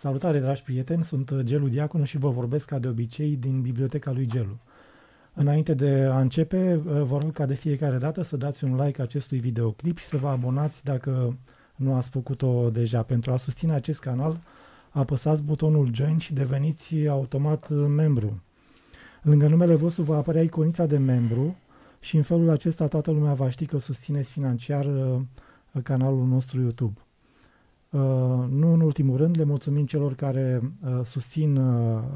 Salutare, dragi prieteni! Sunt uh, Gelu Diaconu și vă vorbesc ca de obicei din biblioteca lui Gelu. Înainte de a începe, uh, vă rog ca de fiecare dată să dați un like acestui videoclip și să vă abonați dacă nu ați făcut-o deja. Pentru a susține acest canal, apăsați butonul Join și deveniți automat uh, membru. Lângă numele vostru va apărea iconița de membru și în felul acesta toată lumea va ști că susțineți financiar canalul nostru YouTube. Uh, nu în ultimul rând, le mulțumim celor care uh, susțin uh,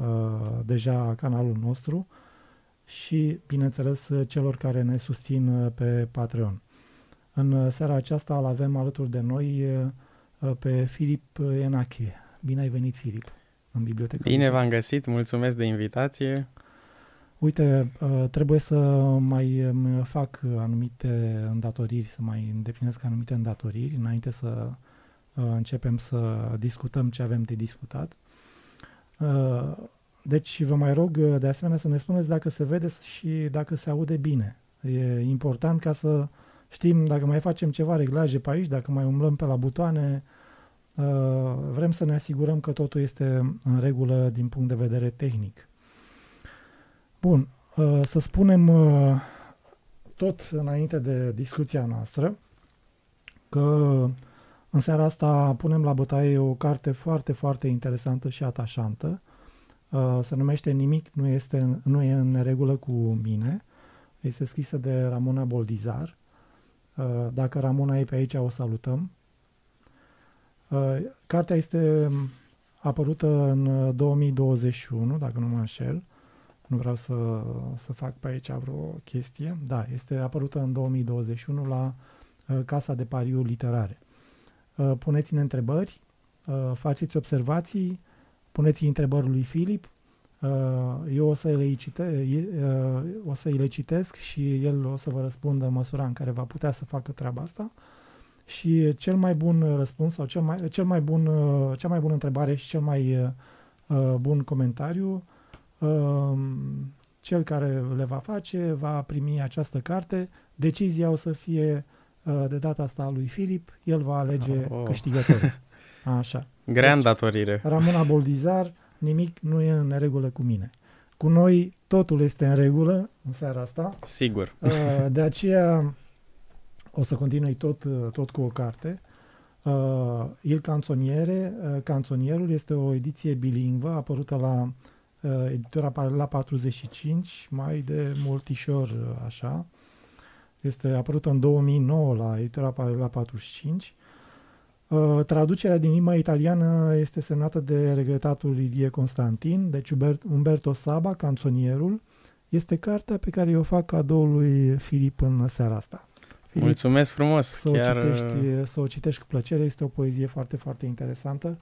deja canalul nostru și, bineînțeles, celor care ne susțin pe Patreon. În seara aceasta îl avem alături de noi pe Filip Enache. Bine ai venit, Filip, în bibliotecă. Bine v-am găsit, mulțumesc de invitație. Uite, trebuie să mai fac anumite îndatoriri, să mai îndeplinesc anumite îndatoriri înainte să Uh, începem să discutăm ce avem de discutat. Uh, deci vă mai rog uh, de asemenea să ne spuneți dacă se vede și dacă se aude bine. E important ca să știm dacă mai facem ceva reglaje pe aici, dacă mai umblăm pe la butoane, vrem să ne asigurăm că totul este în regulă din punct de vedere tehnic. Bun, să spunem tot înainte de discuția noastră că în seara asta punem la bătaie o carte foarte, foarte interesantă și atașantă. Uh, se numește Nimic nu, este, nu e în regulă cu mine. Este scrisă de Ramona Boldizar. Uh, dacă Ramona e pe aici, o salutăm. Uh, cartea este um, apărută în 2021, dacă nu mă înșel. Nu vreau să, să fac pe aici vreo chestie. Da, este apărută în 2021 la Casa de Pariu Literare. Uh, puneți-ne întrebări, uh, faceți observații, puneți întrebări lui Filip, uh, eu o să, le cite, o să îi le citesc și el o să vă răspundă în măsura în care va putea să facă treaba asta. Și cel mai bun răspuns sau cel mai, cel mai bun, cea mai bună întrebare și cel mai bun comentariu, um, cel care le va face va primi această carte. Decizia o să fie Uh, de data asta lui Filip, el va alege ah, oh. câștigătorul. Așa. Grea deci, datorire. Ramona Boldizar, nimic nu e în regulă cu mine. Cu noi totul este în regulă în seara asta. Sigur. Uh, de aceea o să continui tot, tot cu o carte. Uh, Il Canțoniere, Canțonierul este o ediție bilingvă apărută la editura la 45, mai de multișor așa este apărută în 2009 la editura la 45. Uh, traducerea din limba italiană este semnată de regretatul Ilie Constantin, deci Umberto Saba, canțonierul. Este cartea pe care o fac cadou lui Filip în seara asta. Filip, Mulțumesc frumos! Să, chiar... o citești, uh, să o citești cu plăcere, este o poezie foarte, foarte interesantă.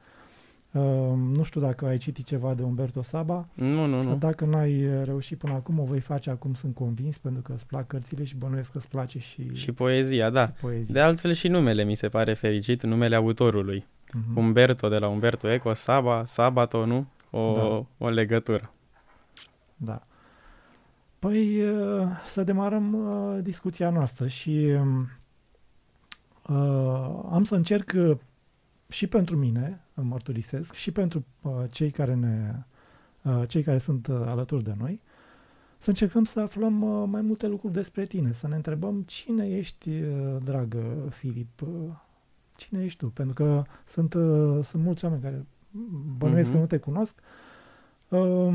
Ehm, nu știu dacă ai citit ceva de Umberto Saba. Nu, nu, nu. Dacă n-ai eh, reușit până acum, o voi face acum, sunt convins, pentru că îți plac cărțile și bănuiesc că îți place și... Și poezia, da. Și poezia. De altfel și numele mi se pare fericit, numele autorului. Uh-huh. Umberto, de la Umberto Eco, Saba, Sabato, nu? O, da. o legătură. Da. Păi eh, să demarăm eh, discuția noastră și Uh, am să încerc și pentru mine, îmi mărturisesc, și pentru uh, cei, care ne, uh, cei care sunt uh, alături de noi, să încercăm să aflăm uh, mai multe lucruri despre tine, să ne întrebăm cine ești, uh, dragă Filip, uh, cine ești tu, pentru că sunt, uh, sunt mulți oameni care bănuiesc uh-huh. că mhm. nu te cunosc uh,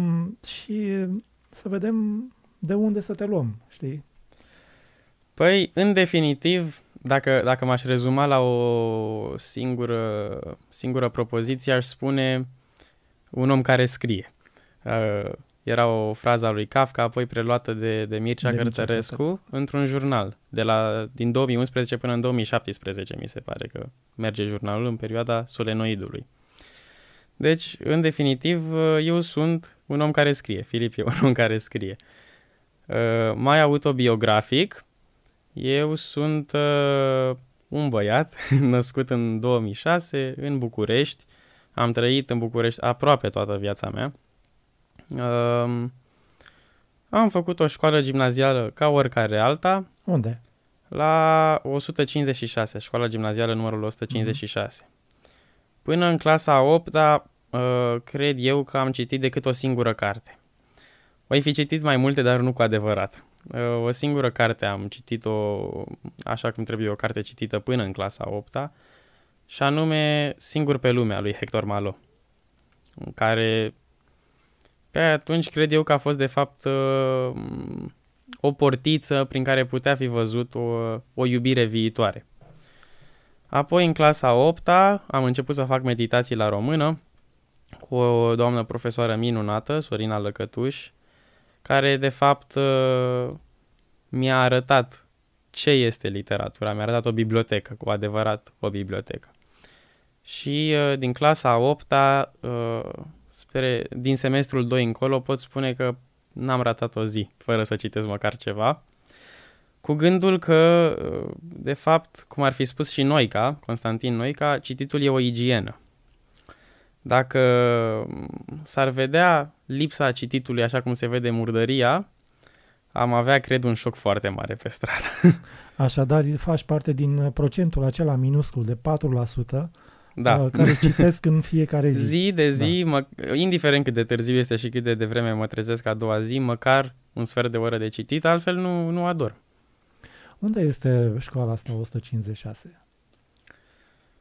și să vedem de unde să te luăm, știi? Păi, în definitiv, dacă, dacă m-aș rezuma la o singură, singură propoziție, aș spune un om care scrie. Uh, era o frază a lui Kafka, apoi preluată de, de Mircea de Cărtărescu într-un jurnal, de la, din 2011 până în 2017, mi se pare că merge jurnalul în perioada solenoidului. Deci, în definitiv, uh, eu sunt un om care scrie, Filip e un om care scrie. Uh, mai autobiografic, eu sunt uh, un băiat născut în 2006 în București. Am trăit în București aproape toată viața mea. Uh, am făcut o școală gimnazială ca oricare alta. Unde? La 156, școala gimnazială numărul 156. Mm-hmm. Până în clasa 8 -a, uh, cred eu că am citit decât o singură carte. Voi fi citit mai multe, dar nu cu adevărat. Uh, o singură carte am citit-o așa cum trebuie, o carte citită până în clasa 8 -a, și anume Singur pe lumea lui Hector Malo, în care pe atunci cred eu că a fost de fapt uh, o portiță prin care putea fi văzut o, o iubire viitoare. Apoi în clasa 8 am început să fac meditații la română cu o doamnă profesoară minunată, Sorina Lăcătuși, care de fapt uh, mi-a arătat ce este literatura, mi-a arătat o bibliotecă, cu adevărat o bibliotecă. Și uh, din clasa 8 -a, uh, spre, din semestrul 2 încolo pot spune că n-am ratat o zi fără să citesc măcar ceva, cu gândul că, de fapt, cum ar fi spus și Noica, Constantin Noica, cititul e o igienă. Dacă s-ar vedea lipsa cititului așa cum se vede murdăria, am avea, cred, un șoc foarte mare pe stradă. Așadar, faci parte din procentul acela minuscul de 4% da. Uh, care citesc în fiecare zi. Zi de da. zi, da. mă, indiferent cât de târziu este și cât de devreme mă trezesc a doua zi, măcar un sfert de oră de citit, altfel nu, nu ador. Unde este școala asta 156?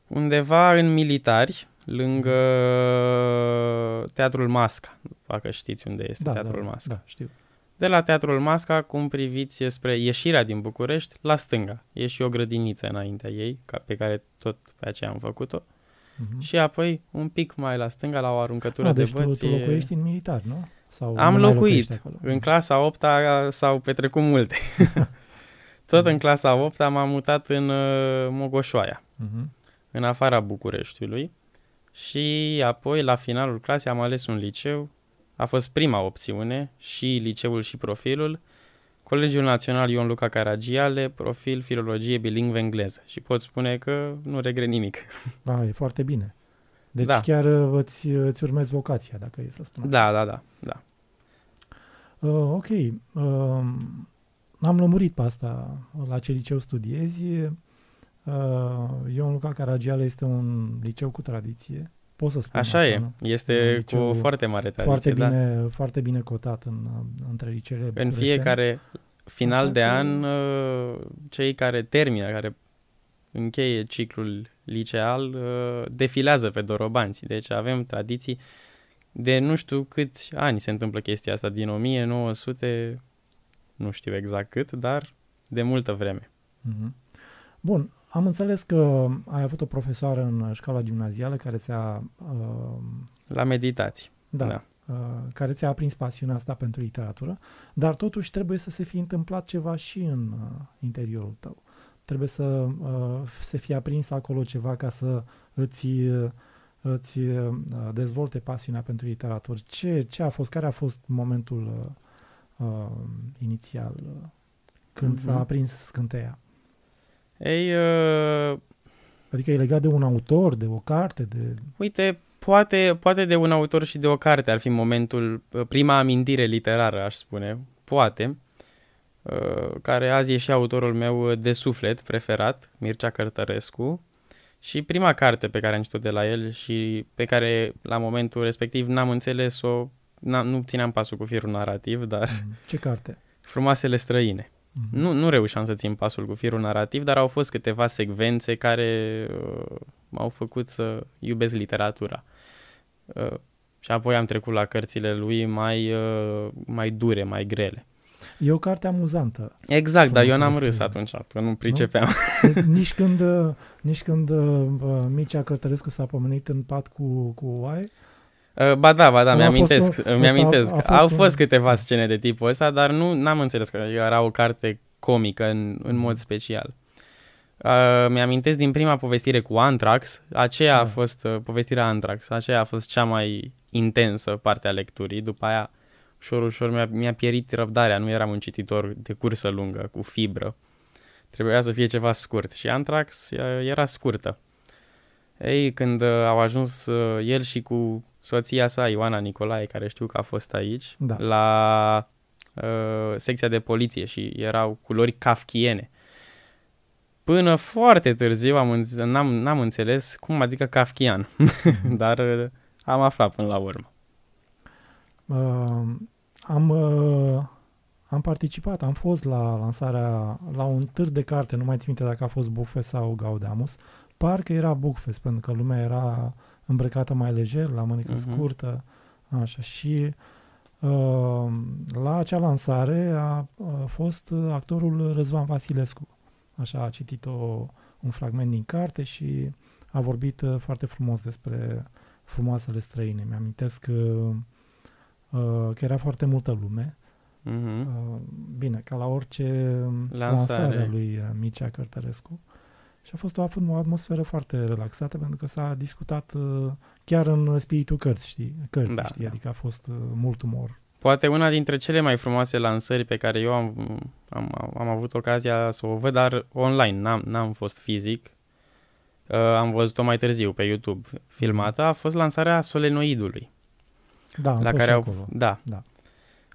Undeva în militari, lângă Teatrul Masca, dacă știți unde este da, Teatrul da, Masca. Da, știu. De la Teatrul Masca, cum priviți spre ieșirea din București, la stânga. E și o grădiniță înaintea ei, ca, pe care tot pe aceea am făcut-o. Uh-huh. Și apoi, un pic mai la stânga, la o aruncătură A, de deci băți. tu, tu locuiești în militar, nu? Sau am locuit. În clasa 8 s-au petrecut multe. tot uh-huh. în mhm. clasa 8 m-am mutat în uh, Mogoșoaia, uh-huh. în afara Bucureștiului. Și apoi, la finalul clasei, am ales un liceu. A fost prima opțiune, și liceul și profilul. Colegiul Național Ion Luca Caragiale, profil filologie bilingvă engleză. Și pot spune că nu regret nimic. Da, e foarte bine. Deci da. chiar uh, uh, îți, îți urmezi vocația, dacă e să spun așa. Da, da, da. da. Uh, ok. Uh, um, am lămurit pe asta, la ce liceu studiezi. Uh, Ion Luca Caragiale este un liceu cu tradiție, pot să spun Așa asta, e, nu? este liceu cu foarte mare tradiție. Foarte da. bine, da. foarte bine cotat în, uh, între liceele În fiecare final Așa de că... an, uh, cei care termină, care încheie ciclul liceal, defilează pe dorobanți. Deci avem tradiții de nu știu câți ani se întâmplă chestia asta, din 1900, nu știu exact cât, dar de multă vreme. Mhm. Bun, am înțeles că ai avut o profesoară în școala gimnazială care ți-a... Uh, La meditații. Da. da. Uh, care ți-a aprins pasiunea asta pentru literatură, dar totuși trebuie să se fi întâmplat ceva și în uh, interiorul tău. Trebuie să uh, se fie aprins acolo ceva ca să îți, uh, îți uh, dezvolte pasiunea pentru literatură. Ce, ce a fost? Care a fost momentul uh, uh inițial uh, când uh-huh. s-a mhm. aprins scânteia? Ei, uh... Adică e legat de un autor, de o carte, de... Uite, poate, poate de un autor și de o carte ar fi momentul, uh, prima amintire literară, aș spune, poate, uh, care azi e și autorul meu uh, de suflet preferat, Mircea Cărtărescu, și prima carte pe care am citit-o de la el și pe care la momentul respectiv n-am înțeles-o, n-am, nu țineam pasul cu firul narrativ, dar... Mm-hmm. Ce carte? Frumoasele străine. Mm-hmm. Nu, nu reușeam să țin pasul cu firul narrativ, dar au fost câteva secvențe care uh, m-au făcut să iubesc literatura. Uh, și apoi am trecut la cărțile lui mai, uh, mai dure, mai grele. E o carte amuzantă. Exact, dar eu n-am râs atunci, că nu pricepeam. Deci nici când, nici când uh, Micea Cătărescu s-a pomenit în pat cu, cu oaie? Uh, ba da, ba da, Am mi-amintesc. Un, mi-amintesc. A, a fost Au un... fost câteva scene de tipul ăsta, dar nu n-am înțeles că era o carte comică în, în mod special. Uh, mi-amintesc din prima povestire cu Antrax, aceea da. a fost uh, povestirea Antrax, aceea a fost cea mai intensă parte a lecturii, după aia ușor, ușor mi-a, mi-a pierit răbdarea, nu eram un cititor de cursă lungă, cu fibră. Trebuia să fie ceva scurt și Antrax uh, era scurtă. Ei, când uh, au ajuns uh, el și cu soția sa, Ioana Nicolae, care știu că a fost aici, da. la uh, secția de poliție și erau culori kafkiene. Până foarte târziu am înț- n-am, n-am înțeles cum adică kafkian, dar uh, am aflat până la urmă. Uh, am, uh, am participat, am fost la lansarea, la un târg de carte, nu mai țin minte dacă a fost Bookfest sau Gaudamus, parcă era Bookfest, pentru că lumea era uh, îmbrăcată mai lejer, la mânică uh-huh. Mhm. scurtă, așa. Și uh, la acea lansare a, a uh, fost actorul Răzvan Vasilescu. Așa a citit o, un fragment din carte și a vorbit uh, foarte frumos despre frumoasele străine. Mi-amintesc că, uh, uh, că era foarte multă lume. Uh-huh. Uh, bine, ca la orice lansare, lansare lui uh, Micea Cărtărescu. Uh, și a fost o, a fost o atmosferă foarte relaxată pentru că s-a discutat uh, chiar în spiritul cărți, știi? Cărți, da, știi? Da. Adică a fost uh, mult umor. Poate una dintre cele mai frumoase lansări pe care eu am, am, am avut ocazia să o văd, dar online, n-am, n-am fost fizic. Uh, am văzut-o mai târziu pe YouTube filmată, a fost lansarea Solenoidului. Da, la care au, acolo. Da. da.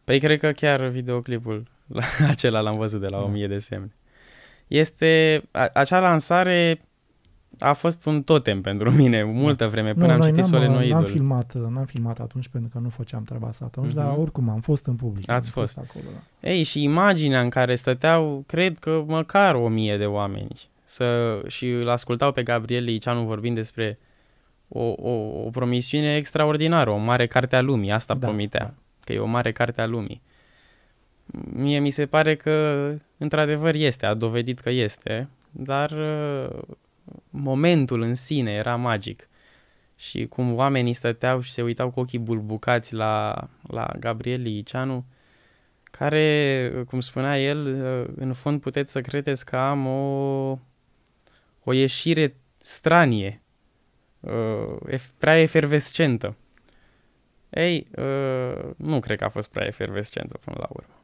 Păi cred că chiar videoclipul acela l-am văzut de la da. mie de semne este a, acea lansare a fost un totem pentru mine multă vreme, până nu, am citit Sole Noi N-am filmat, n-am filmat atunci pentru că nu făceam treaba asta atunci, mm-hmm. dar mhm. oricum am fost în public. Ați fost. fost acolo, da. Ei, și imaginea în care stăteau, cred că măcar o mie de oameni să, și îl ascultau pe Gabriel Liceanu vorbind despre o, o, o promisiune extraordinară, o mare carte a lumii, asta da, promitea, da. că e o mare carte a lumii. Mie mi se pare că, într-adevăr, este, a dovedit că este, dar uh, momentul în sine era magic. Și cum oamenii stăteau și se uitau cu ochii bulbucați la, la Gabriel Liceanu, care, cum spunea el, uh, în fond puteți să credeți că am o, o ieșire stranie, uh, prea efervescentă. Ei, nu cred că a fost prea efervescentă până la urmă.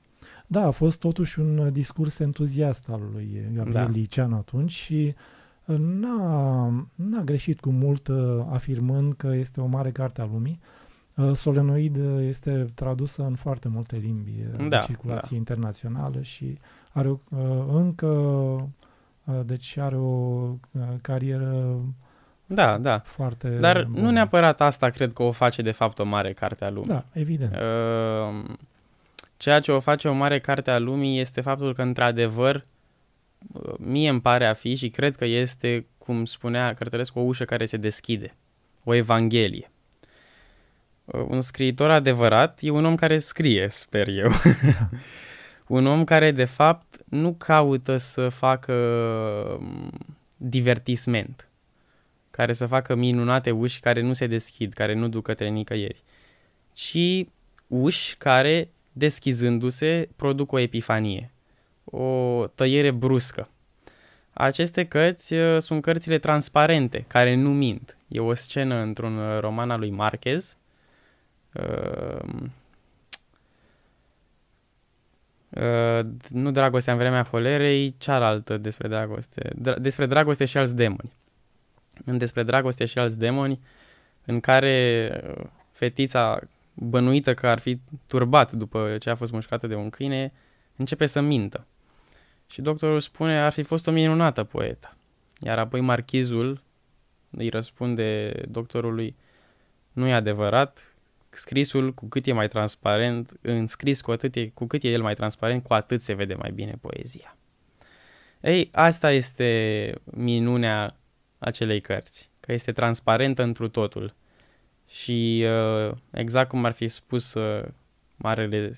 Da, a fost totuși un uh, discurs entuziast al lui Gabriel da. Licean atunci și uh, n-a, n-a greșit cu mult uh, afirmând că este o mare carte a lumii. Solenoid este tradusă în foarte multe limbi da, circulație da. internațională și are o, încă deci are o carieră da, da. Foarte Dar bună. nu neapărat asta cred că o face de fapt o mare carte a lumii. Da, evident. Uh, Ceea ce o face o mare carte a lumii este faptul că, într-adevăr, mie îmi pare a fi și cred că este, cum spunea Cărtărescu, o ușă care se deschide, o evanghelie. Uh, un scriitor adevărat e un om care scrie, sper eu. un om care, de fapt, nu caută să facă mm, divertisment, care să facă minunate uși care nu se deschid, care nu duc către nicăieri, ci uși care deschizându-se, produc o epifanie, o tăiere bruscă. Aceste cărți uh, sunt cărțile transparente, care nu mint. E o scenă într-un uh, roman al lui Marquez. Uh, nu dragoste în vremea folerei, cealaltă despre dragoste. despre dragoste și alți demoni. În despre dragoste și alți demoni, în care fetița bănuită că ar fi turbat după ce a fost mușcată de un câine, începe să mintă. Și doctorul spune ar fi fost o minunată poetă. Iar apoi marchizul îi răspunde doctorului nu e adevărat, scrisul cu cât e mai transparent, înscris cu, atât e, cu cât e el mai transparent, cu atât se vede mai bine poezia. Ei, asta este minunea acelei cărți, că este transparentă întru totul. Și uh, exact cum ar fi spus uh, marele,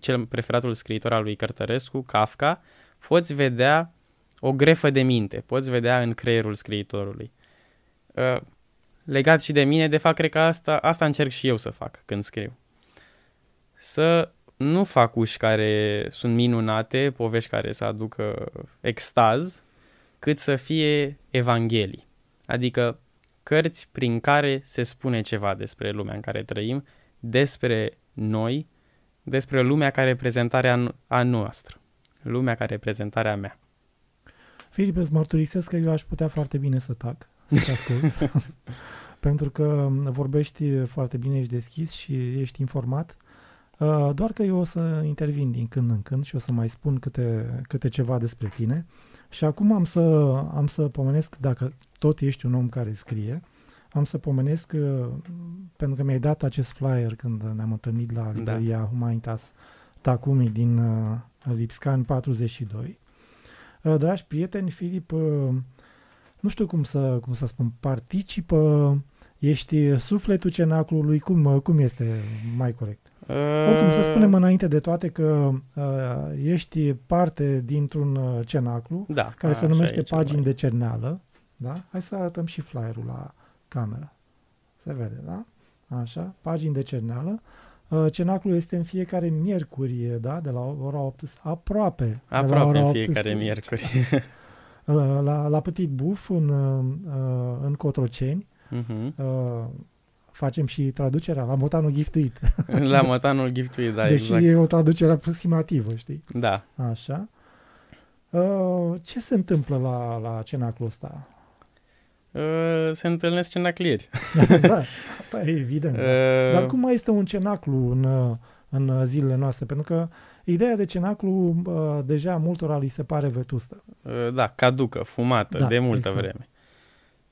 cel preferatul scriitor al lui Cărtărescu, Kafka, poți vedea o grefă de minte, poți vedea în creierul scriitorului. Uh, legat și de mine, de fapt, cred că asta, asta încerc și eu să fac când scriu. Să nu fac uși care sunt minunate, povești care să aducă extaz, cât să fie evanghelii. Adică cărți prin care se spune ceva despre lumea în care trăim, despre noi, despre lumea care e prezentarea a noastră, lumea care e prezentarea mea. Filip, îți mărturisesc că eu aș putea foarte bine să tac, să te ascult, pentru că vorbești foarte bine, ești deschis și ești informat, uh, doar că eu o să intervin din când în când și o să mai spun câte, câte ceva despre tine. Uh, și acum am să, am să pomenesc, dacă tot ești un om care scrie, am să pomenesc, uh, pentru că mi-ai dat acest flyer când ne-am întâlnit la Libria da. Humanitas Takumi din uh, Lipscan 42. Uh, dragi prieteni, Filip, nu știu cum să, cum să spun, participă, ești sufletul cenaclului, cum, cum este mai corect? Oricum, să spunem înainte de toate că uh, ești parte dintr-un uh, cenaclu da, care se numește Pagini mai... de Cerneală. Da? Hai să arătăm și flyerul la camera. Se vede, da? Așa, pagini de cerneală. Uh, Cenaclul este în fiecare miercuri, da? De la ora 18, aproape. Aproape de la ora în fiecare 18, miercuri. la, la, la Petit Buf, în, uh, în Cotroceni. Uh-huh. Uh, facem și traducerea la motanul giftuit. la motanul giftuit, da, Deși exact. e o traducere aproximativă, știi? Da. Așa. Ă, ce se întâmplă la, la cenaclul ăsta? Ă, se întâlnesc cenaclieri. da, asta e evident. Uh, Dar cum mai este un cenaclu în, în zilele noastre? Pentru că ideea de cenaclu deja multora li se pare vetustă. da, caducă, fumată, da, de multă exact. vreme.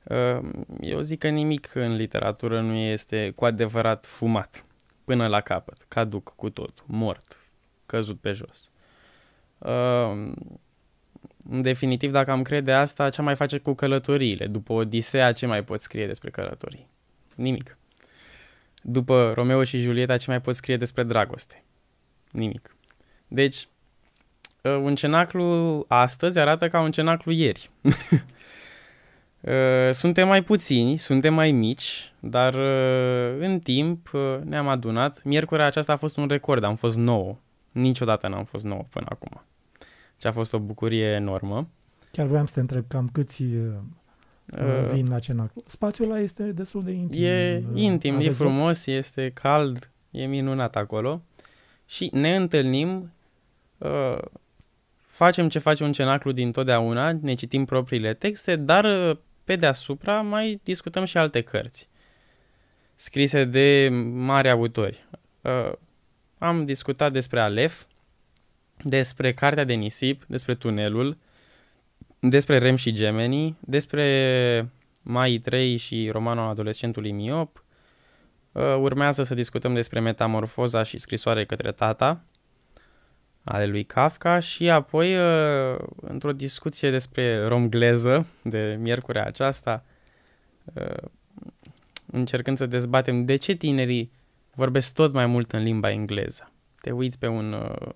Ehm, eu zic că nimic în literatură nu este cu adevărat fumat până la capăt, caduc cu totul, mort, căzut pe jos. Ehm, în definitiv, dacă am crede asta, ce mai face cu călătoriile? După Odiseea, ce mai poți scrie despre călătorii? Nimic. După Romeo și Julieta, ce mai poți scrie despre dragoste? Nimic. Deci, ă, un cenaclu astăzi arată ca un cenaclu ieri. Eh, suntem mai puțini, suntem mai mici, dar eh, în timp eh, ne-am adunat. Miercurea aceasta a fost un record, am fost nouă. Niciodată n-am fost nouă până acum. Ce deci a fost o bucurie enormă. Chiar voiam să te întreb cam câți uh, vin la cena. Spațiul ăla este destul de intim. E intim, Aveți e frumos, loc? este cald, e minunat acolo. Și ne întâlnim, uh, facem ce face un cenaclu din totdeauna, ne citim propriile texte, dar pe deasupra mai discutăm și alte cărți scrise de mari autori. Uh, am discutat despre Alef, despre Cartea de Nisip, despre Tunelul, despre Rem și Gemenii, despre Mai 3 și romanul adolescentului miop. Uh, urmează să discutăm despre Metamorfoza și scrisoare către tata, ale lui Kafka și apoi, uh, într-o discuție despre romgleză de miercurea aceasta, uh, încercând să dezbatem de ce tinerii vorbesc tot mai mult în limba engleză. Te uiți pe un, uh,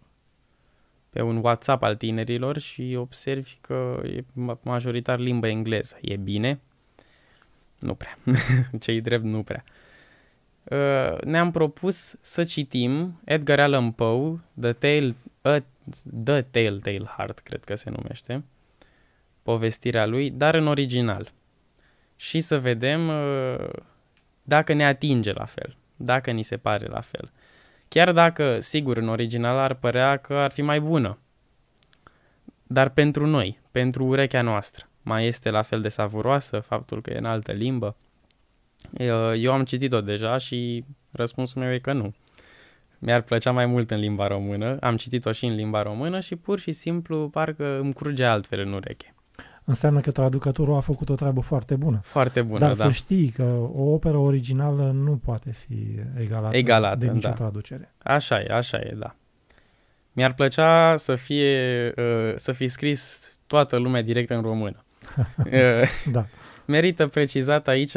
pe un WhatsApp al tinerilor și observi că e majoritar limba engleză. E bine? Nu prea. Cei drept nu prea. ne-am propus să citim Edgar Allan Poe, The Tale a, ă, The Telltale Heart, cred că se numește, povestirea lui, dar în original. Și să vedem uh, dacă ne atinge la fel, dacă ni se pare la fel. Chiar dacă, sigur, în original ar părea că ar fi mai bună. Dar pentru noi, pentru urechea noastră, mai este la fel de savuroasă faptul că e în altă limbă? Ă, eu am citit-o deja și răspunsul meu e că nu mi-ar plăcea mai mult în limba română, am citit-o și în limba română și pur și simplu parcă îmi curge altfel în ureche. Înseamnă că traducătorul a făcut o treabă foarte bună. Foarte bună, Dar da. să știi că o operă originală nu poate fi egalată, egalată de nicio da. traducere. Așa e, așa e, da. Mi-ar plăcea să fie, uh, să fi scris toată lumea direct în română. Uh, da. Merită precizat aici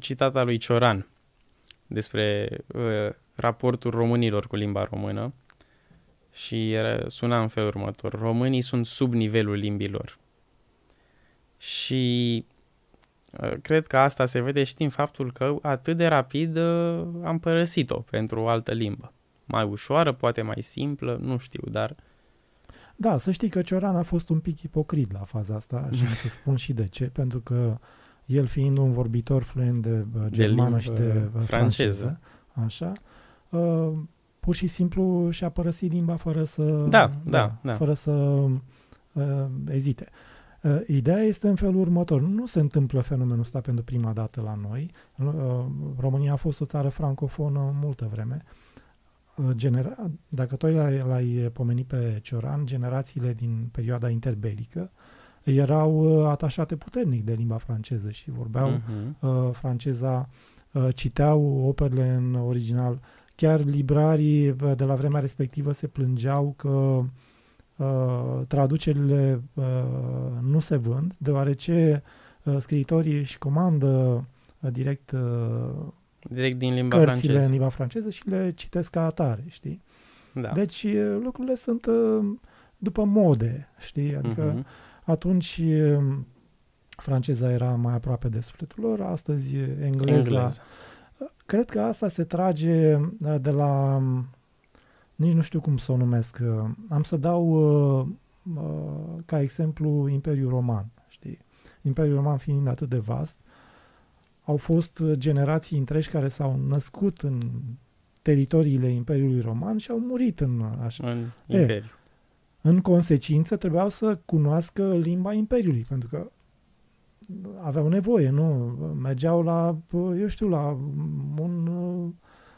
citata lui Cioran despre uh, raportul românilor cu limba română și era, suna în felul următor. Românii sunt sub nivelul limbilor. Și ă, cred că asta se vede și din faptul că atât de rapid ă, am părăsit-o pentru o altă limbă. Mai ușoară, poate mai simplă, nu știu, dar... Da, să știi că Cioran a fost un pic ipocrit la faza asta și să spun și de ce, pentru că el fiind un vorbitor fluent de ă, germană de și de franceză, franceză așa, uh, pur și simplu și-a părăsit limba fără să, da, da, da, da. Fără să uh, ezite. Uh, ideea este în felul următor. Nu se întâmplă fenomenul ăsta pentru prima dată la noi. Uh, România a fost o țară francofonă multă vreme. Uh, genera- Dacă tu l-ai, l-ai pomenit pe Cioran, generațiile din perioada interbelică erau uh, atașate puternic de limba franceză și vorbeau uh-huh. franceza, uh, citeau operele în original uh, Chiar librarii uh, de la vremea respectivă se plângeau că uh, traducerile uh, nu se vând, deoarece uh, scriitorii își comandă uh, direct uh, direct din limba cărțile franceză. în limba franceză și le citesc ca atare, știi? Da. Deci uh, lucrurile sunt uh, după mode, știi? Adică uh-huh. atunci franceza era mai aproape de sufletul lor, astăzi engleza, engleza. Cred că asta se trage uh, de la, um, nici nu știu cum să o numesc, uh, am să dau uh, ca exemplu Imperiul Roman, știi? Imperiul Roman fiind atât de vast, au fost generații întregi care s-au născut în teritoriile Imperiului Roman și au murit în așa. În e, Imperiu. În consecință, trebuiau să cunoască limba Imperiului, pentru că aveau nevoie, nu? Mergeau la, eu știu, la un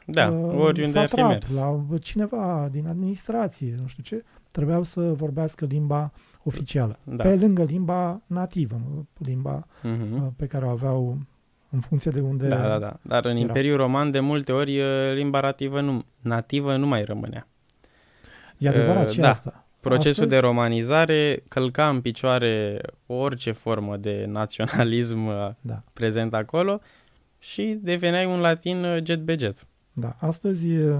da, uh, oriunde satrap, ar fi mers. la cineva din administrație, nu știu ce, trebuiau să vorbească limba oficială, da. pe lângă limba nativă, limba uh-huh. pe care o aveau în funcție de unde Da, da, da. Dar în era. Imperiul Roman, de multe ori, uh, limba nativă nu, nativă nu mai rămânea. E adevărat uh, și da. asta. Procesul Astăzi? de romanizare călca în picioare orice formă de naționalism uh, da. prezent acolo și deveneai un latin uh, jet beget. Da, astăzi, uh,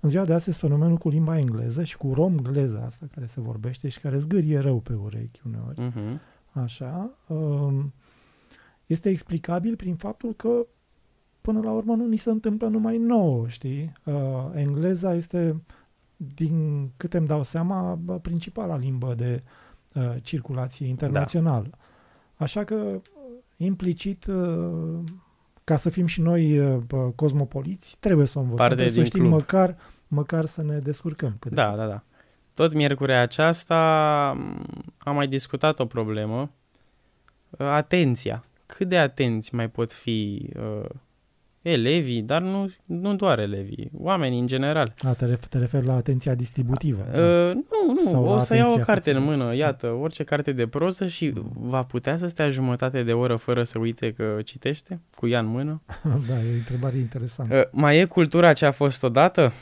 în ziua de astăzi, fenomenul cu limba engleză și cu romgleza asta care se vorbește și care zgârie rău pe urechi uneori, uh-huh. așa, um, este explicabil prin faptul că până la urmă nu ni se întâmplă numai nouă, știi? Engleza este din câte îmi dau seama, principala limbă de uh, circulație internațională. Da. Așa că, implicit, uh, ca să fim și noi uh, cosmopoliți, trebuie să o învățăm, Parte trebuie să știm măcar, măcar să ne descurcăm. Cât da, de da, da. Tot miercurea aceasta am mai discutat o problemă, atenția. Cât de atenți mai pot fi uh, elevii, dar nu, nu doar elevii, oamenii în general. A, te, refer, te referi la atenția distributivă? A, a, uh, nu, nu, Sau o să iau o carte în mână, iată, orice carte de proză și va putea să stea jumătate de oră fără să uite că citește, cu ea în mână. da, e o întrebare interesantă. A, uh, mai e cultura ce a fost odată?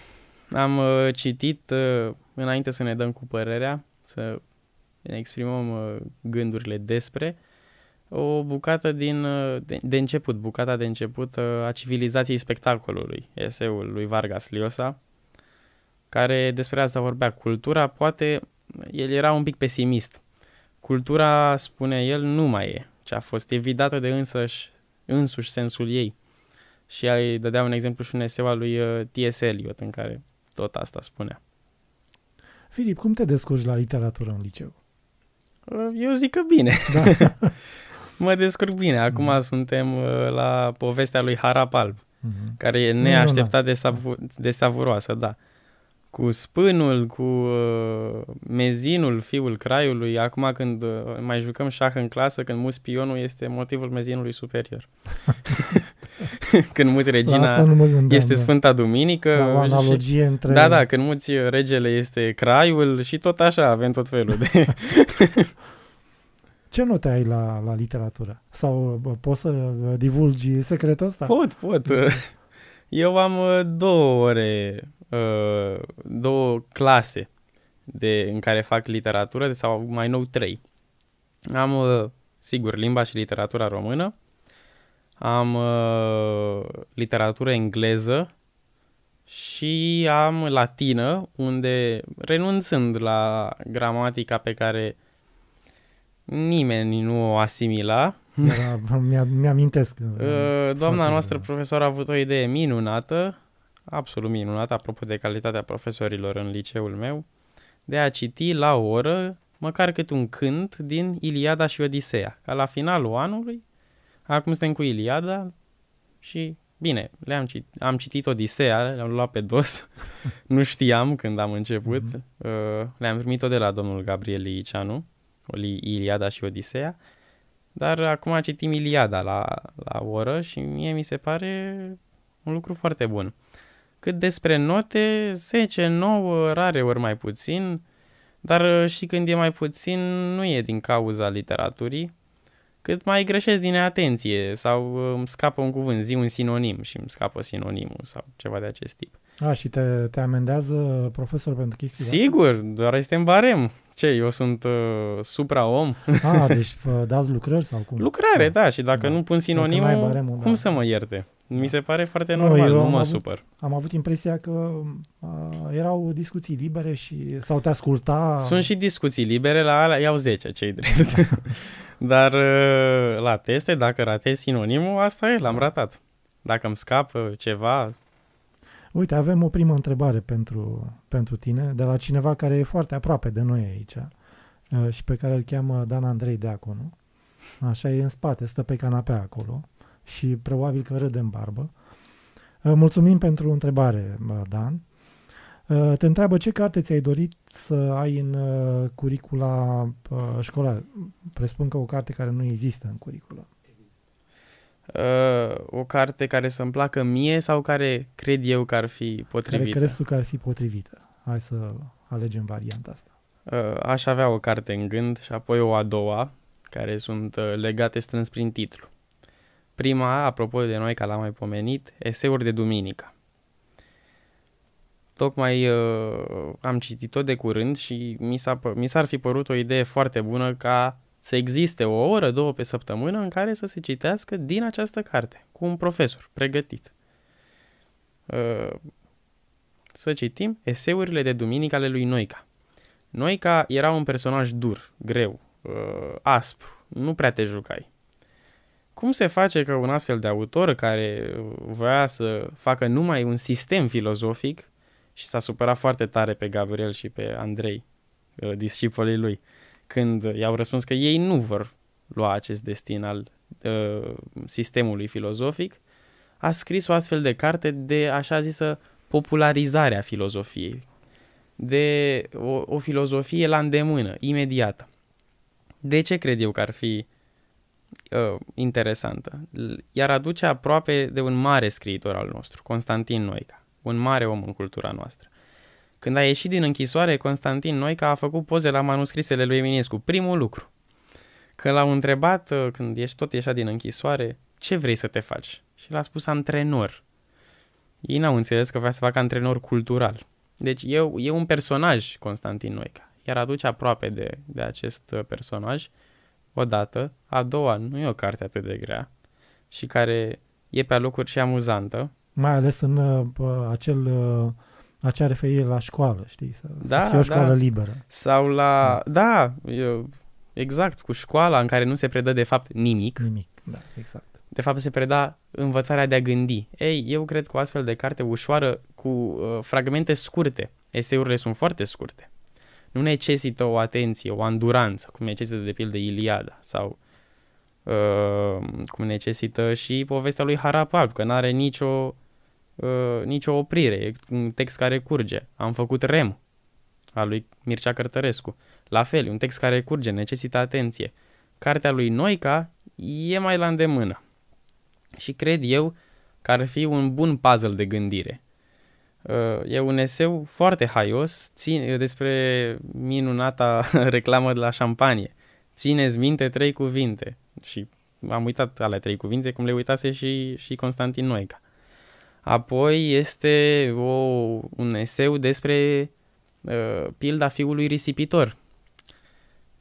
Am a, uh, citit, a, înainte să ne dăm cu părerea, să ne exprimăm a, gândurile despre, o bucată din, uh, de, de început, bucata de început uh, a civilizației spectacolului, eseul lui Vargas Llosa, care despre asta vorbea. Cultura, poate, el era un pic pesimist. Cultura, spune el, nu mai e ce a fost evidată de însăși, însuși sensul ei. Și ai dădea un exemplu și un eseu al lui uh, T.S. Eliot, în care tot asta spunea. Filip, cum te descurci la literatură în liceu? Eu zic că bine. Da. Mă descurc bine. Acum mm. suntem uh, la povestea lui Harap Alb, mm-hmm. care e neașteptat de, savu- de savuroasă, da. Cu spânul, cu uh, mezinul, fiul craiului, acum când uh, mai jucăm șah în clasă, când mus pionul, este motivul mezinului superior. când muți regina gândeam, este Sfânta Duminică. La o analogie și, între... Da, da, când muți regele este craiul și tot așa, avem tot felul de... Ce note ai la, la literatură? Sau poți să divulgi secretul ăsta? Pot, pot. Eu am uh, două ore, uh, două clase de, în care fac literatură, sau mai nou trei. Am, uh, sigur, limba și literatura română, am literatură engleză și am latină, unde, renunțând la gramatica pe care nimeni nu o asimila. Era, da, da, mi-a, mi-amintesc. Ă, doamna noastră profesoară a avut o idee minunată, absolut minunată, apropo de calitatea profesorilor în liceul meu, de a citi la o oră măcar cât un cânt din Iliada și Odiseea. Ca la finalul anului, acum suntem cu Iliada și, bine, le-am citit, am citit Odiseea, le-am luat pe dos, nu știam când am început, mm-hmm. le-am primit-o de la domnul Gabriel Liceanu Iliada și Odiseea, dar acum citim Iliada la, la oră și mie mi se pare un lucru foarte bun. Cât despre note, 10, 9, rare ori mai puțin, dar uh, și când e mai puțin nu e din cauza literaturii, cât mai greșesc din atenție sau uh, îmi scapă un cuvânt, zi un sinonim și îmi scapă sinonimul sau ceva de acest tip. A, și te, te amendează profesor pentru chestia Sigur, asta? doar este în barem. Ce, eu sunt uh, supra-om? A, deci uh, dați lucrări sau cum? Lucrare, da, da și dacă da. nu pun sinonimul, baremul, cum da. să mă ierte? Mi da. se pare foarte normal, no, nu mă avut, supăr. Am avut impresia că uh, erau discuții libere și sau te asculta... Sunt și discuții libere, la alea iau 10, cei drept. Dar uh, la teste, dacă ratezi sinonimul, asta e, l-am ratat. Dacă îmi scap ceva, Uite, avem o primă întrebare pentru, pentru tine, de la cineva care e foarte aproape de noi aici uh, și pe care îl cheamă Dan Andrei Deaconu. Așa e în spate, stă pe canapea acolo și probabil că râde în barbă. Uh, mulțumim pentru întrebare, uh, Dan. Te întreabă ce carte ți-ai dorit să ai în curicula școlară. Presupun că o carte care nu există în curicula uh, o carte care să-mi placă mie sau care cred eu că ar fi potrivită? Care crezi tu că ar fi potrivită? Hai să alegem varianta asta. Uh, aș avea o carte în gând și apoi o a doua, care sunt uh, legate strâns prin titlu. Prima, apropo de noi, ca l-am mai pomenit, Eseuri de Duminică. Tocmai uh, am citit-o de curând și mi, s-a, mi s-ar fi părut o idee foarte bună ca să existe o oră, două pe săptămână în care să se citească din această carte, cu un profesor pregătit. Ă, să citim eseurile de duminică ale lui Noica. Noica era un personaj dur, greu, ă, aspru, nu prea te jucai. Cum se face că un astfel de autor care voia să facă numai un sistem filozofic și s-a supărat foarte tare pe Gabriel și pe Andrei, ă, discipolii lui, când i-au răspuns că ei nu vor lua acest destin al uh, sistemului filozofic, a scris o astfel de carte de așa zisă popularizare a filozofiei, de o, o filozofie la îndemână, imediată. De ce cred eu că ar fi uh, interesantă? Iar aduce aproape de un mare scriitor al nostru, Constantin Noica, un mare om în cultura noastră. Când a ieșit din închisoare, Constantin Noica a făcut poze la manuscrisele lui Eminescu, primul lucru. Că l-au întrebat, uh, când ești tot ieșat din închisoare, ce vrei să te faci? Și l-a spus antrenor. Ei n-au înțeles că vrea să facă antrenor cultural. Deci e, e un personaj, Constantin Noica. Iar aduce aproape de, de acest uh, personaj o dată, a doua nu e o carte atât de grea și care e pe locuri și amuzantă. Mai ales în uh, acel uh, acea referire la școală, știi? Să, da, să fie o școală da. liberă. Sau la... Da, da eu, exact, cu școala în care nu se predă de fapt nimic. Nimic, da, exact. De fapt se preda învățarea de a gândi. Ei, eu cred că o astfel de carte ușoară, cu uh, fragmente scurte, eseurile sunt foarte scurte, nu necesită o atenție, o anduranță, cum necesită de pildă Iliada sau uh, cum necesită și povestea lui Harap Alb, că nu are nicio uh, nicio oprire, e un text care curge. Am făcut rem a lui Mircea Cărtărescu. La fel, un text care curge, necesită atenție. Cartea lui Noica e mai la îndemână. Și cred eu că ar fi un bun puzzle de gândire. Uh, e un eseu foarte haios ține, despre minunata reclamă de la șampanie. Țineți minte trei cuvinte. Și am uitat ale trei cuvinte, cum le uitase și, și Constantin Noica. Apoi este o, un eseu despre uh, pilda fiului risipitor,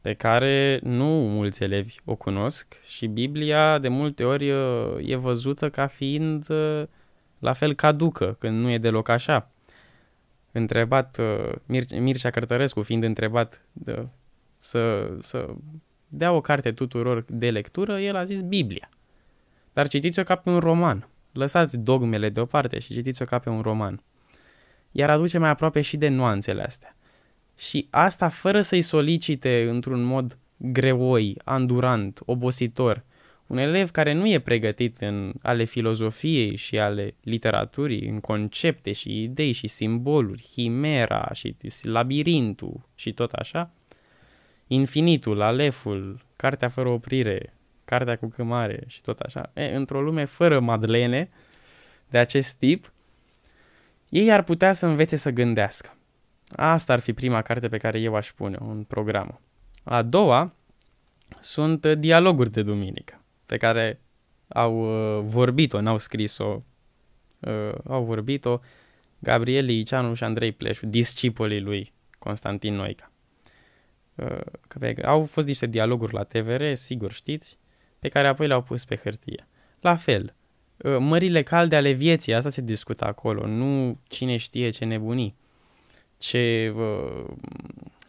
pe care nu mulți elevi o cunosc și Biblia de multe ori uh, e văzută ca fiind uh, la fel caducă, când nu e deloc așa. Întrebat, uh, Mir- Mircea Cărtărescu fiind întrebat de, să, să dea o carte tuturor de lectură, el a zis Biblia. Dar citiți-o ca pe un roman – Lăsați dogmele deoparte și citiți-o ca pe un roman. Iar aduce mai aproape și de nuanțele astea. Și asta fără să-i solicite într-un mod greoi, andurant, obositor. Un elev care nu e pregătit în ale filozofiei și ale literaturii, în concepte și idei și simboluri, himera și labirintul și tot așa, infinitul, aleful, cartea fără oprire, cartea cu cămare și tot așa. E, într-o lume fără madlene de acest tip, ei ar putea să învețe să gândească. Asta ar fi prima carte pe care eu aș pune în programă. A doua sunt dialoguri de duminică, pe care au uh, vorbit-o, n-au scris-o, uh, au vorbit-o Gabriel Liceanu și Andrei Pleșu, discipolii lui Constantin Noica. Uh, că au fost niște dialoguri la TVR, sigur știți, pe care apoi le-au pus pe hârtie. La fel, ă, mările calde ale vieții, asta se discută acolo, nu cine știe ce nebunii, ce uh,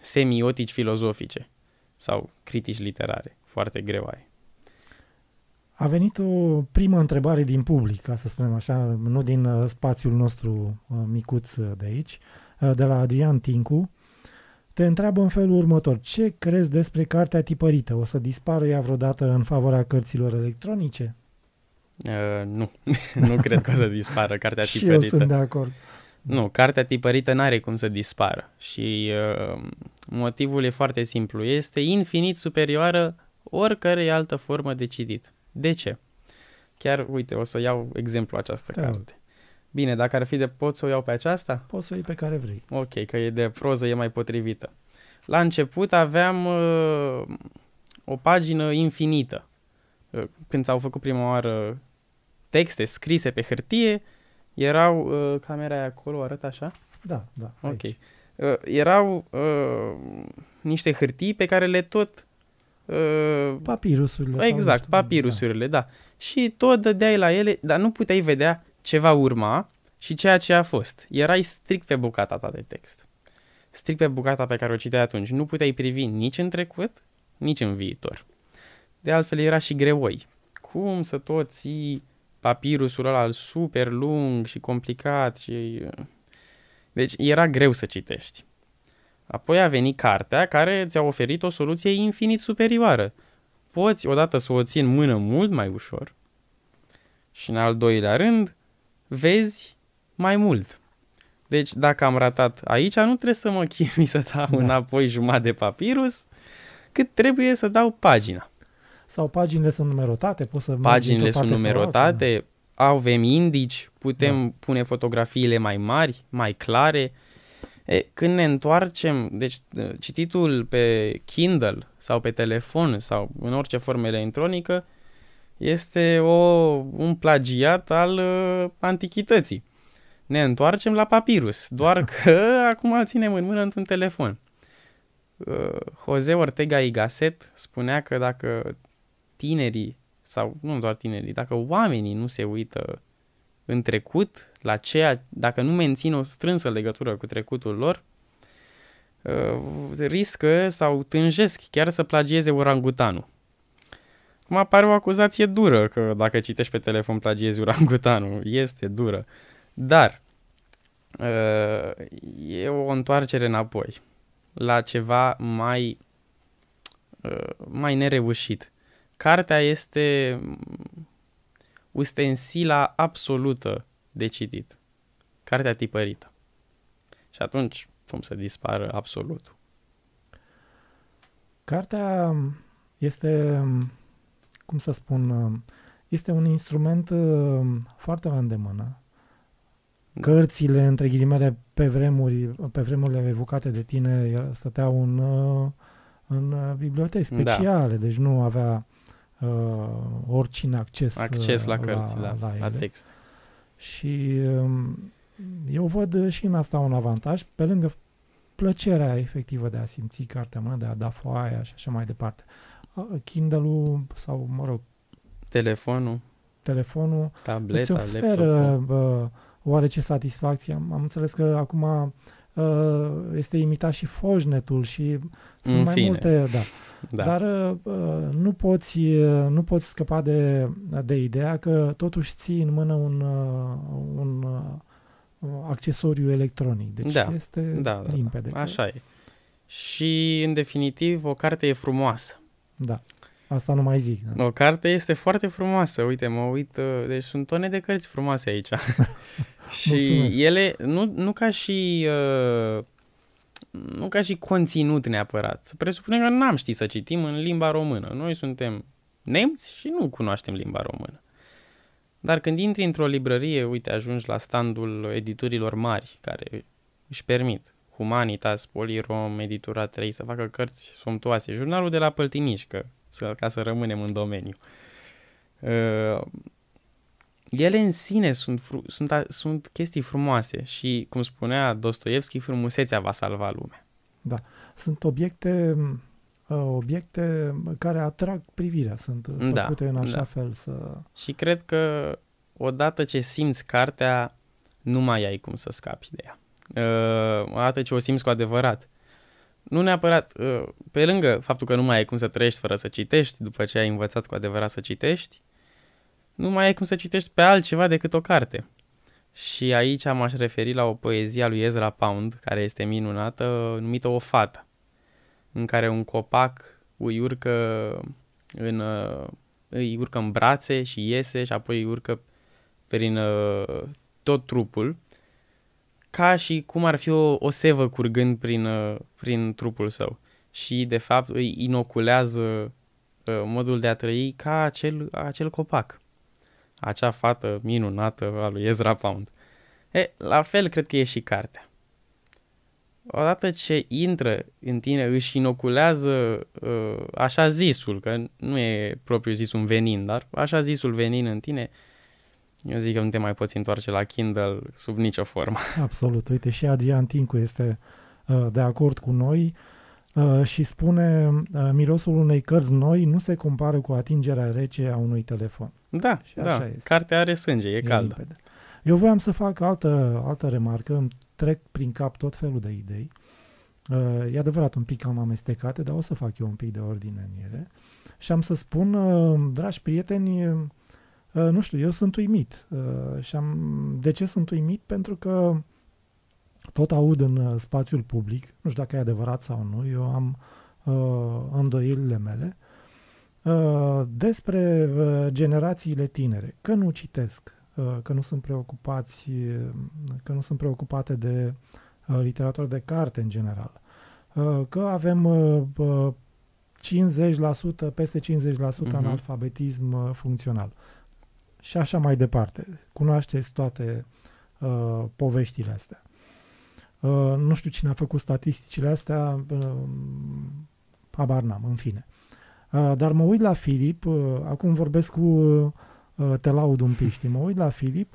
semiotici filozofice sau critici literare, foarte greu ai. A venit o primă întrebare din public, ca să spunem așa, nu din ă, spațiul nostru micuț de aici, de la Adrian Tincu, te întreabă în felul următor, ce crezi despre cartea tipărită? O să dispară ea vreodată în favoarea cărților electronice? Uh, nu, nu cred că o să dispară cartea și tipărită. Și eu sunt de acord. Nu, cartea tipărită nu are cum să dispară și uh, motivul e foarte simplu. Este infinit superioară oricărei altă formă de citit. De ce? Chiar, uite, o să iau exemplu această da. carte. Bine, dacă ar fi de pot să o iau pe aceasta? Poți să o iei pe care vrei. Ok, că e de proză, e mai potrivită. La început aveam uh, o pagină infinită. Uh, când s-au făcut prima oară texte scrise pe hârtie, erau, uh, camera acolo arată așa? Da, da, aici. Ok. Uh, erau uh, niște hârtii pe care le tot... Uh, papirusurile. Exact, papirusurile, da. da. Și tot dădeai la ele, dar nu puteai vedea ce va urma și ceea ce a fost. Erai strict pe bucata ta de text. Strict pe bucata pe care o citeai atunci. Nu puteai privi nici în trecut, nici în viitor. De altfel era și greoi. Cum să tot ții papirusul ăla super lung și complicat și... Deci era greu să citești. Apoi a venit cartea care ți-a oferit o soluție infinit superioară. Poți odată să o ții în mână mult mai ușor și în al doilea rând vezi mai mult. Deci dacă am ratat aici, nu trebuie să mă chinui să dau da. înapoi jumătate de papirus, cât trebuie să dau pagina. Sau paginile sunt numerotate, poți să Paginile sunt numerotate, avem indici, putem da. pune fotografiile mai mari, mai clare. E, când ne întoarcem, deci cititul pe Kindle sau pe telefon sau în orice formă electronică, este o, un plagiat al uh, antichității. Ne întoarcem la papirus, doar că acum îl ținem în mână într-un telefon. Uh, Jose Ortega y Gasset spunea că dacă tinerii, sau nu doar tinerii, dacă oamenii nu se uită în trecut, la ceea, dacă nu mențin o strânsă legătură cu trecutul lor, uh, riscă sau tânjesc chiar să plagieze orangutanul. Cum apare o acuzație dură, că dacă citești pe telefon plagiezi urangutanul, este dură. Dar uh, e o întoarcere înapoi la ceva mai, uh, mai nereușit. Cartea este ustensila absolută de citit. Cartea tipărită. Și atunci, cum să dispară absolutul? Cartea este cum să spun, uh, este un instrument uh, foarte la îndemână. Cărțile, între ghilimele, pe, vremuri, pe vremurile evocate de tine stăteau în, uh, în biblioteci da. speciale, da. deci nu avea uh, oricine acces, acces la, cărți, la, da, la, la text. Și um, eu văd și în asta un avantaj, pe lângă plăcerea efectivă de a simți cartea mână, de a da foaia și așa mai departe. Uh, Kindle-ul sau, mă rog, telefonul, telefonul tableta, îți oferă bă, oarece satisfacție. Am, am înțeles că acum uh, este imitat și foșnetul și în sunt mai fine. multe, da. da. Dar uh, nu poți nu poți scăpa de de ideea că totuși ții în mână un un, uh, accesoriu electronic. Deci da. este da, da, da. limpede. Da. Așa e. Și în definitiv o carte e frumoasă da. Asta nu mai zic. Da. O carte este foarte frumoasă. Uite, mă uit, uh, deci sunt tone de cărți frumoase aici. și Mulțumesc. ele, nu, nu ca și... Uh, nu ca și conținut neapărat. Să presupunem că n-am ști să citim în limba română. Noi suntem nemți și nu cunoaștem limba română. Dar când intri într-o librărie, uite, ajungi la standul editurilor mari care își permit Humanitas, Polirom, Editura 3, să facă cărți somtoase. Jurnalul de la Păltinișcă, ca să rămânem în domeniu. Uh, ele în sine sunt, fru- sunt, a, sunt chestii frumoase și, cum spunea Dostoevski, frumusețea va salva lumea. Da, sunt obiecte uh, obiecte care atrag privirea, sunt uh, da, făcute în așa da. fel să... Și cred că odată ce simți cartea, nu mai ai cum să scapi de ea uh, odată ce o simți cu adevărat. Nu neapărat, uh, pe lângă faptul că nu mai ai cum să trăiești fără să citești, după ce ai învățat cu adevărat să citești, nu mai ai cum să citești pe altceva decât o carte. Și aici m-aș referi la o poezie a lui Ezra Pound, care este minunată, numită O fată, în care un copac îi urcă în, uh, îi urcă în brațe și iese și apoi îi urcă prin uh, tot trupul ca și cum ar fi o, o sevă curgând prin, uh, prin trupul său și de fapt îi inoculează uh, modul de a trăi ca acel, acel copac, acea fată minunată a lui Ezra Pound. E, la fel cred că e și cartea. Odată ce intră în tine, își inoculează uh, așa zisul, că nu e propriu zis un venin, dar așa zisul venin în tine, eu zic că nu te mai poți întoarce la Kindle sub nicio formă. Absolut. Uite, și Adrian Tincu este uh, de acord cu noi uh, și spune uh, mirosul unei cărți noi nu se compară cu atingerea rece a unui telefon. Da, și da. Așa este. Cartea are sânge, e, e caldă. Limpede. Eu voiam să fac altă, altă remarcă, îmi trec prin cap tot felul de idei. e adevărat un pic am amestecate, dar o să fac eu un pic de ordine în ele. Și am să spun, dragi prieteni, Uh, nu știu, eu sunt uimit. Uh, și am, de ce sunt uimit? Pentru că tot aud în uh, spațiul public, nu știu dacă e adevărat sau nu, eu am uh, îndoielile mele, uh, despre uh, generațiile tinere, că nu citesc, uh, că nu sunt preocupați, uh, că nu sunt preocupate de uh, literatură de carte în general, uh, că avem uh, uh 50%, peste 50% uh-huh. Mhm. analfabetism funcțional și așa mai departe. Cunoașteți toate uh, poveștile astea. Uh, nu știu cine a făcut statisticile astea, uh, habar n-am, în fine. Uh, dar mă uit la Filip, uh, acum vorbesc cu uh, te laud un pic, știi, mă uit la Filip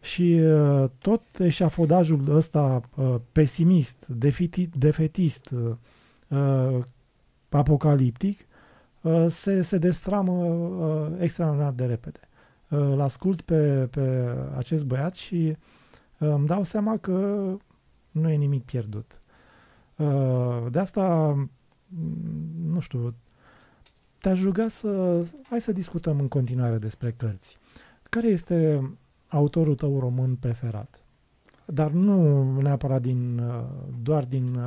și uh, tot eșafodajul ăsta uh, pesimist, defiti, defetist, uh, uh apocaliptic, uh, se, se destramă uh, extraordinar de repede îl ascult pe, pe acest băiat și uh, îmi dau seama că nu e nimic pierdut. Uh, de asta, mm, nu știu, te-aș ruga să... Hai să discutăm în continuare despre cărți. Care este autorul tău român preferat? Dar nu neapărat din, uh, doar din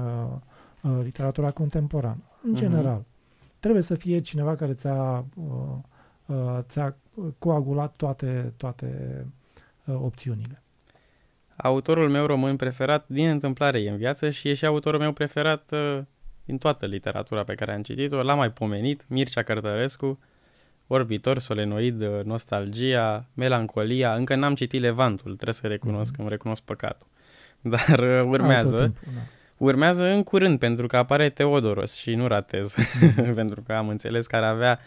literatura contemporană. În mhm. general, mm-hmm. trebuie să fie cineva care ți-a uh, Uh, ți-a coagulat toate, toate uh, opțiunile. Autorul meu român preferat din întâmplare e în viață și e și autorul meu preferat uh, din toată literatura pe care am citit-o. L-am mai pomenit, Mircea Cărtărescu, Orbitor, Solenoid, Nostalgia, Melancolia. Încă n-am citit Levantul, trebuie să recunosc, mm-hmm. îmi recunosc păcatul. Dar urmează. timpul, da. Urmează în curând, pentru că apare Teodoros și nu ratez, mhm. pentru că am înțeles că ar avea uh,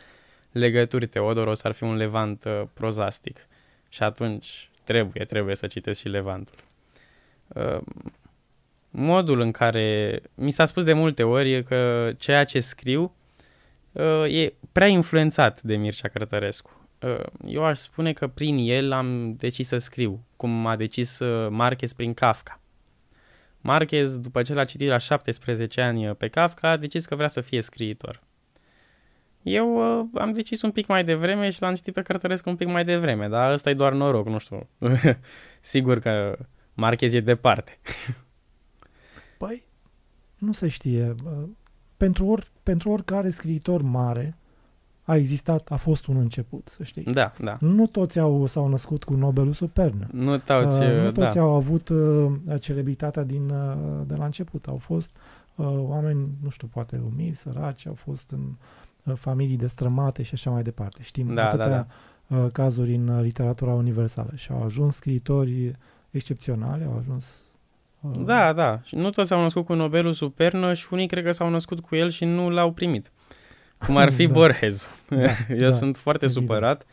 legături. Teodoros ar fi un Levant uh, prozastic. Și atunci trebuie, trebuie să citesc și Levantul. Uh, modul în care mi s-a spus de multe ori că ceea ce scriu uh, e prea influențat de Mircea Cărtărescu. Uh, eu aș spune că prin el am decis să scriu, cum a decis uh, Marquez prin Kafka. Marquez, după ce l-a citit la 17 ani uh, pe Kafka, a decis că vrea să fie scriitor. Eu uh, am decis un pic mai devreme și l-am citit pe cărtăresc un pic mai devreme, dar ăsta e doar noroc, nu știu. Sigur că Marchez e departe. păi, nu se știe. Uh, pentru, or, pentru oricare scriitor mare a existat, a fost un început, să știi. Da, da. Nu toți au, s-au născut cu Nobelul Supernă. Nu toți, uh, nu uh, toți da. au avut uh, celebritatea din, uh, de la început. Au fost uh, oameni, nu știu, poate umili, săraci, au fost în Uh, familii destrămate și așa mai departe. Știm da, da atâtea da, da. cazuri în uh, literatura universală și au ajuns scriitori excepționali, au ajuns... Da, da. Și nu toți s-au născut cu Nobelul Supernă și unii cred că s-au născut cu el și nu l-au primit. Cum ar fi da. Borges. Da, Eu da, sunt foarte evident. supărat.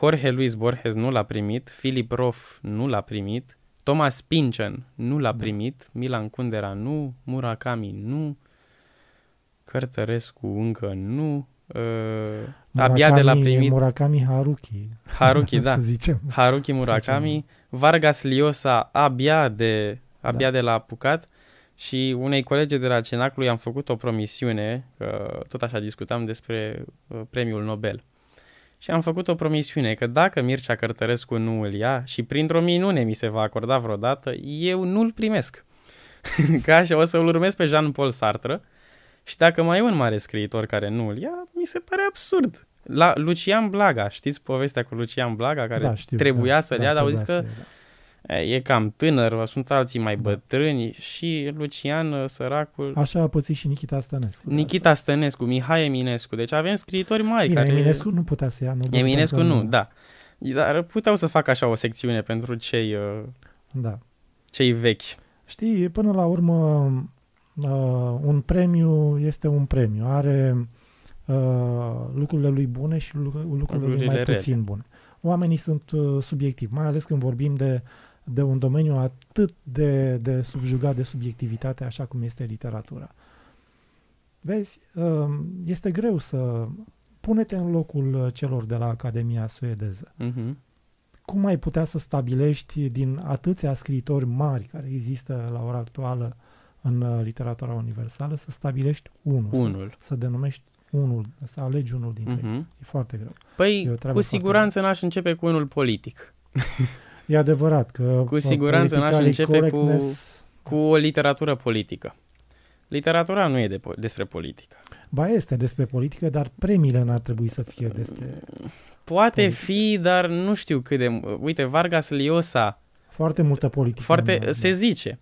Jorge Luis Borges nu l-a primit, Philip Roth nu l-a primit, Thomas Pynchon nu l-a da. primit, Milan Kundera nu, Murakami nu, Cărtărescu încă nu. Uh, abia de la primit... Murakami Haruki. Haruki, da. Să zicem. Haruki Murakami. Vargas Llosa abia de, da. abia da. de la apucat. Și unei colege de la Cenaclu i-am făcut o promisiune, că tot așa discutam despre ă, premiul Nobel. Și am făcut o promisiune că dacă Mircea Cărtărescu nu îl ia și printr-o minune mi se va acorda vreodată, eu nu-l primesc. Ca așa o să-l urmez pe Jean-Paul Sartre și dacă mai e un mare scriitor care nu îl ia, mi se pare absurd. La Lucian Blaga, știți povestea cu Lucian Blaga care da, știu, trebuia da, să-l da, dar au zis că da. e cam tânăr, sunt alții mai da. bătrâni și Lucian, ă, săracul... Așa a pățit și Nikita Stănescu. Da. Nikita da. Stănescu, Mihai Eminescu, deci avem scriitori mari Bine, care... Eminescu nu putea să ia Nobel. Eminescu nu, nu, da. Dar puteau să facă așa o secțiune pentru cei... Ă, da. Cei vechi. Știi, până la urmă, Uh, un premiu este un premiu, are uh, lucrurile lui bune și lucrurile, lucrurile lui mai rele. puțin bune. Oamenii sunt uh, subiectivi, mai ales când vorbim de, de un domeniu atât de, de subjugat de subiectivitate, așa cum este literatura. Vezi, uh, este greu să pune-te în locul uh, celor de la Academia Suedeză. Uh-huh. Cum ai putea să stabilești din atâția scriitori mari care există la ora actuală uh, în uh, literatura universală să stabilești unul. Unul. Să, să denumești unul, să alegi unul dintre uh-huh. ei. Mhm. E foarte greu. Păi, cu siguranță n-aș începe cu unul politic. e adevărat că... Cu uh, siguranță n-aș începe cu, cu o literatură politică. Literatura nu e de, despre politică. Ba este despre politică, dar premiile n-ar trebui să fie mm, despre... Poate politică. fi, dar nu știu cât de... Uite, Vargas Llosa... Foarte multă politică. Foarte, se zice.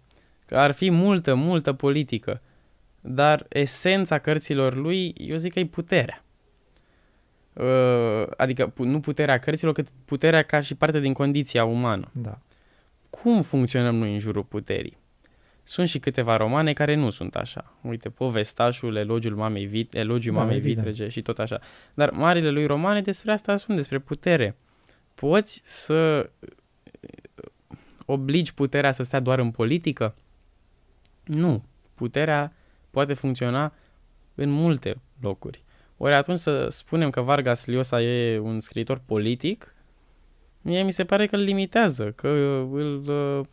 Că ar fi multă, multă politică, dar esența cărților lui, eu zic că e puterea. Uh, adică nu puterea cărților, cât puterea ca și parte din condiția umană. Da. Cum funcționăm noi în jurul puterii? Sunt și câteva romane care nu sunt așa. Uite, Povestașul, Elogiul Mamei, Vit, Elogiul da, Mamei Vitrege și tot așa. Dar marile lui romane despre asta sunt, despre putere. Poți să uh, obligi puterea să stea doar în politică? Nu. Puterea poate funcționa în multe locuri. Ori atunci să spunem că Vargas Llosa e un scriitor politic, mie mi se pare că îl limitează, că îl, uh,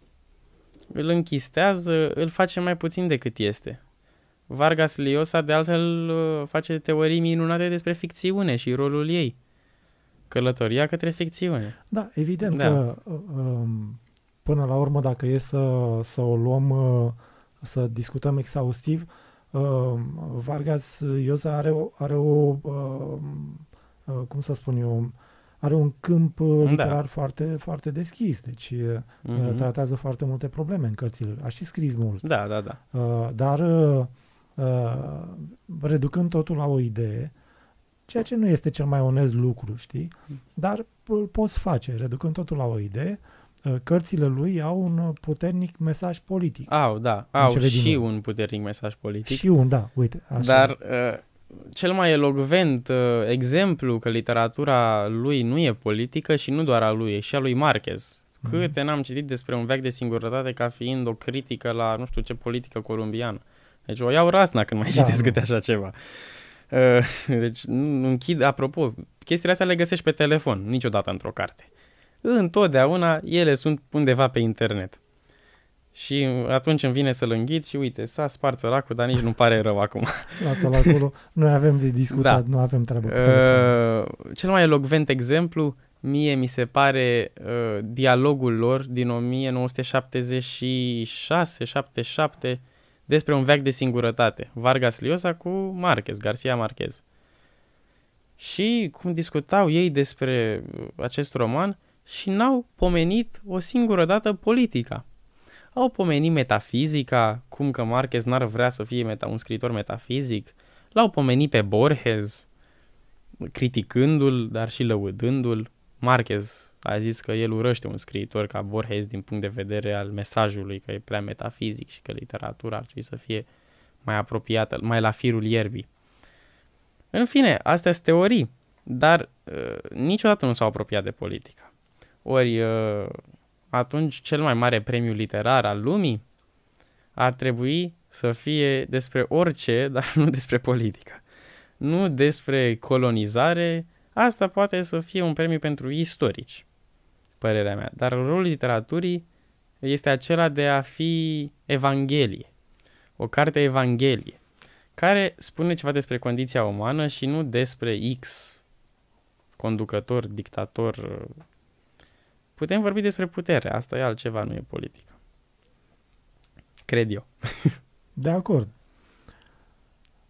îl închistează, îl face mai puțin decât este. Vargas Llosa, de altfel, uh, face teorii minunate despre ficțiune și rolul ei. Călătoria către ficțiune. Da, evident da. că uh, um, până la urmă, dacă e să, să o luăm să discutăm exhaustiv. Uh, Vargas Iosa are o, are o uh, uh, cum să spun eu, are un câmp da. literar da. foarte, foarte deschis, deci uh-huh. tratează foarte multe probleme în cărțile. A și scris mult. Da, da, da. Uh, dar uh, reducând totul la o idee, ceea ce nu este cel mai onest lucru, știi, mhm. dar îl poți face, reducând totul la o idee, uh, Uh, cărțile lui au un uh, puternic mesaj politic. Au, da, au și din un puternic mesaj politic. Și un, da, uite, așa. Dar uh, cel mai elogvent exemplu că literatura lui nu e politică și nu doar a lui, e și a lui Marquez. Mhm. Câte n-am citit despre un veac de singurătate ca fiind o critică la nu știu ce politică columbiană. Deci o iau rasna când mai da, citesc da. câte așa ceva. Deci închid, apropo, chestiile astea le găsești pe telefon, niciodată într-o carte întotdeauna ele sunt undeva pe internet. Și atunci îmi vine să-l înghit și uite, s-a spart săracul, dar nici nu pare rău acum. Lasă-l acolo, noi avem de discutat, da. nu avem treabă. Uh, cel mai elogvent exemplu, mie mi se pare uh, dialogul lor din 1976-77 despre un veac de singurătate, Vargas Llosa cu Marquez, Garcia Marquez. Și cum discutau ei despre acest roman, și n-au pomenit o singură dată politica. Au pomenit metafizica, cum că Marquez n-ar vrea să fie meta, un scriitor metafizic, l-au pomenit pe Borges, criticându-l, dar și lăudându-l. Marquez a zis că el urăște un scriitor ca Borges din punct de vedere al mesajului, că e prea metafizic și că literatura ar trebui să fie mai apropiată, mai la firul ierbii. În fine, astea sunt teorii, dar uh, niciodată nu s-au apropiat de politică. Ori uh, atunci cel mai mare premiu literar al lumii ar trebui să fie despre orice, dar nu despre politică. Nu despre colonizare, asta poate să fie un premiu pentru istorici, părerea mea. Dar rolul literaturii este acela de a fi Evanghelie, o carte Evanghelie, care spune ceva despre condiția umană și nu despre X, conducător, dictator, Putem vorbi despre putere, asta e altceva, nu e politică. Cred eu. De acord.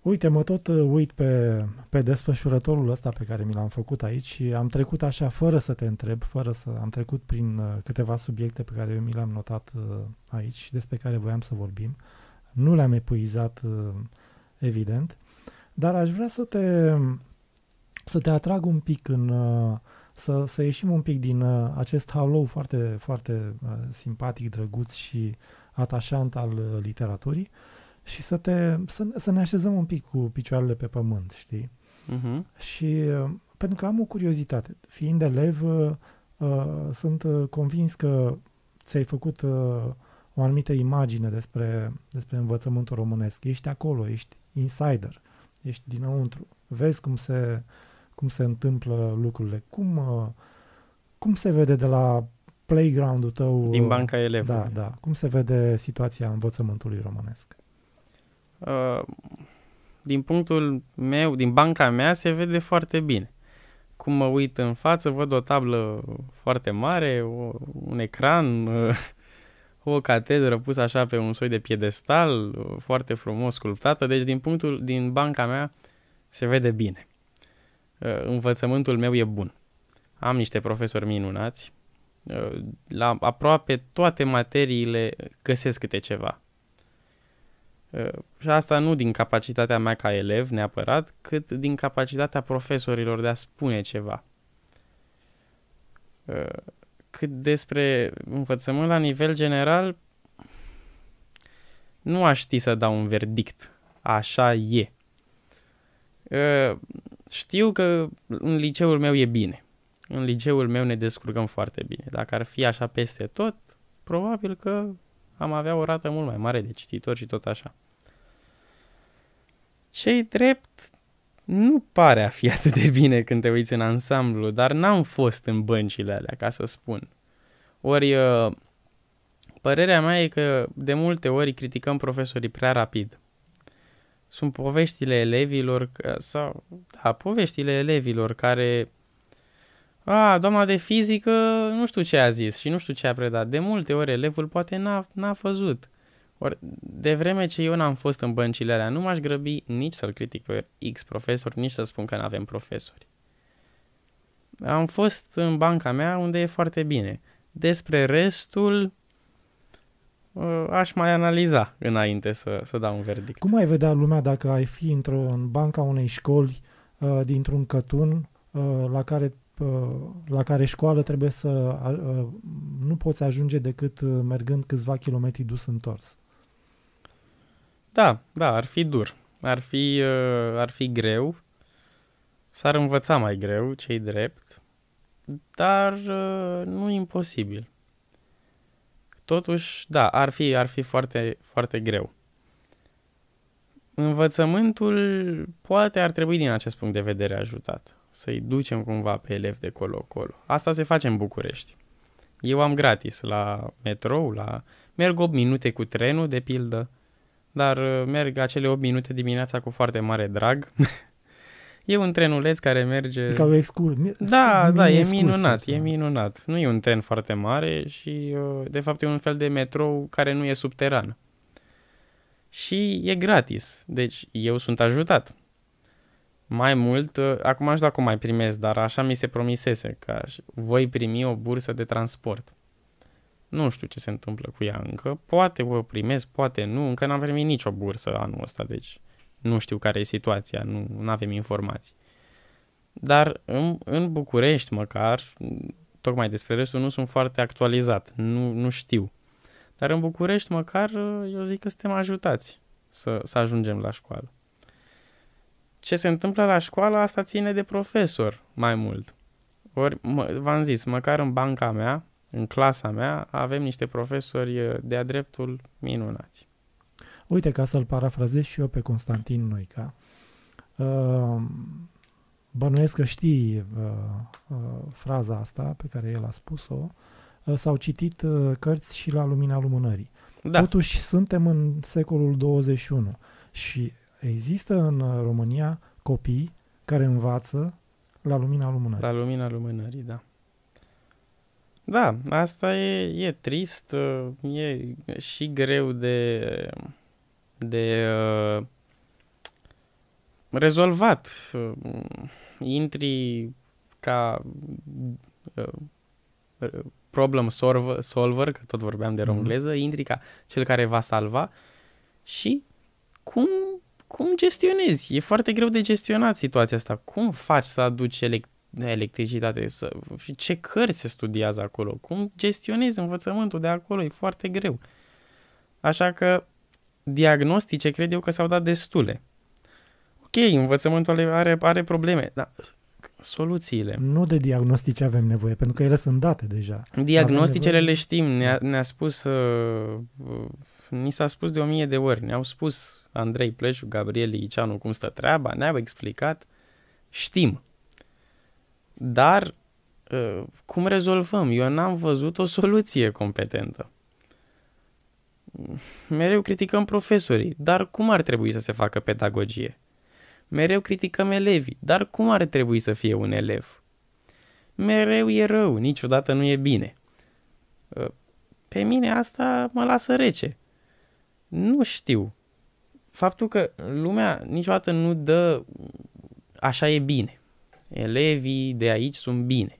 Uite, mă tot uh, uit pe, pe desfășurătorul ăsta pe care mi l-am făcut aici și am trecut așa fără să te întreb, fără să am trecut prin uh, câteva subiecte pe care eu mi le-am notat uh, aici și despre care voiam să vorbim. Nu le-am epuizat, evident, dar aș vrea să te, să te atrag un pic în, să, să ieșim un pic din uh, acest halou foarte, foarte uh, simpatic, drăguț și atașant al uh, literaturii și să, te, să, să ne așezăm un pic cu picioarele pe pământ, știi? Uh-huh. Și uh, pentru că am o curiozitate. Fiind elev, uh, uh, sunt uh, convins că ți-ai făcut uh, o anumită imagine despre, despre învățământul românesc. Ești acolo, ești insider, ești dinăuntru. Vezi cum se uh, cum se întâmplă lucrurile, cum, uh, cum se vede de la playground-ul tău... Din banca elevului. Da, da. Cum se vede situația învățământului românesc? Uh, din punctul meu, din banca mea, se vede foarte bine. Cum mă uit în față, văd o tablă foarte mare, o, un ecran, uh, o catedră pusă așa pe un soi de piedestal, uh, foarte frumos sculptată. Deci, din punctul, din banca mea, se vede bine. Eh, învățământul meu e bun. Am niște profesori minunați. Eh, la aproape toate materiile găsesc câte ceva. Eh, și asta nu din capacitatea mea ca elev neapărat, cât din capacitatea profesorilor de a spune ceva. Cât despre învățământ la nivel general, nu aș ști să dau un verdict. Așa e. Știu că în liceul meu e bine. În liceul meu ne descurcăm foarte bine. Dacă ar fi așa peste tot, probabil că am avea o rată mult mai mare de cititori și tot așa. Cei drept nu pare a fi atât de bine când te uiți în ansamblu, dar n-am fost în băncile alea, ca să spun. Ori, uh, părerea mea e că de multe ori criticăm profesorii prea rapid sunt poveștile elevilor, sau, da, poveștile elevilor care, a, doamna de fizică, nu știu ce a zis și nu știu ce a predat. De multe ori elevul poate n-a, n-a văzut. Ori, de vreme ce eu n-am fost în băncile alea, nu m-aș grăbi nici să-l critic pe X profesor, nici să spun că n avem profesori. Am fost în banca mea unde e foarte bine. Despre restul, Uh, aș mai analiza înainte să, să dau un verdict. Cum ai vedea lumea dacă ai fi într-o în banca unei școli uh, dintr-un cătun uh, la care la care școală trebuie să nu poți ajunge decât mergând câțiva kilometri dus întors. Da, da, ar fi dur. Ar fi, ar fi greu. S-ar învăța mai greu, cei drept, dar nu imposibil. Totuși, da, ar fi, ar fi foarte, foarte greu. Învățământul poate ar trebui din acest punct de vedere ajutat. Să-i ducem cumva pe elevi de colo-colo. Asta se face în București. Eu am gratis la metrou, la... Merg 8 minute cu trenul, de pildă, dar uh, merg acele 8 minute dimineața cu foarte mare drag E un trenuleț care merge... E ca o excur. Da, da, e minunat, e minunat. Nu e un tren foarte mare și, uh, de fapt, e un fel de metrou care nu e subteran. Și e gratis, deci eu sunt ajutat. Mai mult, uh, acum aș știu dacă mai primesc, dar așa mi se promisese că voi primi o bursă de transport. Nu știu ce se întâmplă cu ea încă, poate o primesc, poate nu, încă n-am primit nicio bursă anul ăsta, deci nu știu care e situația, nu avem informații. Dar în, în București măcar, tocmai despre restul nu sunt foarte actualizat, nu, nu știu. Dar în București măcar eu zic că suntem ajutați să, să ajungem la școală. Ce se întâmplă la școală, asta ține de profesor mai mult. Ori, mă, v-am zis, măcar în banca mea, în clasa mea, avem niște profesori eh, de-a dreptul minunați. Uite, ca să-l parafrazez și eu pe Constantin Noica, uh, bănuiesc că știi uh, uh, fraza asta pe care el a spus-o, s-au citit cărți și la lumina lumânării. Da. Totuși, suntem în secolul 21 și există în România copii care învață la lumina lumânării. La lumina lumânării, da. Da, asta e, e trist, e și greu de de uh, rezolvat. Uh, intri ca uh, problem solver, că tot vorbeam de mm-hmm. romgleză, intri ca cel care va salva și cum, cum gestionezi? E foarte greu de gestionat situația asta. Cum faci să aduci elect- electricitate? Să, ce cărți se studiază acolo? Cum gestionezi învățământul de acolo? E foarte greu. Așa că diagnostice cred eu că s-au dat destule. Ok, învățământul are, are probleme, dar soluțiile. Nu de diagnostice avem nevoie, pentru că ele sunt date deja. Diagnosticele le știm, ne-a, ne spus, uh, uh, ni s-a spus de o mie de ori, ne-au spus Andrei Pleșu, Gabriel Iceanu cum stă treaba, ne-au explicat, știm. Dar uh, cum rezolvăm? Eu n-am văzut o soluție competentă mereu criticăm profesorii, dar cum ar trebui să se facă pedagogie? Mereu criticăm elevii, dar cum ar trebui să fie un elev? Mereu e rău, niciodată nu e bine. Ă, pe mine asta mă lasă rece. Nu știu. Faptul că lumea niciodată nu dă așa e bine. Elevii de aici sunt bine.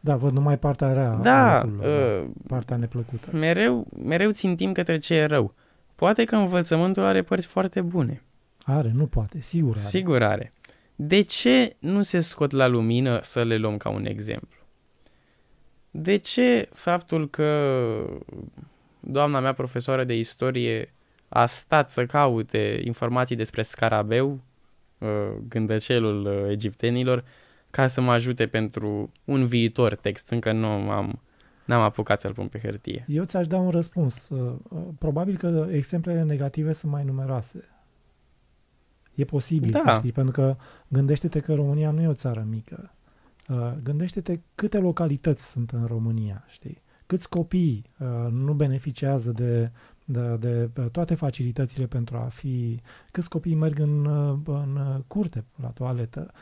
Da, văd numai partea rea. Da, uh, partea neplăcută. Mereu, mereu țintim către ce e rău. Poate că învățământul are părți foarte bune. Are, nu poate, sigur are. Sigur are. De ce nu se scot la lumină să le luăm ca un exemplu? De ce faptul că doamna mea profesoară de istorie a stat să caute informații despre scarabeu, ă, gândăcelul ă, egiptenilor, ca să mă ajute pentru un viitor text. Încă nu am, n-am apucat să-l pun pe hârtie. Eu ți-aș da un răspuns. Uh, uh, probabil că exemplele negative sunt mai numeroase. E posibil, da. să știi, pentru că gândește-te că România nu e o țară mică. Uh, gândește-te câte localități sunt în România, știi? Câți copii nu beneficiază de de, de toate facilitățile pentru a fi, câți copii merg în, în curte la toaletă,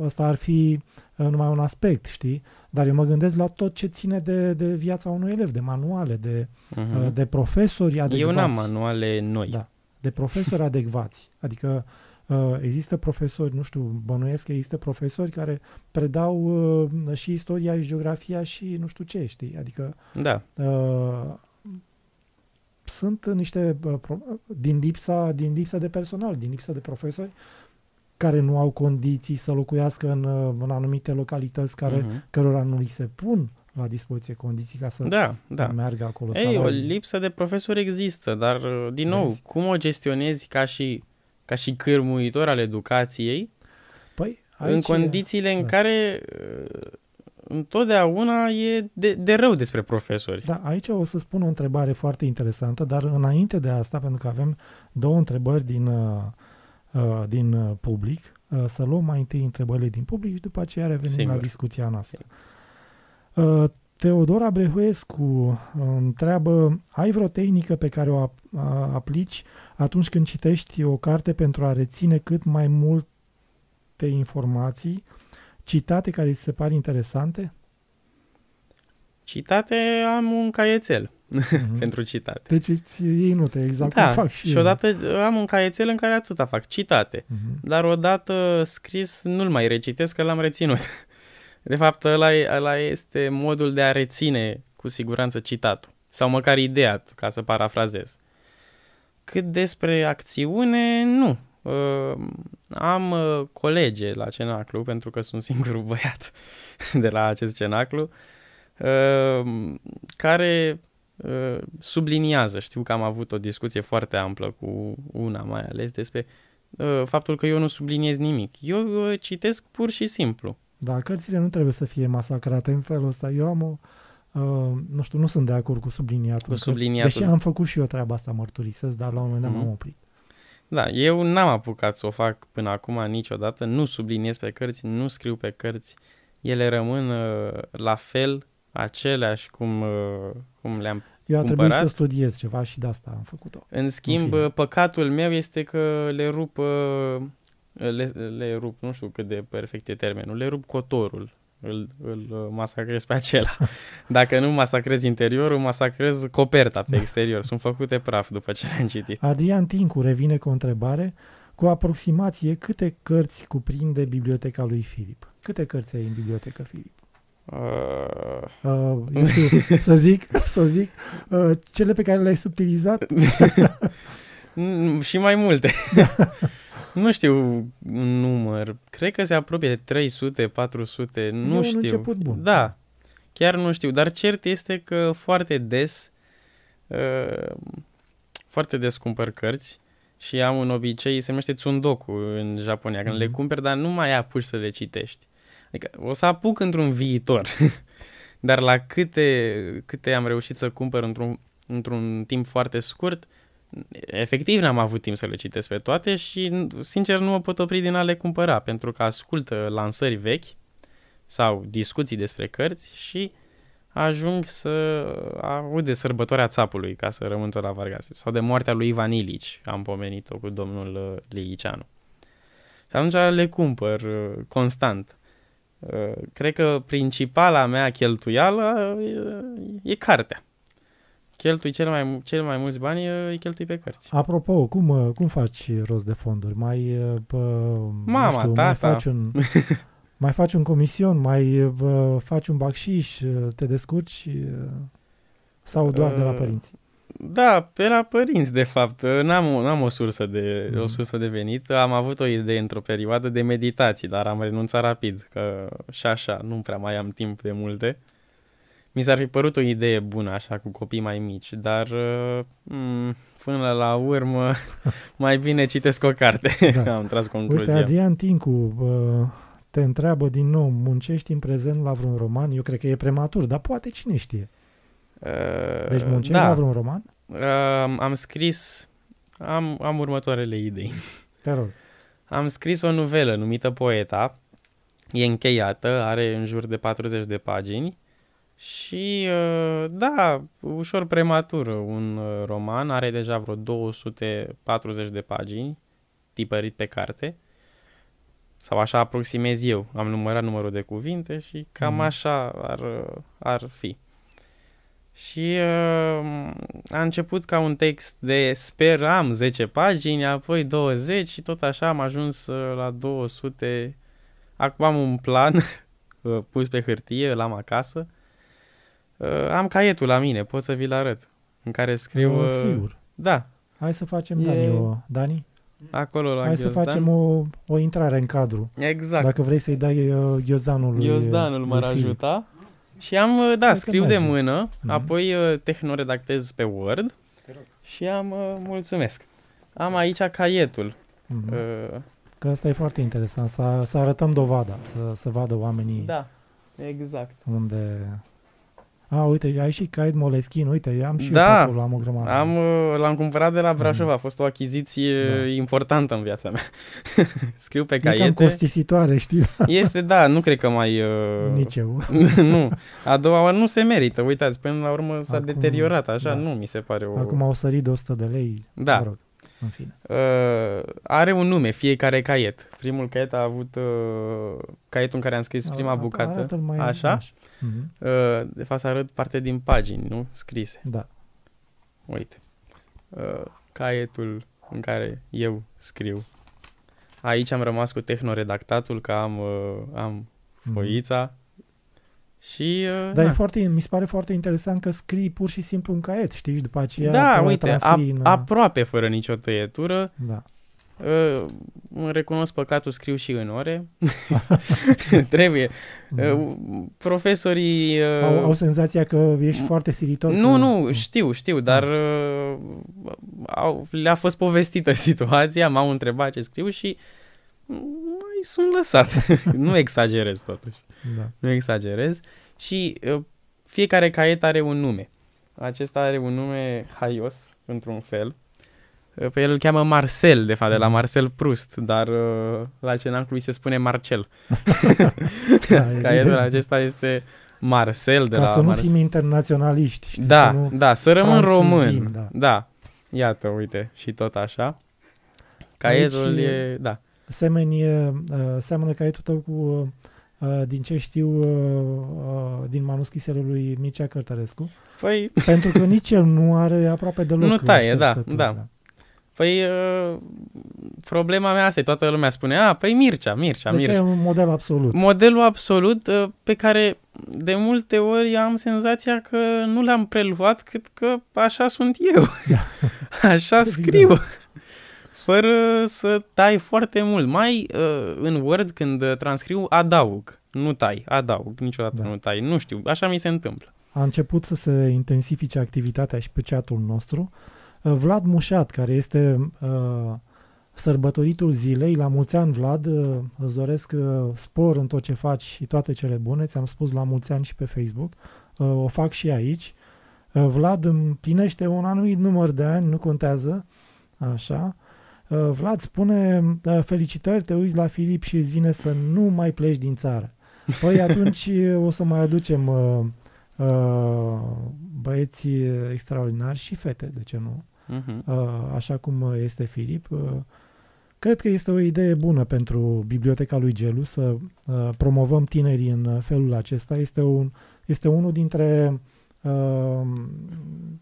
ăsta ar fi uh, numai un aspect, știi? Dar eu mă gândesc la tot ce ține de, de viața unui elev, de manuale, de, uh-huh. de profesori adecvați. Eu n-am manuale noi. Da, de profesori adecvați. Adică uh, există profesori, nu știu, bănuiesc că există profesori care predau uh, și istoria și geografia și nu știu ce, știi? Adică da. Uh, sunt niște, din lipsa, din lipsa de personal, din lipsa de profesori, care nu au condiții să locuiască în, uh, în anumite localități care, uh-huh. cărora nu li se pun la dispoziție condiții ca să da, da. meargă acolo. Ei, o lipsă de profesori există, dar uh, din nou, Vezi? cum o gestionezi ca și, ca și cârmuitor al educației păi, aici în condițiile e, în da. care uh, întotdeauna e de, de rău despre profesori. Da, aici o să spun o întrebare foarte interesantă, dar înainte de asta, pentru că avem două întrebări din uh, Uh, din uh, public, uh, să luăm mai întâi întrebările din public și după aceea revenim Singur. la discuția noastră. Teodora Brehuescu întreabă, ai vreo tehnică pe care o aplici atunci când citești o carte pentru a reține cât mai multe informații citate care ți se par interesante? Citate am un caietel mm-hmm. pentru citate. Deci ei nu te exact da, cum fac și, și eu. odată am un caietel în care atâta fac, citate. Mm-hmm. Dar odată scris nu-l mai recitesc că l-am reținut. De fapt, ăla, ăla este modul de a reține cu siguranță citatul. Sau măcar ideea, ca să parafrazez. Cât despre acțiune, nu. Uh, am uh, colege la cenaclu, pentru că sunt singurul băiat de la acest cenaclu, uh, care Uh, subliniază. Știu că am avut o discuție foarte amplă cu una mai ales despre uh, faptul că eu nu subliniez nimic. Eu uh, citesc pur și simplu. Da, cărțile nu trebuie să fie masacrate în felul ăsta. Eu am o... Uh, nu știu, nu sunt de acord cu subliniatul. Cu subliniatul. Deși am făcut și eu treaba asta, mărturisesc, dar la un moment dat mm-hmm. m-am mhm. oprit. Da, eu n-am apucat să o fac până acum niciodată, nu subliniez pe cărți, nu scriu pe cărți, ele rămân uh, la fel aceleași cum, uh, cum le-am Eu a trebuit să studiez ceva și de asta am făcut-o. În schimb, în păcatul meu este că le rup, uh, le, le rup, nu știu cât de perfect e termenul, le rup cotorul. Îl, îl uh, masacrez pe acela. Dacă nu masacrez interiorul, masacrez coperta pe da. exterior. Sunt făcute praf după ce le-am citit. Adrian Tincu revine cu o întrebare. Cu aproximație, câte cărți cuprinde biblioteca lui Filip? Câte cărți ai în biblioteca Filip? Uh... Uh, știu, să zic, să zic, uh, cele pe care le-ai subtilizat? Mm, și mai multe. nu știu un număr. Cred că se apropie de 300, 400, e nu e știu. Un început bun. Da. Chiar nu știu, dar cert este că foarte des uh, foarte des cumpăr cărți și am un obicei, se numește tsundoku în Japonia, când mm-hmm. le mhm. cumperi, dar nu mai apuci să le citești. Adică o să apuc într-un viitor, dar la câte, câte am reușit să cumpăr într-un, într-un timp foarte scurt, efectiv n-am avut timp să le citesc pe toate și, sincer, nu mă pot opri din a le cumpăra, pentru că ascultă lansări vechi sau discuții despre cărți și ajung să aud de sărbătoarea țapului, ca să rămân tot la Vargas, sau de moartea lui Ivan Ilici, am pomenit-o cu domnul uh, Ligiceanu. Și atunci le cumpăr uh, constant. Uh, cred că principala mea cheltuială uh, e, e cartea. Cheltui cel mai, cel mai mulți bani uh, îi cheltui pe cărți. Apropo, cum, cum faci rost de fonduri? Mai, bă, Mama, știu, tata. mai faci un, mai faci un comision, mai bă, faci un bacșiș, te descurci sau doar uh, de la părinți? Da, pe la părinți, de fapt. N-am, n-am o, sursă de, mm. o mhm. sursă de venit. Am avut o idee într-o perioadă de meditații, dar am renunțat rapid, că și așa nu prea mai am timp de multe. Mi s-ar fi părut o idee bună, așa, cu copii mai mici, dar uh, m- mm, până la urmă mai bine citesc o carte. Da. am tras concluzia. Uite, Adrian Tincu, uh, te întreabă din nou, muncești în prezent la vreun roman? Eu cred că e prematur, dar poate cine știe. Uh, deci muncești da. la vreun roman? Uh, am scris, am, am următoarele idei. Te rog. Am scris o novelă numită Poeta, e încheiată, are în jur de 40 de pagini și, uh, da, ușor prematur un roman, are deja vreo 240 de pagini tipărit pe carte sau așa aproximez eu. Am numărat numărul de cuvinte și cam mm. așa ar, ar fi. Și uh, a început ca un text de speram 10 pagini, apoi 20 și tot așa am ajuns uh, la 200. Acum am un plan uh, pus pe hârtie, l-am acasă. Uh, am caietul la mine, pot să vi-l arăt, în care scriu... Uh, sigur. Da. Hai să facem, e... Dani, o... Dani? Acolo la Hai Ghiozdan. să facem o, o intrare în cadru. Exact. Dacă vrei să-i dai uh, Ghiozdanului. Ghiozdanul m-ar ajuta. Și am, uh, da, Cred scriu de mână, mm-hmm. apoi uh, tehnoredactez pe Word și am, uh, mulțumesc. Am aici caietul. Mm-hmm. Uh, Că asta e foarte interesant, să, să arătăm dovada, să, să vadă oamenii. Da, exact. Unde, a, uite, ai și Caid Moleskin, uite, am și da, eu acolo, am o grămadă. Am, l-am cumpărat de la Brașov, a mm. fost o achiziție da. importantă în viața mea. Scriu pe caiete. E cam costisitoare, știi? este, da, nu cred că mai... Uh... Nici eu. nu, a doua oară nu se merită, uitați, până la urmă s-a Acum, deteriorat, așa, da. nu mi se pare o... Acum au sărit de 100 de lei, da. mă rog. În fine. Uh, are un nume fiecare caiet. Primul caiet a avut uh, caietul în care am scris prima bucată. așa. așa. Mm-hmm. De fapt să arăt parte din pagini, nu? Scrise. Da. Uite. Uh, caietul în care eu scriu. Aici am rămas cu tehnoredactatul, că am, uh, am mhm. foița. Mm-hmm. Și, uh, Dar na. e da. foarte, mi se pare foarte interesant că scrii pur și simplu un caiet, știi, și după aceea... Da, uite, a, în... aproape fără nicio tăietură. Da. Uh, recunosc păcatul, scriu și în ore. Trebuie. Ă, da. Uh, profesorii... Uh, au, au senzația că ești foarte silitor. Nu, că... nu, știu, știu, da. dar au, le-a fost povestită situația, m-au întrebat ce scriu și mai sunt lăsat. nu exagerez totuși. Da. Nu exagerez. Și fiecare caiet are un nume. Acesta are un nume haios, într-un fel. Pe el îl cheamă Marcel, de fapt, de la mm. Marcel Prust, dar uh, la lui se spune Marcel. Da, ca Caietul acesta este Marcel de Ca la să nu Marcel. fim internaționaliști, știi? Da, să nu da, să rămân român. Da. da. Iată, uite, și tot așa. Caietul Aici, e, da. Semeni, uh, seamănă caietul tău cu, uh, din ce știu, din manuscrisele lui Mircea Cărtărescu. Păi... Pentru că nici el nu are aproape deloc Nu taie, da, da, da. Păi uh, problema mea asta e, toată lumea spune, a, păi Mircea, Mircea, deci Mircea. e un model absolut. Modelul absolut uh, pe care de multe ori am senzația că nu l-am preluat cât că așa sunt eu. Da. Așa deci, scriu. Da. Fără să tai foarte mult. Mai uh, în Word când transcriu adaug, nu tai, adaug, niciodată da. nu tai. Nu știu, așa mi se întâmplă. A început să se intensifice activitatea și pe chat nostru Uh, Vlad Mușat, care este uh, sărbătoritul zilei. La mulți ani, Vlad, uh, îți doresc uh, spor în tot ce faci și toate cele bune. Ți-am spus la mulți ani și pe Facebook. Uh, o fac și aici. Uh, Vlad împlinește un anumit număr de ani, nu contează. Așa. Vlad spune, felicitări, te uiți la Filip și îți vine să nu mai pleci din țară. Păi atunci o să mai aducem uh, băieți extraordinari și fete, de ce nu? uh-huh. așa cum uh, este Filip. Uh, cred că este o idee bună pentru Biblioteca lui Gelu să uh, promovăm tinerii în felul acesta. Este, un, este unul dintre,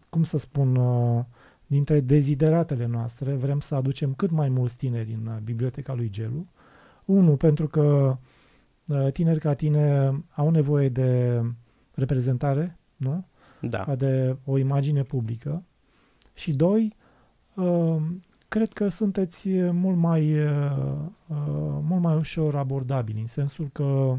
cum să spun, dintre dezideratele noastre. Vrem să aducem cât mai mulți tineri în Biblioteca lui Gelu. Unu, pentru că tineri ca tine au nevoie de reprezentare, nu? Da. De o imagine publică. Și doi, uh, cred că sunteți uh, mult mai, uh, mult mai ușor abordabili, în sensul că,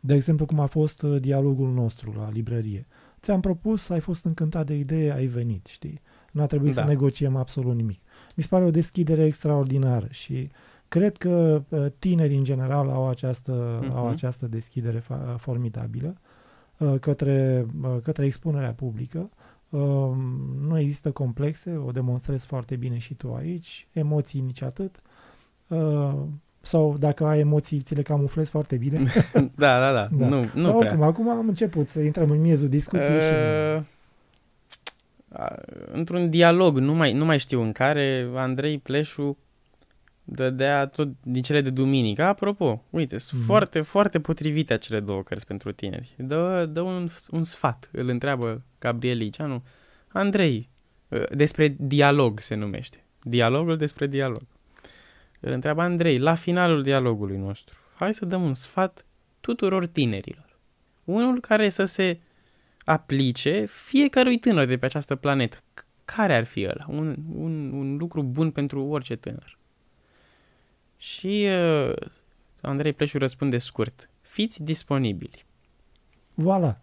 de exemplu, cum a fost dialogul nostru la librărie. Ți-am propus, ai fost încântat de idee, ai venit, știi? Nu a trebuit da. să negociem absolut nimic. Mi se pare o deschidere extraordinară și cred că tinerii în general au această, uh-huh. au mhm. această deschidere fa- formidabilă. Uh, către, uh, către expunerea publică. Um, nu există complexe, o demonstrezi foarte bine și tu aici, emoții nici atât. Uh, sau dacă ai emoții, ți le camuflezi foarte bine. da, da, da. da. Nu, nu Dar oricum, acum am început să intrăm în miezul discuției uh... și într-un dialog, nu mai, nu mai știu în care, Andrei Pleșu dădea tot din cele de duminică. Apropo, uite, sunt mm-hmm. foarte, foarte potrivite acele două cărți pentru tineri. Dă, dă un, un sfat, îl întreabă Gabriel Iceanu. Andrei, ă, despre dialog se numește. Dialogul despre dialog. Îl întreabă Andrei, la finalul dialogului nostru, hai să dăm un sfat tuturor tinerilor. Unul care să se aplice fiecărui tânăr de pe această planetă. Care ar fi ăla? Un, un, un lucru bun pentru orice tânăr. Și uh, Andrei Pleșu răspunde scurt. Fiți disponibili. Voilà. Da.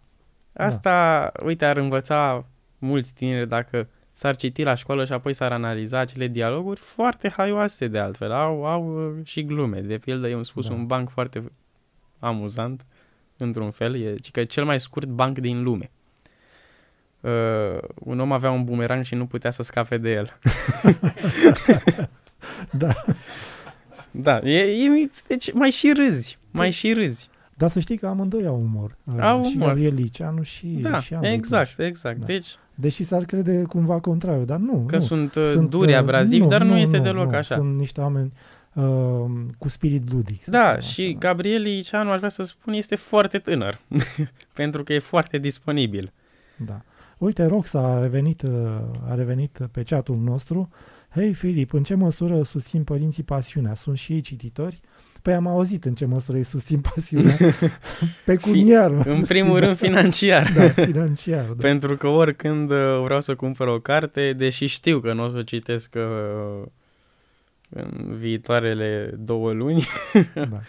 Asta, da. uite, ar învăța mulți tineri dacă s-ar citi la școală și apoi s-ar analiza acele dialoguri foarte haioase de altfel. Au, au uh, și glume. De pildă, eu am spus da. un banc foarte amuzant, într-un fel, e că cel mai scurt banc din lume. Uh, un om avea un bumerang și nu putea să scape de el. da da. E, e, deci mai și râzi, mai păi, și râzi. Dar să știi că amândoi au umor. Au uh, și umor. Și și, da, și Exact, Cluj. Deci, exact. Da. Deci, Deși s-ar crede cumva contrariu, dar nu. Că nu. sunt, uh, sunt duri, uh, abrazivi, nu, dar nu, nu este nu, deloc nu. așa. Sunt niște oameni uh, cu spirit ludic. Da, și așa. Da. Gabriel Liceanu, aș vrea să spun, este foarte tânăr, pentru că e foarte disponibil. Da. Uite, Rox a revenit, a revenit pe chatul nostru. Uh, Hei, Filip, în ce măsură susțin părinții pasiunea? Sunt și ei cititori? Păi am auzit în ce măsură îi susțin pasiunea. Pecuniar. Fi, în primul rând financiar. Da, financiar. Da. Pentru că oricând uh, vreau să cumpăr o carte, deși știu că nu o să o citesc uh, în viitoarele două luni, da.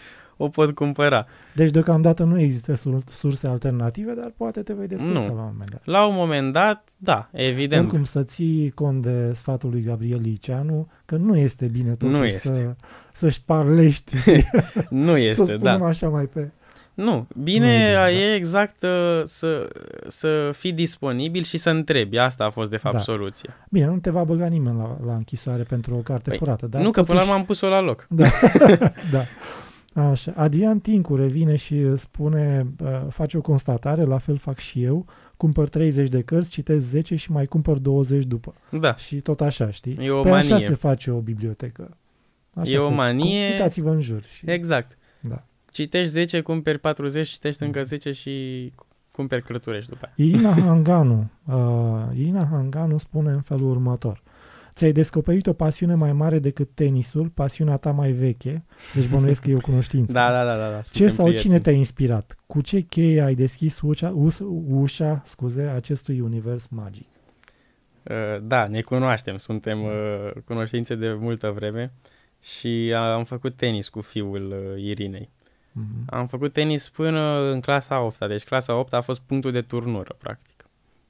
o pot cumpăra. Deci deocamdată nu există surse alternative, dar poate te vei descurca nu. la un moment dat. La un moment dat, da, evident. Cum să ții cont de sfatul lui Gabriel Liceanu, că nu este bine totuși nu este. Să, să-și parlești. nu este, să spunem da. așa mai pe... Nu, bine nu e, bine, da. e da. exact uh, să, să fii disponibil și să întrebi. Asta a fost, de fapt, da. soluția. Bine, nu te va băga nimeni la, la închisoare pentru o carte păi, furată. Dar nu, că până la urmă am pus-o la loc. Da, da. Așa. Adrian Tincu revine și spune, uh, face o constatare, la fel fac și eu, cumpăr 30 de cărți, citesc 10 și mai cumpăr 20 după. Da. Și tot așa, știi? E o Pe manie. așa se face o bibliotecă. Așa e o se... manie. Uitați-vă în jur. Și... Exact. Da. Citești 10, cumperi 40, citești încă 10 și cumperi crăturești după Irina Hanganu, uh, Irina Hanganu spune în felul următor. Ți-ai descoperit o pasiune mai mare decât tenisul, pasiunea ta mai veche, deci bănuiesc că e o cunoștință. da, da, da, da, da Ce sau prieteni. cine te-a inspirat? Cu ce cheie ai deschis ușa, ușa scuze, acestui univers magic? Uh, da, ne cunoaștem, suntem uh, cunoștințe de multă vreme și am făcut tenis cu fiul uh, Irinei. Mm-hmm. Am făcut tenis până în clasa 8 deci clasa 8 a fost punctul de turnură, practic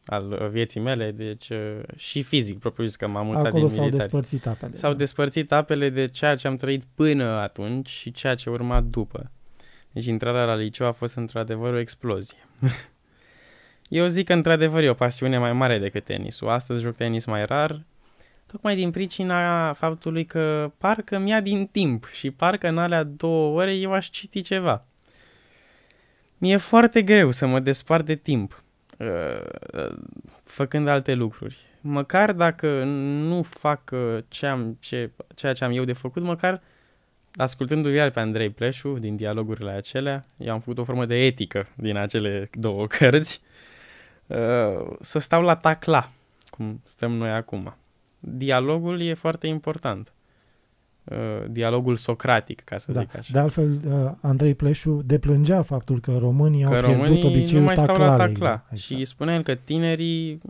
al uh, vieții mele, deci uh, și fizic, propriu zis că m-am mutat Acolo din s-au despărțit apele. S-au da. despărțit apele de ceea ce am trăit până atunci și ceea ce urma după. Deci intrarea la liceu a fost într-adevăr o explozie. Eu zic că într-adevăr e o pasiune mai mare decât tenisul. Astăzi joc tenis mai rar, tocmai din pricina faptului că parcă mi-a din timp și parcă în alea două ore eu aș citi ceva. Mi-e foarte greu să mă despart de timp Uh, uh, făcând alte lucruri. Măcar dacă nu fac uh, ce am, ce, ceea ce am eu de făcut, măcar ascultându-l iar pe Andrei Pleșu din dialogurile acelea, eu am făcut o formă de etică din acele două cărți, să stau la tacla, cum stăm noi acum. Dialogul e foarte important. Uh, dialogul socratic, ca să da. zic așa. De altfel, uh, Andrei Pleșu deplângea faptul că românii că au pierdut românii obiceiul nu mai stau la tacla. Exact. Și spunea el că tinerii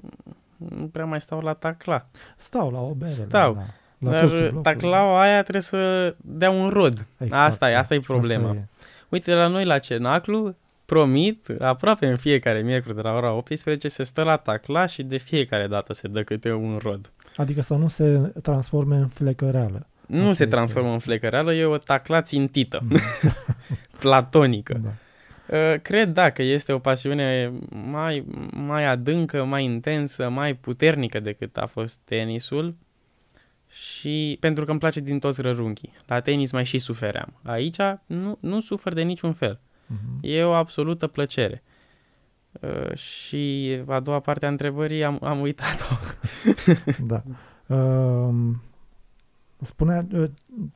nu prea mai stau la tacla. Stau la o bere. Stau. La, da, la, da, la Dar taclaua aia trebuie să dea un rod. Exact. Asta e, asta e problema. Asta e. Uite, la noi la Cenaclu, promit, aproape în fiecare miercuri de la ora 18 se stă la tacla și de fiecare dată se dă câte un rod. Adică să nu se transforme în flecăreală nu se transformă în flecăreală, e o tacla țintită, platonică. Da. Ă, cred, da, că este o pasiune mai, mai adâncă, mai intensă, mai puternică decât a fost tenisul și pentru că îmi place din toți rărunchii. La tenis mai și sufeream. Aici nu, nu sufer de niciun fel. Uh-huh. E o absolută plăcere. Uh, și a doua parte a întrebării am, am uitat-o. da. Ă, Spunea uh,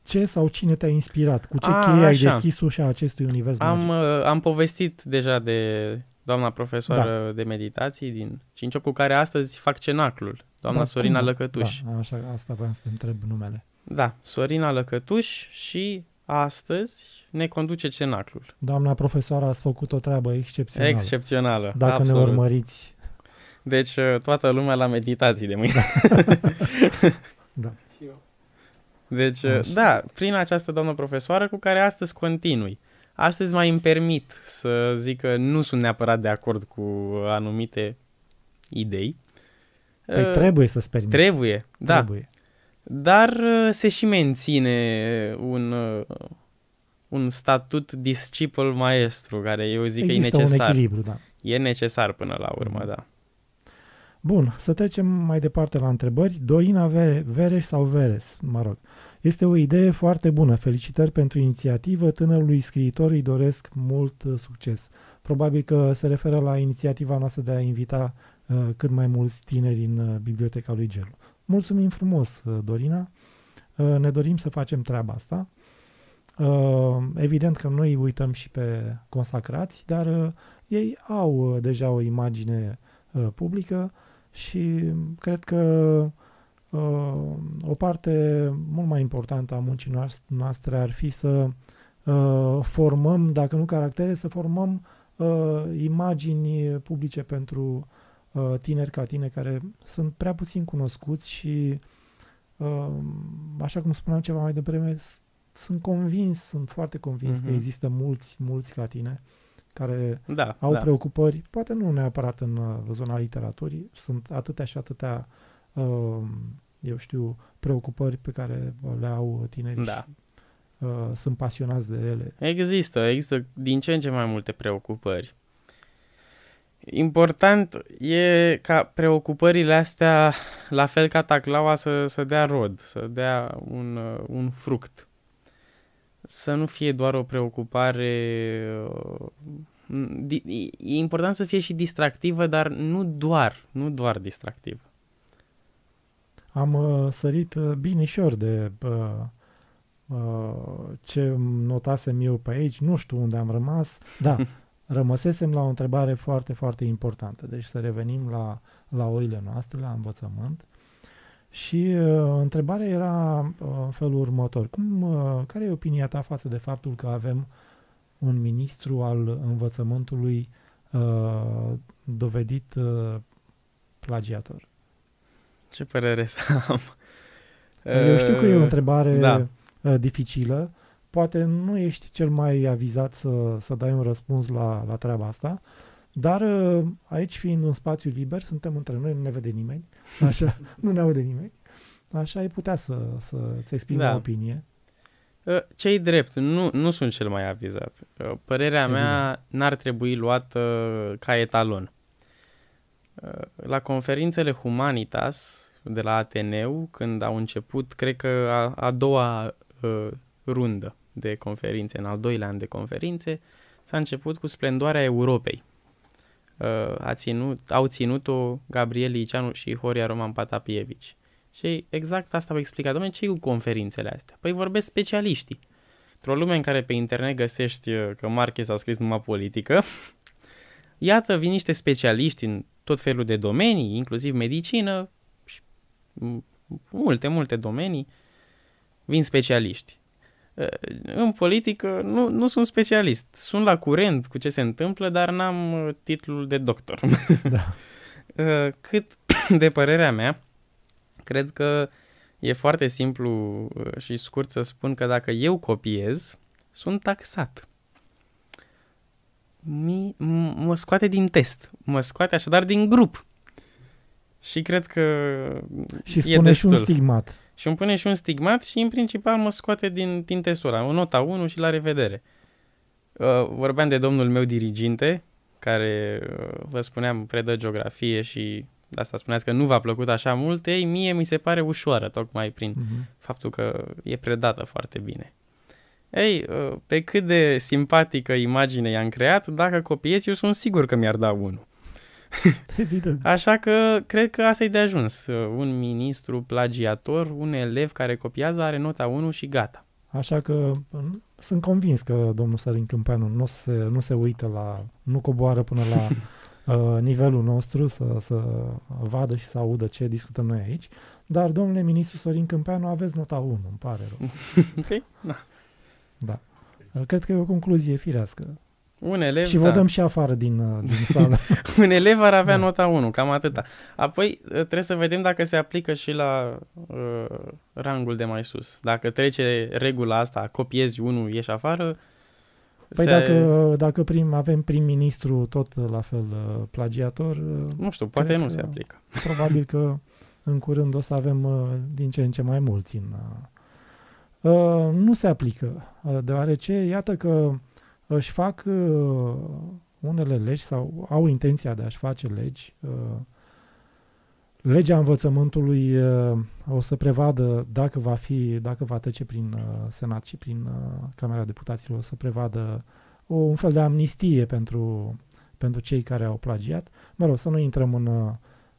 ce sau cine te-a inspirat, cu ce A, cheie așa. ai deschis ușa acestui univers am, magic. Uh, am povestit deja de doamna profesoară da. de meditații din Cinciop, cu care astăzi fac cenaclul, doamna da, Sorina cum? Lăcătuș. Da, așa, asta vreau să te întreb numele. Da, Sorina Lăcătuș și astăzi ne conduce cenaclul. Doamna profesoară, ați făcut o treabă excepțională. Excepțională, Dacă absolut. ne urmăriți. Deci uh, toată lumea la meditații de mâine. da. da. Deci, Așa. Uh, da, prin această doamnă profesoară cu care astăzi continui. Astăzi mai îmi permit să zic că nu sunt neapărat de acord cu anumite idei. Păi uh, trebuie să-ți permiți. Trebuie, da. Trebuie. Dar uh, se și menține un, uh, un statut discipul maestru, care eu zic Există că e necesar. un echilibru, da. E necesar până la urmă, mm. da. Bun, să trecem mai departe la întrebări. Dorina Vere, Vereș sau Veres, mă rog. Uh, este o idee foarte bună. Felicitări pentru inițiativă. Tânărului scriitor îi doresc mult uh, succes. Probabil că se referă la inițiativa noastră de a invita uh, cât mai mulți tineri în uh, biblioteca lui Gelu. Mulțumim frumos, uh, Dorina. Uh, ne dorim să facem treaba asta. Uh, evident că noi uităm și pe consacrați, dar ei au deja o imagine publică și cred că Uh, o parte mult mai importantă a muncii noastre ar fi să uh, formăm, dacă nu caractere, să formăm uh, imagini publice pentru tineri ca tine care sunt prea puțin cunoscuți și, așa cum spuneam ceva mai devreme, sunt convins, sunt foarte convins uh-huh. că mhm. există mulți, mulți ca tine care da, au da. preocupări, poate nu neapărat în zona literaturii, sunt atâtea și atâtea uh, eu știu, preocupări pe care le au tinerii da. și uh, sunt pasionați de ele. Există, există din ce în ce mai multe preocupări. Important e ca preocupările astea, la fel ca taclaua, să, să dea rod, să dea un, uh, un fruct. Să nu fie doar o preocupare... Uh, e important să fie și distractivă, dar nu doar, nu doar distractivă am uh, sărit uh, binișor de uh, uh, ce notasem eu pe aici, nu știu unde am rămas. Da, rămăsesem la o întrebare foarte, foarte importantă. Deci să revenim la, la oile noastre, la învățământ. Și uh, întrebarea era uh, în felul următor. Cum, uh, care e opinia ta față de faptul că avem un ministru al învățământului uh, dovedit uh, plagiator? Ce părere să am? Eu știu că e o ă, întrebare da. Ă, dificilă. Poate nu ești cel mai avizat să, să dai un răspuns la, la treaba asta, dar ă, aici fiind un spațiu liber, suntem între noi, nu ne vede nimeni, așa, nu ne aude nimeni, așa ai putea să, să ți exprimi da. o opinie. Cei drept, nu, nu sunt cel mai avizat. Părerea Evident. mea n-ar trebui luată ca etalon. La conferințele Humanitas, de la Ateneu, când au început, cred că a, a doua uh, rundă de conferințe, în al doilea an de conferințe, s-a început cu Splendoarea Europei. Uh, a ținut, au ținut-o Gabriel Liceanu și Horia Roman Patapievici. Și exact asta vă explicat. domnule, ce cu conferințele astea? Păi vorbesc specialiștii. Într-o lume în care pe internet găsești ă, că Marquez a scris numai politică, iată, vin niște specialiști în tot felul de domenii, inclusiv medicină, multe, multe domenii, vin specialiști. Ă, în politică nu, nu sunt specialist, sunt la curent cu ce se întâmplă, dar n-am ă, titlul de doctor. Da. Ă, cât de părerea mea, cred că e foarte simplu și scurt să spun că dacă eu copiez, sunt taxat. Mi, mă scoate din test, mă scoate așadar din grup. Și cred că Și spune e și un stigmat. Și îmi pune și un stigmat și în principal mă scoate din, din tesura. În nota 1 și la revedere. Uh, vorbeam de domnul meu diriginte, care uh, vă spuneam predă geografie și de asta spuneați că nu v-a plăcut așa mult, ei mie mi se pare ușoară, tocmai prin uh-huh. faptul că e predată foarte bine. Ei, uh, pe cât de simpatică imagine i-am creat, dacă copiez, eu sunt sigur că mi-ar da unul. Evident. Așa că cred că asta e de ajuns. Un ministru plagiator, un elev care copiază, are nota 1 și gata. Așa că sunt convins că domnul Sărin Câmpeanu nu se, nu se uită la, nu coboară până la uh, nivelul nostru să, să vadă și să audă ce discutăm noi aici. Dar, domnule ministru Sorin Câmpeanu, aveți nota 1, îmi pare rău. ok, da. Da. Cred că e o concluzie firească. Un elev, și vă da. dăm și afară din, uh, din sală. un elev ar avea da. nota 1, cam atâta. Apoi uh, trebuie să vedem dacă se aplică și la uh, rangul de mai sus. Dacă trece regula asta, copiezi unul, ieși afară. Păi se... dacă, dacă prim, avem prim-ministru tot la fel uh, plagiator... Nu știu, poate nu se aplică. Probabil că în curând o să avem uh, din ce în ce mai mulți în... Uh, nu se aplică, deoarece iată că își fac uh, unele legi sau au intenția de a-și face legi. Uh, legea învățământului uh, o să prevadă dacă va fi, dacă va trece prin uh, Senat și prin uh, Camera Deputaților, o să prevadă o, un fel de amnistie pentru, pentru cei care au plagiat. Mă rog, să nu intrăm în uh,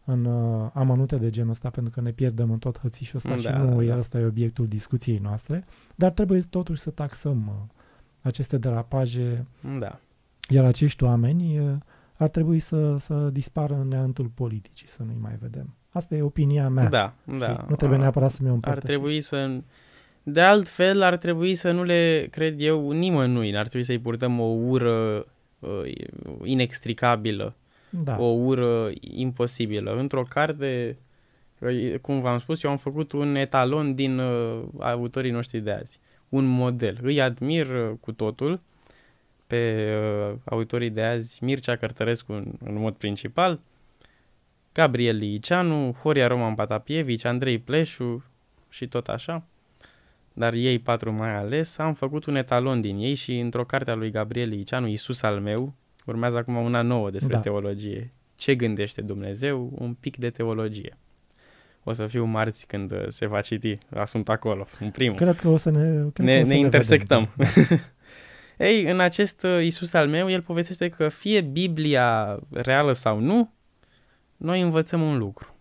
în uh, amănunte de genul ăsta, pentru că ne pierdem în tot hățișul ăsta da, și nu da. ăsta e obiectul discuției noastre, dar trebuie totuși să taxăm uh, aceste derapaje. Da. Iar acești oameni ar trebui să, să dispară în neantul politicii, să nu-i mai vedem. Asta e opinia mea. Da, știi? da. Nu trebuie neapărat să mi-o Ar trebui să... De altfel, ar trebui să nu le cred eu nimănui. ar trebui să-i purtăm o ură uh, inextricabilă. Da. O ură imposibilă. Într-o carte, cum v-am spus, eu am făcut un etalon din uh, autorii noștri de azi un model. Îi admir uh, cu totul pe uh, autorii de azi, Mircea Cărtărescu în, în mod principal, Gabriel Liceanu, Horia Roman Patapievici, Andrei Pleșu și tot așa, dar ei patru mai ales, am făcut un etalon din ei și într-o carte a lui Gabriel Liceanu, Iisus al meu, urmează acum una nouă despre da. teologie. Ce gândește Dumnezeu? Un pic de teologie o să fiu marți când uh, se va citi. Da, sunt acolo, sunt primul. Cred că o să ne... ne, o să ne, ne intersectăm. Ei, în acest uh, Isus al meu, el povestește că fie Biblia reală sau nu, noi învățăm un lucru.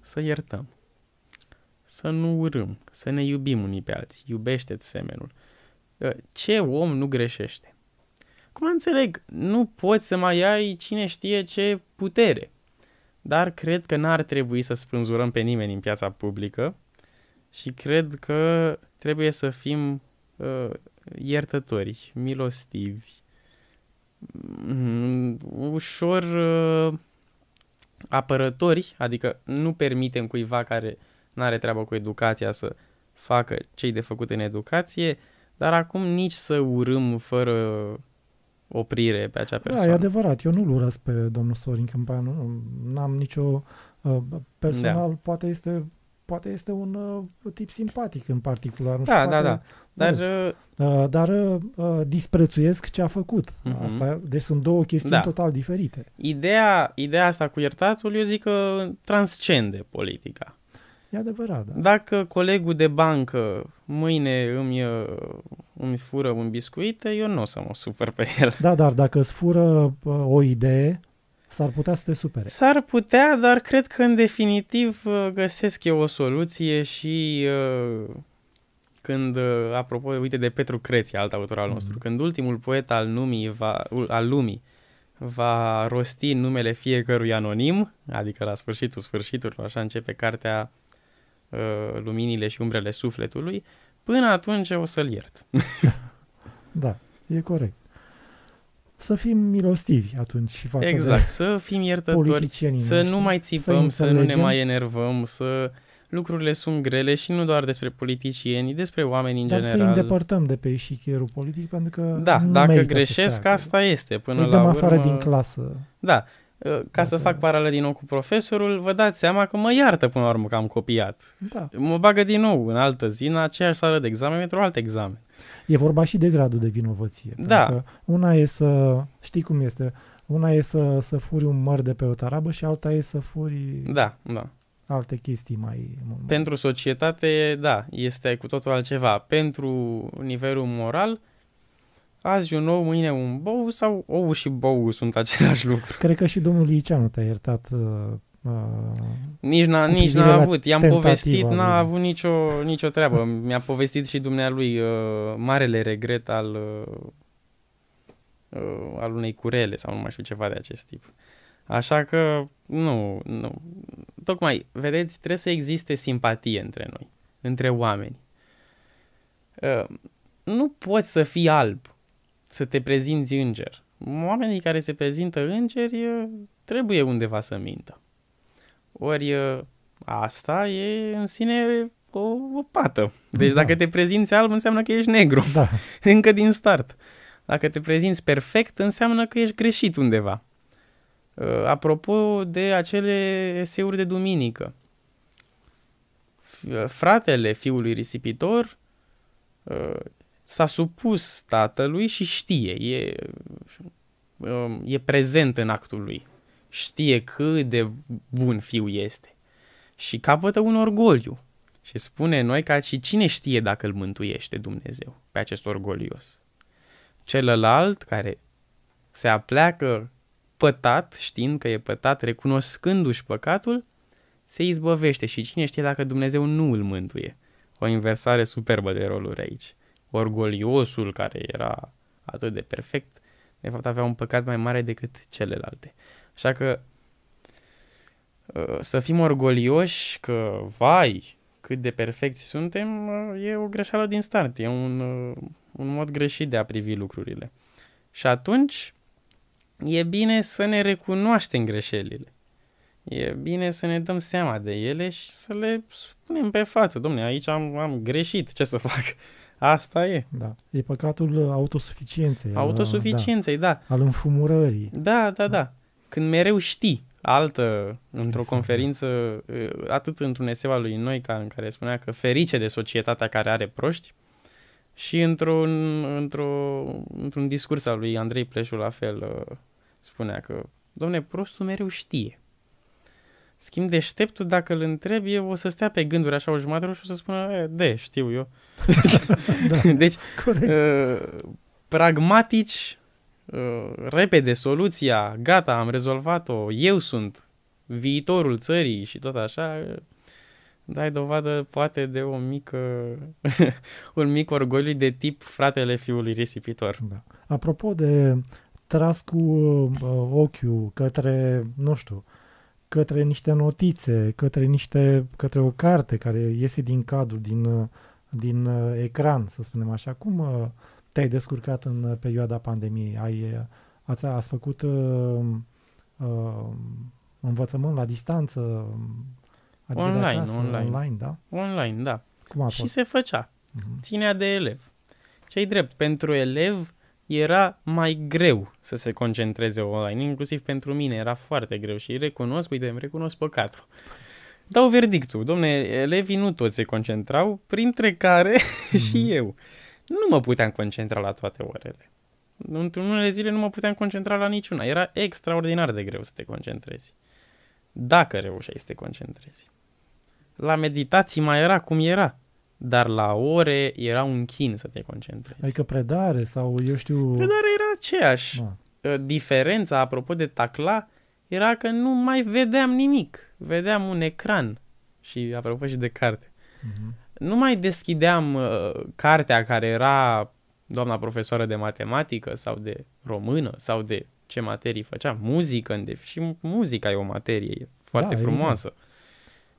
Să iertăm. Să nu urâm. Să ne iubim unii pe alții. Iubește-ți semenul. Uh, ce om nu greșește? Cum înțeleg, nu poți să mai ai cine știe ce putere dar cred că n-ar trebui să spânzurăm pe nimeni în piața publică și cred că trebuie să fim uh, iertători, milostivi, mm, ușor uh, apărători, adică nu permitem cuiva care nu are treabă cu educația să facă ce de făcut în educație, dar acum nici să urâm fără oprire pe acea persoană. Da, e adevărat. Eu nu-l urăsc pe domnul Sorin Câmpanu. N-am nicio... Uh, personal, da. poate este poate este un uh, tip simpatic în particular. Nu da, știu, da, poate, da. Dar, uh, uh, dar uh, uh, disprețuiesc ce a făcut. Uh-huh. Asta, deci sunt două chestiuni da. total diferite. Ideea, ideea asta cu iertatul, eu zic că transcende politica. E adevărat, da. Dacă colegul de bancă mâine îmi, uh, îmi fură un biscuit, eu nu o să mă supăr pe el. Da, dar dacă îți fură uh, o idee, s-ar putea să te supere. S-ar putea, dar cred că în definitiv uh, găsesc eu o soluție și când, apropo, uite de Petru Creți, alt autor al nostru, mm-hmm. când ultimul poet al, lumii va, al lumii va rosti numele fiecărui anonim, adică la sfârșitul sfârșitului, așa începe cartea Uh, luminile și umbrele sufletului, până atunci o să-l iert. da, e corect. Să fim milostivi atunci față Exact, de să fim iertători, să noștri, nu mai țipăm, să, să nu ne mai enervăm, să lucrurile sunt grele și nu doar despre politicieni, despre oameni în Dar general. Dar să îndepărtăm de pe eșichierul politic pentru că Da, nu dacă greșesc, asta este. Până Îi la urmă... afară din clasă. Da, ca să fac paralel din nou cu profesorul, vă dați seama că mă iartă până la urmă că am copiat. Da. Mă bagă din nou în altă zi, în aceeași sală de examen, pentru alt examen. E vorba și de gradul de vinovăție. Da. Că una e să, știi cum este, una e să, să furi un măr de pe o tarabă și alta e să furi... Da, da. Alte chestii mai... Pentru societate, da, este cu totul altceva. Pentru nivelul moral, azi un ou, mâine un bou sau ou și bou sunt același lucru? Cred că și domnul Liceanu te-a iertat Uh, uh nici n-a, nici n-a avut, i-am povestit, n-a avut nicio, nicio treabă. Mi-a povestit și dumnealui uh, marele regret al, uh, uh, al unei curele sau nu mai știu ceva de acest tip. Așa că, nu, nu. Tocmai, vedeți, trebuie să existe simpatie între noi, între oameni. Uh, nu poți să fii alb să te prezinți înger. Oamenii care se prezintă îngeri trebuie undeva să mintă. Ori asta e în sine o, o pată. Deci da. dacă te prezinți alb înseamnă că ești negru. Da. Încă din start. Dacă te prezinți perfect înseamnă că ești greșit undeva. Apropo de acele eseuri de duminică. Fratele fiului risipitor s-a supus tatălui și știe, e, um, e prezent în actul lui. Știe cât de bun fiu este și capătă un orgoliu. Și spune noi ca și cine știe dacă îl mântuiește Dumnezeu pe acest orgolios. Celălalt care se apleacă pătat, știind că e pătat, recunoscându-și păcatul, se izbăvește și cine știe dacă Dumnezeu nu îl mântuie. O inversare superbă de roluri aici orgoliosul care era atât de perfect, de fapt avea un păcat mai mare decât celelalte. Așa că ă, să fim orgolioși că, vai, cât de perfecți suntem, ă, e o greșeală din start, e un, ă, un mod greșit de a privi lucrurile. Și atunci e bine să ne recunoaștem greșelile. E bine să ne dăm seama de ele și să le spunem pe față. Domne, aici am, am greșit, ce să fac? Asta e. Da. E păcatul autosuficienței. Autosuficienței, da, da. Al înfumurării. Da, da, da. Când mereu știi altă, într-o exact. conferință, atât într-un eseu al lui Noica, în care spunea că ferice de societatea care are proști, și într-un, într într-un discurs al lui Andrei Pleșu, la fel, spunea că, domne, prostul mereu știe schimb deșteptul, dacă îl întrebi, o să stea pe gânduri așa o jumătate și o să spună, e, de, știu eu. da, deci, Uh, pragmatici, uh, repede soluția, gata, am rezolvat-o, eu sunt viitorul țării și tot așa, uh, dai dovadă poate de o mică, un mic orgoliu de tip fratele fiului risipitor. Da. Apropo de tras cu uh, ochiul către, nu știu, uh, către niște notițe, către, niște, către o carte care iese din cadru, din, din uh, ecran, să spunem așa. Cum uh, te-ai descurcat în uh, perioada pandemiei? Ai, ați, ați făcut uh, uh, învățământ la distanță? Adică online, acasă, online. Online, da? Online, da. Cum a fost? și se făcea. Uh-huh. Ținea de elev. Ce-i drept, pentru elev era mai greu să se concentreze online, inclusiv pentru mine era foarte greu și recunosc, uite, îmi recunosc păcatul. Dau verdictul, domne, elevii nu toți se concentrau, printre care mm-hmm. și mhm. eu. Nu mă puteam concentra la toate orele. Într-un unele zile nu mă puteam concentra la niciuna. Era extraordinar de greu să te concentrezi. Dacă reușeai să te concentrezi. La meditații mai era cum era dar la ore era un chin să te concentrezi. Adică predare sau eu știu... Predare era aceeași. Da. Diferența, apropo de tacla, era că nu mai vedeam nimic. Vedeam un ecran și apropo și de carte. Uh-huh. Nu mai deschideam uh, cartea care era doamna profesoară de matematică sau de română sau de ce materii făcea. muzică, în def- și muzica e o materie foarte da, frumoasă. Evident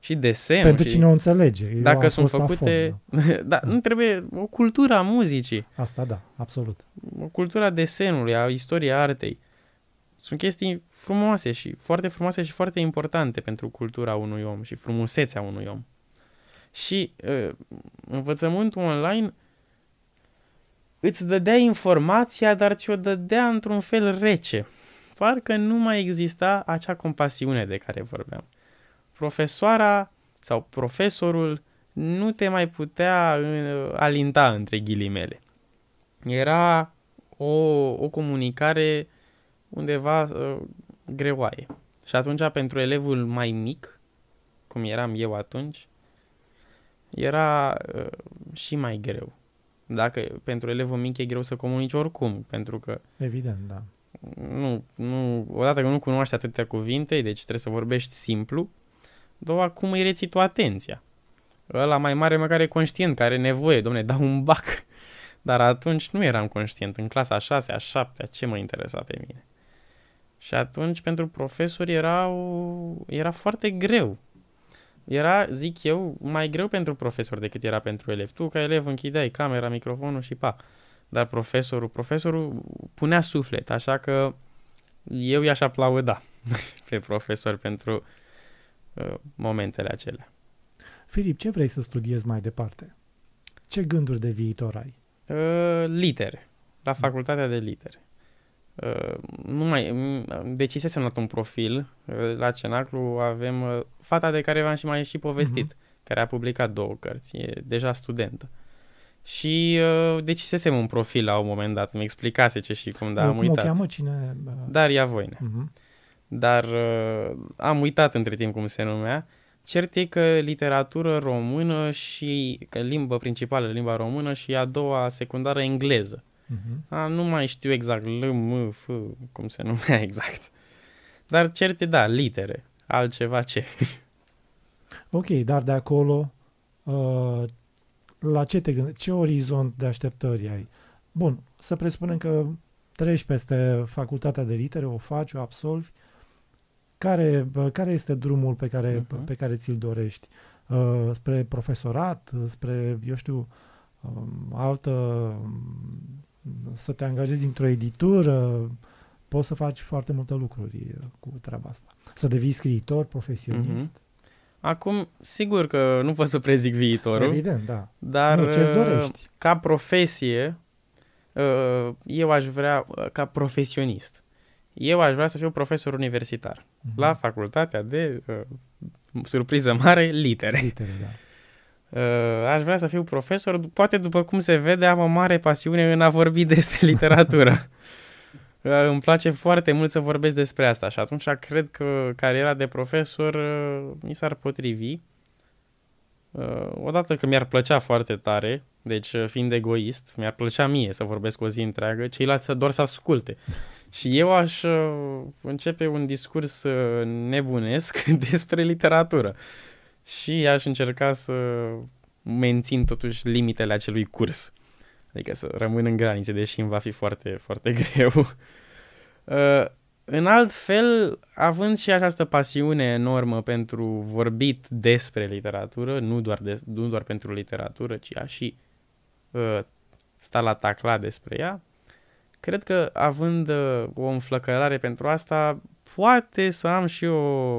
și desen. Pentru și cine o înțelege. Dacă sunt făcute... da, nu trebuie... O cultură a muzicii. Asta da, absolut. O cultură a desenului, a istoriei artei. Sunt chestii frumoase și foarte frumoase și foarte importante pentru cultura unui om și frumusețea unui om. Și uh, învățământul online îți dădea informația, dar ți-o dădea într-un fel rece. Parcă nu mai exista acea compasiune de care vorbeam profesoara sau profesorul nu te mai putea uh, alinta între ghilimele. Era o, o comunicare undeva uh, greoaie. Și atunci pentru elevul mai mic, cum eram eu atunci, era uh, și mai greu. Dacă pentru elevul mic e greu să comunici oricum, pentru că... Evident, da. Nu, nu, odată că nu cunoaște atâtea cuvinte, deci trebuie să vorbești simplu, doar cum îi reții tu atenția. Ăla mai mare măcar e conștient care are nevoie, domne, da un bac. Dar atunci nu eram conștient. În clasa 6, a 7, ce mă interesa pe mine? Și atunci pentru profesori era, o... era foarte greu. Era, zic eu, mai greu pentru profesor decât era pentru elev. Tu, ca elev, închideai camera, microfonul și pa. Dar profesorul, profesorul punea suflet, așa că eu i-aș aplauda pe profesor pentru Uh, momentele acelea. Filip, ce vrei să studiezi mai departe? Ce gânduri de viitor ai? Uh, litere, la facultatea de litere. Uh, nu mai, decisesem semnat un profil uh, la Cenaclu, avem uh, fata de care v-am și mai și povestit, uh-huh. care a publicat două cărți, e deja studentă. Și uh, decisesem un profil la un moment dat, mi explicase ce și cum, dar am uitat. o cheamă? Cine? Uh, Daria Voine. Uh-huh. Mhm dar uh, am uitat între timp cum se numea. Cert e că literatură română și că limba principală, limba română și a doua secundară engleză. Uh-huh. Mhm. Ah, a, nu mai știu exact L, M, F, cum se numea exact. Dar cert e, da, litere, altceva ce. ok, dar de acolo uh, la ce te gândești? Ce orizont de așteptări ai? Bun, să presupunem că treci peste facultatea de litere, o faci, o absolvi, uh, care, care este drumul pe care, uh-huh. pe care ți-l dorești? Uh, spre profesorat, uh, spre, eu știu, um, altă, um, să te angajezi într-o editură, poți să faci foarte multe lucruri uh, cu treaba asta. Să devii scriitor, profesionist. Uh-huh. Acum, sigur că nu pot să prezic viitorul. Evident, da. Dar nu, ce uh, dorești? ca profesie, eu aș vrea ca profesionist eu aș vrea să fiu profesor universitar mm-hmm. la facultatea de, uh, surpriză mare, litere. litere da. Uh, aș vrea să fiu profesor, poate după cum se vede am o mare pasiune în a vorbi despre literatură. uh, îmi place foarte mult să vorbesc despre asta și atunci cred că cariera de profesor uh, mi s-ar potrivi. Uh, odată că mi-ar plăcea foarte tare, deci uh, fiind egoist, mi-ar plăcea mie să vorbesc o zi întreagă, ceilalți doar să asculte. Și eu aș uh, începe un discurs uh, nebunesc despre literatură și aș încerca să mențin totuși limitele acelui curs. Adică să rămân în granițe, deși îmi va fi foarte, foarte greu. Uh, în alt fel, având și această pasiune enormă pentru vorbit despre literatură, nu doar, de, nu doar pentru literatură, ci a și uh, sta la tacla despre ea, Cred că având uh, o înflăcărare pentru asta, poate să am și o,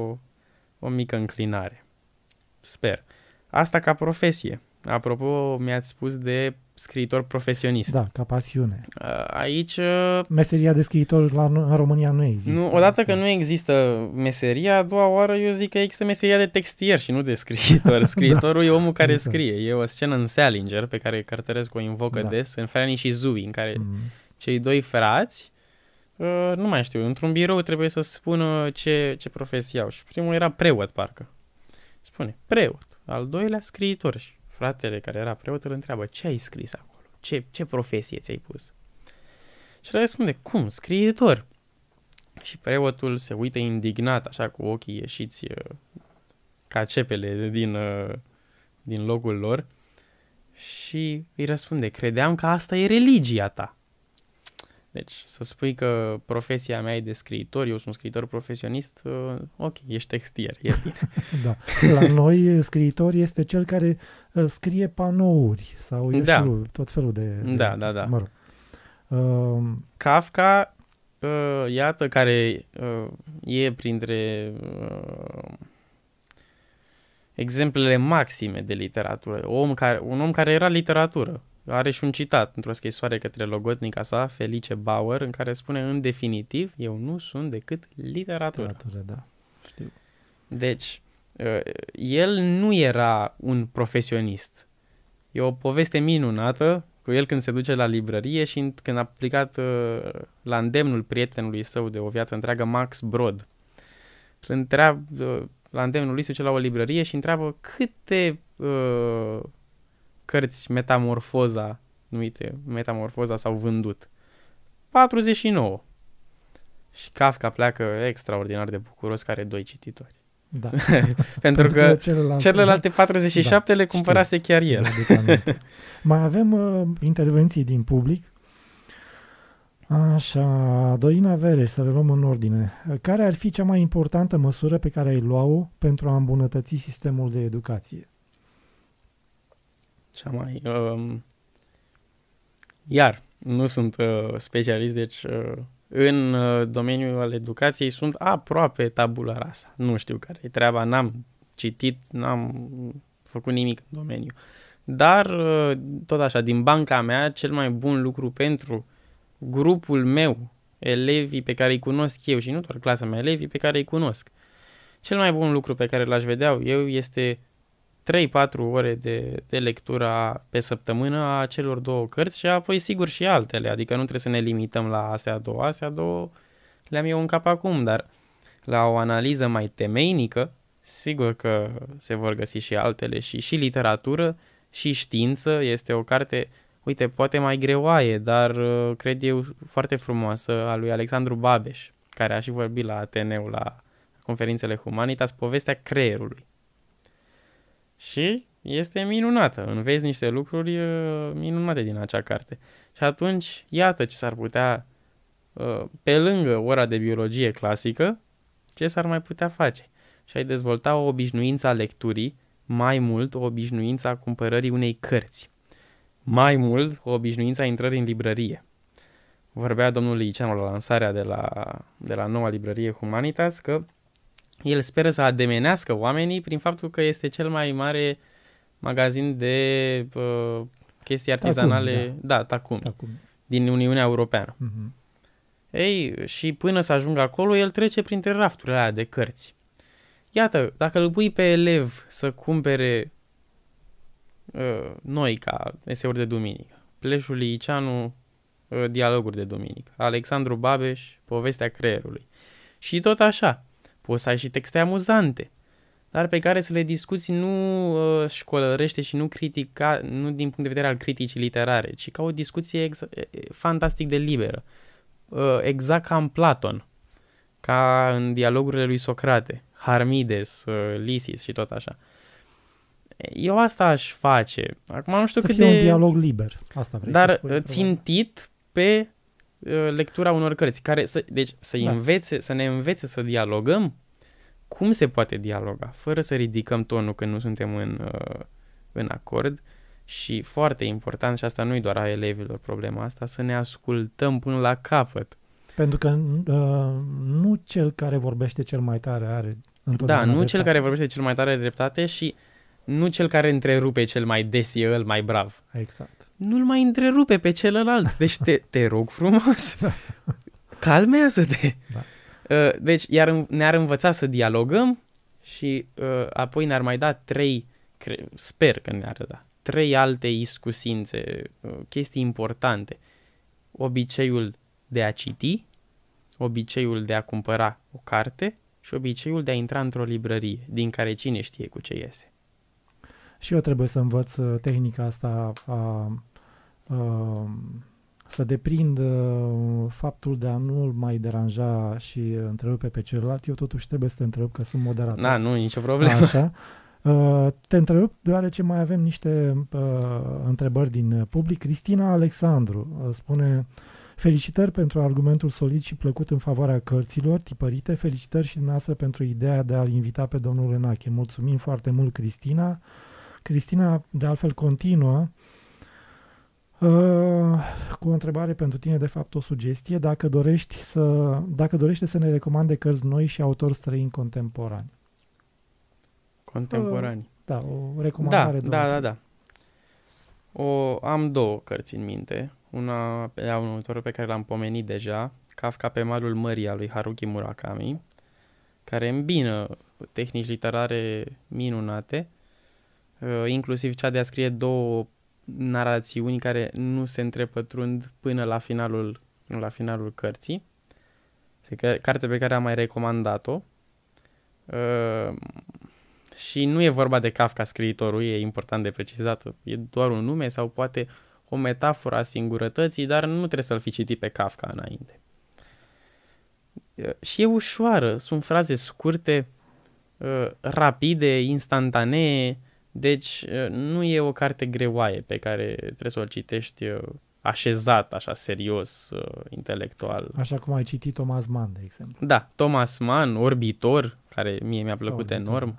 o mică înclinare. Sper. Asta ca profesie. Apropo, mi-ați spus de scriitor profesionist. Da, ca pasiune. Uh, aici... Uh, meseria de scriitor la, în România nu există. Nu, odată asta. că nu există meseria, a doua oară eu zic că există meseria de textier și nu de scriitor. Da. Scriitorul da, e omul care exact. scrie. E o scenă în Salinger pe care Cărtărescu o invocă da. des, în Franny și Zui, în care mm-hmm cei doi frați, uh, nu mai știu, într-un birou trebuie să spună ce, ce profesie au. Și primul era preot, parcă. Spune, preot. Al doilea, scriitor. Și fratele care era preot îl întreabă, ce ai scris acolo? Ce, ce profesie ți-ai pus? Și el răspunde, cum, scriitor? Și preotul se uită indignat, așa cu ochii ieșiți uh, ca cepele din, uh, din locul lor și îi răspunde, credeam că asta e religia ta. Deci să spui că profesia mea e de scriitor, eu sunt scriitor profesionist, uh, ok, ești textier, e bine. da. La noi uh, scriitor este cel care uh, scrie panouri sau eu da. știu, tot felul de... de da, da, da. Mă rog. Uh, Kafka, uh, iată, care uh, e printre uh, exemplele maxime de literatură. Om care, un om care era literatură are și un citat într-o scrisoare către logotnica sa, Felice Bauer, în care spune în definitiv, eu nu sunt decât literatură. Literatură, da. Știu. Deci, ă, el nu era un profesionist. E o poveste minunată cu el când se duce la librărie și când a aplicat ă, la îndemnul prietenului său de o viață întreagă, Max Brod. Întreabă, la îndemnul lui se duce la o librărie și întreabă câte uh, cărți Metamorfoza, numite Metamorfoza s-au vândut. 49. Și Kafka pleacă extraordinar de bucuros, care doi cititori. Da. Pentru că celelalte, celelalte 47 da, le cumpărase știu, chiar el. Da, mai avem uh, intervenții din public. Așa, Dorina Vere, să le luăm în ordine. Care ar fi cea mai importantă măsură pe care ai luat-o pentru a îmbunătăți sistemul de educație? cea mai... Um, iar, nu sunt uh, specialist, deci uh, în uh, domeniul al educației sunt aproape tabula rasa. Nu știu care e treaba, n-am citit, n-am făcut nimic în domeniu. Dar, uh, tot așa, din banca mea, cel mai bun lucru pentru grupul meu, elevii pe care îi cunosc eu și nu doar clasa mea, elevii pe care îi cunosc, cel mai bun lucru pe care l-aș vedea eu este 3-4 ore de, de lectura pe săptămână a celor două cărți și apoi sigur și altele, adică nu trebuie să ne limităm la astea două, astea două le-am eu în cap acum, dar la o analiză mai temeinică, sigur că se vor găsi și altele și, și literatură și știință, este o carte, uite, poate mai greoaie, dar uh, cred eu foarte frumoasă, a lui Alexandru Babeș, care a și vorbit la Ateneu, la conferințele Humanitas, povestea creierului și este minunată, înveți niște lucruri uh, minunate din acea carte. Și atunci, iată ce s-ar putea, uh, pe lângă ora de biologie clasică, ce s-ar mai putea face. Și ai dezvolta o obișnuință a lecturii, mai mult o obișnuință a cumpărării unei cărți, mai mult o obișnuință a intrării în librărie. Vorbea domnul Liceanu la lansarea de la, de la noua librărie Humanitas că el speră să ademenească oamenii prin faptul că este cel mai mare magazin de uh, chestii artizanale, tacum, da, da tacum, tacum, din Uniunea Europeană. Uh-huh. Ei, și până să ajungă acolo, el trece printre rafturile alea de cărți. Iată, dacă îl pui pe elev să cumpere uh, noi ca eseuri de duminică, Pleșul Liceanu, uh, dialoguri de duminică, Alexandru Babeș, povestea creierului. Și tot așa, Poți să ai și texte amuzante, dar pe care să le discuți nu uh, școlărește și nu critica, nu din punct de vedere al criticii literare, ci ca o discuție ex- fantastic de liberă. Uh, exact ca în Platon, ca în dialogurile lui Socrate, Harmides, uh, Lysis și tot așa. Eu asta aș face. Acum nu știu să cât fie de... un dialog liber. Asta vrei Dar să spui, uh, țintit probabil. pe Uh, lectura unor cărți, care să, deci să, da. învețe, să ne învețe să dialogăm, cum se poate dialoga, fără să ridicăm tonul când nu suntem în, uh, în acord și foarte important, și asta nu e doar a elevilor problema asta, să ne ascultăm până la capăt. Pentru că uh, nu cel care vorbește cel mai tare are întotdeauna Da, nu dreptate. cel care vorbește cel mai tare are dreptate și nu cel care întrerupe cel mai des e el mai brav. Exact nu-l mai întrerupe pe celălalt. Deci te, te rog frumos, da. calmează-te. Da. Uh, deci iar ne-ar învăța să dialogăm și uh, apoi ne-ar mai da trei, cre- sper că ne-ar da, trei alte iscusințe, uh, chestii importante. Obiceiul de a citi, obiceiul de a cumpăra o carte și obiceiul de a intra într-o librărie, din care cine știe cu ce iese. Și eu trebuie să învăț uh, tehnica asta a Um, să deprind uh, faptul de a nu mai deranja și întrerupe pe celălalt, eu totuși trebuie să te întrerup că sunt moderat. Da, nu, nicio problemă. Așa. Uh, te întrerup deoarece mai avem niște uh, întrebări din public. Cristina Alexandru spune Felicitări pentru argumentul solid și plăcut în favoarea cărților tipărite. Felicitări și dumneavoastră pentru ideea de a-l invita pe domnul Renache. Mulțumim foarte mult, Cristina. Cristina, de altfel, continuă Uh, cu o întrebare pentru tine, de fapt o sugestie, dacă dorești să, dacă dorește să ne recomande cărți noi și autori străini contemporani. Contemporani. Uh, da, o recomandare. Da, da, da, da. O, am două cărți în minte. Una pe un autor pe care l-am pomenit deja, Kafka pe malul mării al lui Haruki Murakami, care îmbină tehnici literare minunate, uh, inclusiv cea de a scrie două narațiuni care nu se întrepătrund până la finalul, la finalul cărții. Că, carte pe care am mai recomandat-o. Uh, și nu e vorba de Kafka scriitorul, e important de precizat. E doar un nume sau poate o metaforă a singurătății, dar nu trebuie să-l fi citit pe Kafka înainte. Și e ușoară, sunt fraze scurte, rapide, instantanee, deci ă, nu e o carte greoaie pe care trebuie să o citești ă, așezat, așa, serios, ă, intelectual. Așa cum ai citit Thomas Mann, de exemplu. Da, Thomas Mann, Orbitor, care mie mi-a plăcut Orbitor. enorm. Da.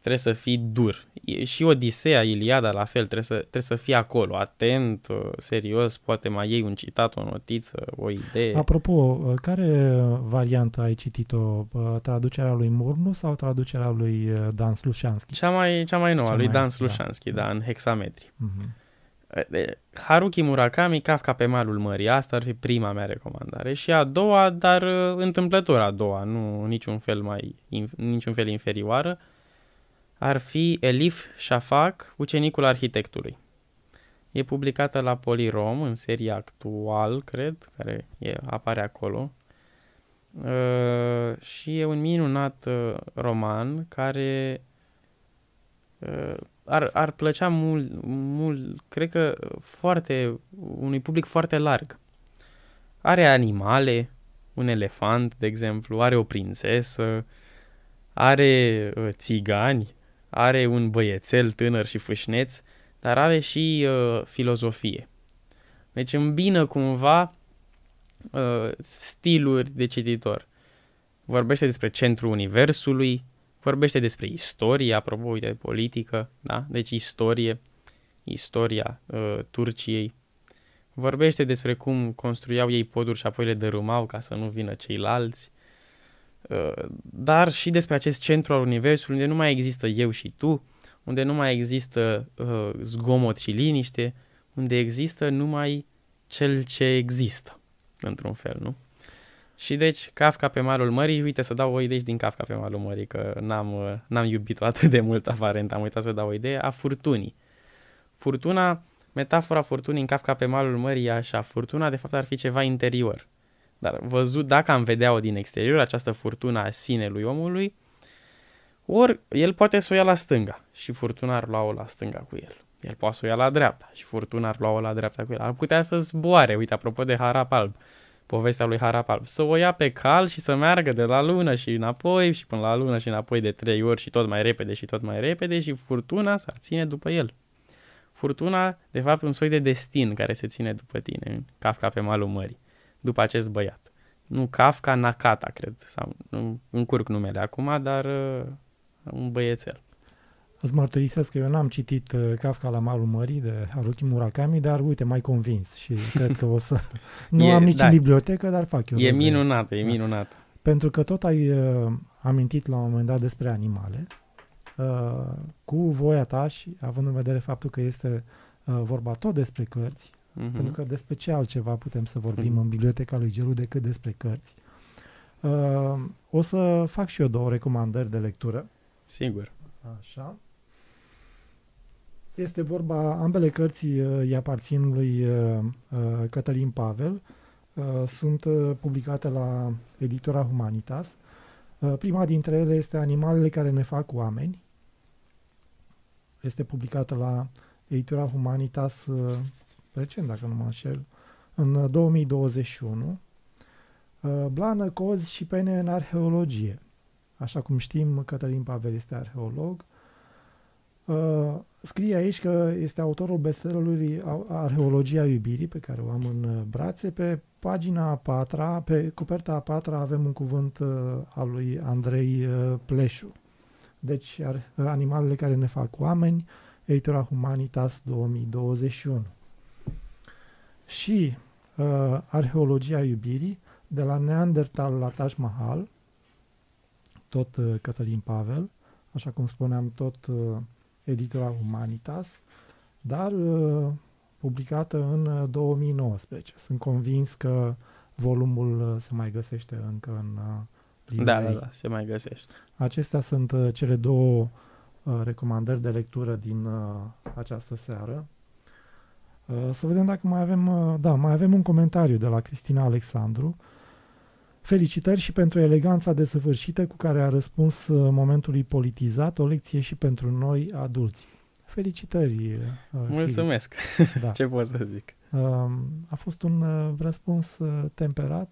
Trebuie să fii dur. Și Odiseea, Iliada, la fel, trebuie să, trebuie să fii acolo, atent, uh, serios, poate mai iei un citat, o notiță, o idee. Apropo, uh, care variantă ai citit-o? Uh, traducerea lui Murnu sau traducerea lui Dan Slușanski? Cea mai, cea mai nouă, cea lui mai Dan da. Slușanski, da. da, în hexametri. Uh-huh. Haruki Murakami, Kafka pe malul mării. Asta ar fi prima mea recomandare. Și a doua, dar întâmplător a doua, nu niciun fel mai niciun fel inferioară ar fi Elif Shafak, ucenicul arhitectului. E publicată la Polirom, în seria actual, cred, care e, apare acolo. Uh, și e un minunat uh, roman care uh, ar, ar plăcea mult, mult, cred că foarte, unui public foarte larg. Are animale, un elefant, de exemplu, are o prințesă, are uh, țigani, are un băiețel tânăr și fâșneț, dar are și uh, filozofie. Deci îmbină cumva uh, stiluri de cititor. Vorbește despre centrul universului, vorbește despre istorie, apropo, uite, de politică, da? Deci istorie, istoria uh, Turciei. Vorbește despre cum construiau ei poduri și apoi le dărâmau ca să nu vină ceilalți. Uh, dar și despre acest centru al Universului unde nu mai există eu și tu, unde nu mai există uh, zgomot și liniște, unde există numai cel ce există, într-un fel, nu? Și deci, Kafka pe malul mării, uite să dau o idee și din Kafka pe malul mării, că n-am, uh, n-am iubit-o atât de mult aparent, am uitat să dau o idee, a furtunii. Furtuna, metafora furtunii în Kafka pe malul mării e așa, furtuna de fapt ar fi ceva interior. Dar văzut, dacă am vedea-o din exterior, această furtună a sinelui omului, ori el poate să o ia la stânga și furtuna ar lua-o la stânga cu el. El poate să o ia la dreapta și furtuna ar lua-o la dreapta cu el. Ar putea să zboare, uite, apropo de Harap Alb, povestea lui Harap Alb, să o ia pe cal și să meargă de la lună și înapoi și până la lună și înapoi de trei ori și tot mai repede și tot mai repede și furtuna s-ar ține după el. Furtuna, de fapt, un soi de destin care se ține după tine, în Kafka pe malul mării după acest băiat. Nu Kafka, Nakata, cred, sau nu, încurc numele acum, dar uh, un băiețel. Îți mărturisesc că eu n-am citit uh, Kafka la malul mării de Haruki Murakami, dar uite, mai convins și cred că o să... Nu e, am nici da. în bibliotecă, dar fac eu. E minunată, e da. minunată. Pentru că tot ai uh, amintit la un moment dat despre animale, uh, cu voia ta și având în vedere faptul că este uh, vorba tot despre cărți, Uh-huh. Pentru că despre ce altceva putem să vorbim uh-huh. în biblioteca lui Gelu decât despre cărți. Uh, o să fac și eu două recomandări de lectură. Sigur. Așa. Este vorba, ambele cărți uh, îi aparțin lui uh, uh, Cătălin Pavel, uh, sunt uh, publicate la editura Humanitas. Uh, prima dintre ele este Animalele care ne fac oameni. Este publicată la editura Humanitas recent, dacă nu mă înșel, în 2021, uh, uh, Blană, Cozi și Pene în arheologie. Așa cum știm, Cătălin Pavel este arheolog. Uh, scrie aici că este autorul bestsellerului Arheologia iubirii, pe care o am în brațe. Pe pagina a patra, pe coperta a patra, avem un cuvânt al lui Andrei Pleșu. Deci, animalele care ne fac oameni, Eitora Humanitas 2021 și uh, Arheologia iubirii de la Neandertal la Taj Mahal, tot uh, Cătălin Pavel, așa cum spuneam, tot uh, editora Humanitas, dar uh, publicată în 2019. Uh, sunt convins că volumul uh, se mai găsește încă în uh, librării. Da, da, da, se mai găsește. Acestea sunt cele două recomandări de lectură din această seară. Uh, să vedem dacă mai avem, uh, da, mai avem un comentariu de la Cristina Alexandru. Felicitări și pentru eleganța desăvârșită cu care a răspuns uh, momentului politizat, o lecție și pentru noi adulți. Felicitări! Mulțumesc! Da. Ce pot să zic? Um, a fost un răspuns temperat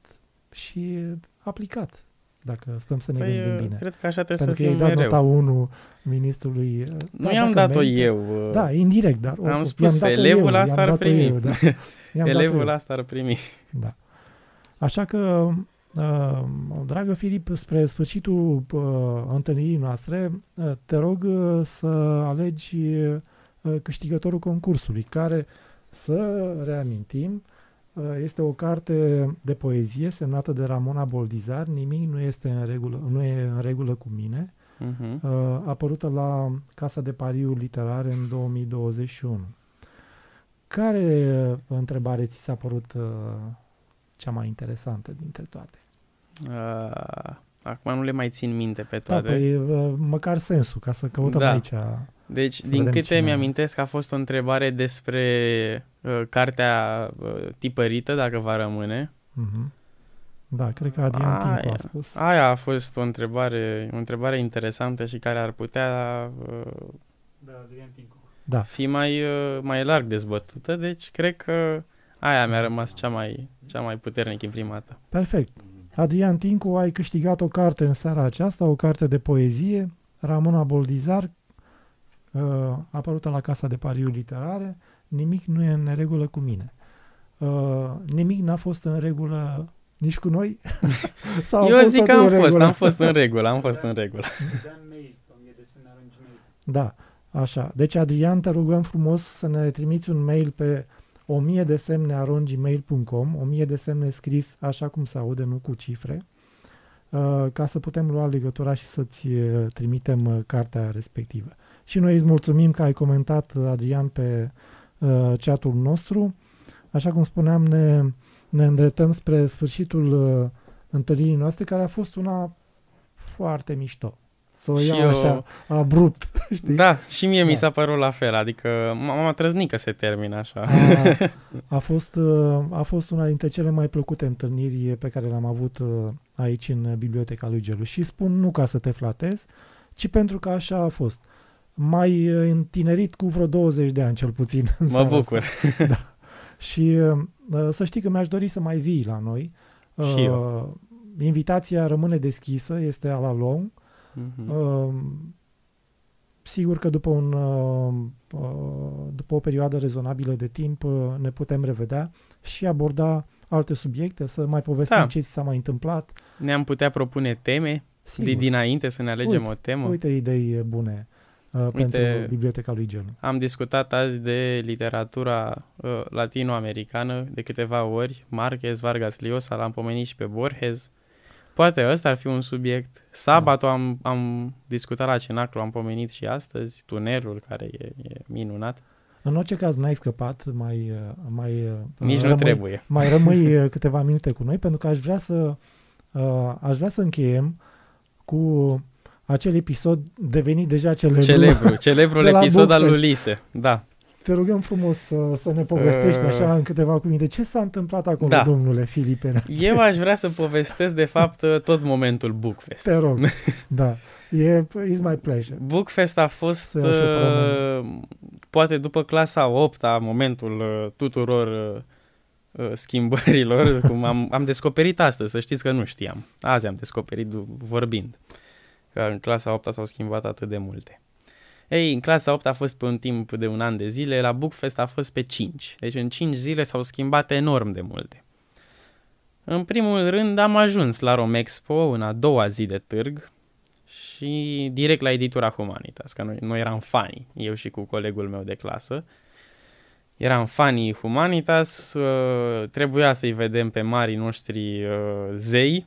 și aplicat dacă stăm să ne păi, gândim uh, bine. Cred că așa trebuie Pentru să că i-ai dat mereu. nota 1 ministrului... Uh, nu da, i-am dat-o eu. Uh, da, indirect, dar... Oricum, am spus, elevul eu, asta ar primi. Eu, da. elevul asta ar primi. Da. Așa că, uh, dragă Filip, spre sfârșitul uh, întâlnirii noastre, uh, te rog uh, să alegi uh, câștigătorul concursului, care, să reamintim, uh, Eh, este o carte de poezie semnată de Ramona Boldizar, Nimic nu este în regulă, nu e în regulă cu mine, uh-huh. apărută la Casa de Pariuri Literare în 2021. Care eh, întrebare ți s-a părut cea mai interesantă dintre toate? Uh, Acum nu le mai țin minte pe da, toate. Da, păi, măcar sensul, ca să căutăm da. aici. Deci, din câte cine... mi-amintesc, a fost o întrebare despre uh, cartea uh, tipărită, dacă va rămâne. Uh-huh. Da, cred că Adrian a, Timp a spus. Aia a fost o întrebare, o întrebare interesantă și care ar putea uh, da, Adrian tincu. Da. fi mai, uh, mai larg dezbătută, deci cred că aia mi-a rămas cea mai, cea mai puternic imprimată. Perfect. Adrian Tincu, ai câștigat o carte în seara aceasta, o carte de poezie, Ramona Boldizar, uh, apărută la Casa de Pariu Literare, Nimic nu e în regulă cu mine. Uh, nimic n-a fost în regulă nici cu noi? Sau Eu zic că am fost, regulă? am fost în regulă, am fost în regulă. Da, așa. Deci, Adrian, te rugăm frumos să ne trimiți un mail pe 1000 de semne o 1000 de semne scris așa cum se aude, nu cu cifre, uh, ca să putem lua legătura și să-ți uh, trimitem uh, cartea respectivă. Și noi îți mulțumim că ai comentat, Adrian, pe chatul nostru. Așa cum spuneam, ne, ne îndreptăm spre sfârșitul întâlnirii noastre, care a fost una foarte mișto să o iau eu... abrupt, știi? Da, și mie da. mi s-a părut la fel, adică m-am atrăznit că se termină așa. A, ah, a, fost, uh, a fost una dintre cele mai plăcute întâlniri pe care le-am avut uh, aici în biblioteca lui Gelu și spun nu ca să te flatez, ci pentru că așa a fost. Mai uh, întinerit cu vreo 20 de ani cel puțin. Mă bucur. Da. Și să știi că mi-aș dori să mai vii la noi. Și eu. Invitația rămâne deschisă, este a la long Uh-huh. Uh, sigur că după, un, um, uh, după o perioadă rezonabilă de timp uh, ne putem revedea și aborda alte subiecte, să mai povestim da. ce s-a mai întâmplat. Ne-am putea propune teme Sigur. de dinainte să ne alegem uite, o temă. Uite idei bune uh, uite, pentru Biblioteca lui Gelu. Am discutat azi de literatura uh, latinoamericană de câteva ori, Marquez, Vargas Llosa, l-am pomenit și pe Borges, Poate ăsta ar fi un subiect. Sabatul da. am, am discutat la Cenaclu, am pomenit și astăzi, tunelul care e, e minunat. În orice caz n-ai scăpat, mai, uh, mai, uh, Nici rămâi, nu trebuie. mai rămâi uh, câteva minute cu noi, pentru că aș vrea să, aș vrea să încheiem cu acel episod devenit deja celebru. Celebru, celebrul de episod al al lui Lise, da. Te rugăm frumos să, să ne povestești ă. așa în câteva cuvinte. Ce s-a întâmplat acolo, da. domnule Filipe? Eu aș vrea să povestesc, de fapt, ă, tot momentul Bookfest. Te rog, da. E, it's my pleasure. Bookfest a fost, uh, poate după clasa 8 a momentul uh, tuturor uh, schimbărilor, cum am, am descoperit astăzi, să știți că nu știam. Azi am descoperit vorbind că în clasa 8 s-au schimbat atât de multe. Ei, în clasa 8 a fost pe un timp de un an de zile, la Bookfest a fost pe 5. Deci în 5 zile s-au schimbat enorm de multe. În primul rând am ajuns la Romexpo în a doua zi de târg și direct la editura Humanitas, că noi, noi eram fani, eu și cu colegul meu de clasă. Eram fanii Humanitas, ă, trebuia să-i vedem pe marii noștri ă, zei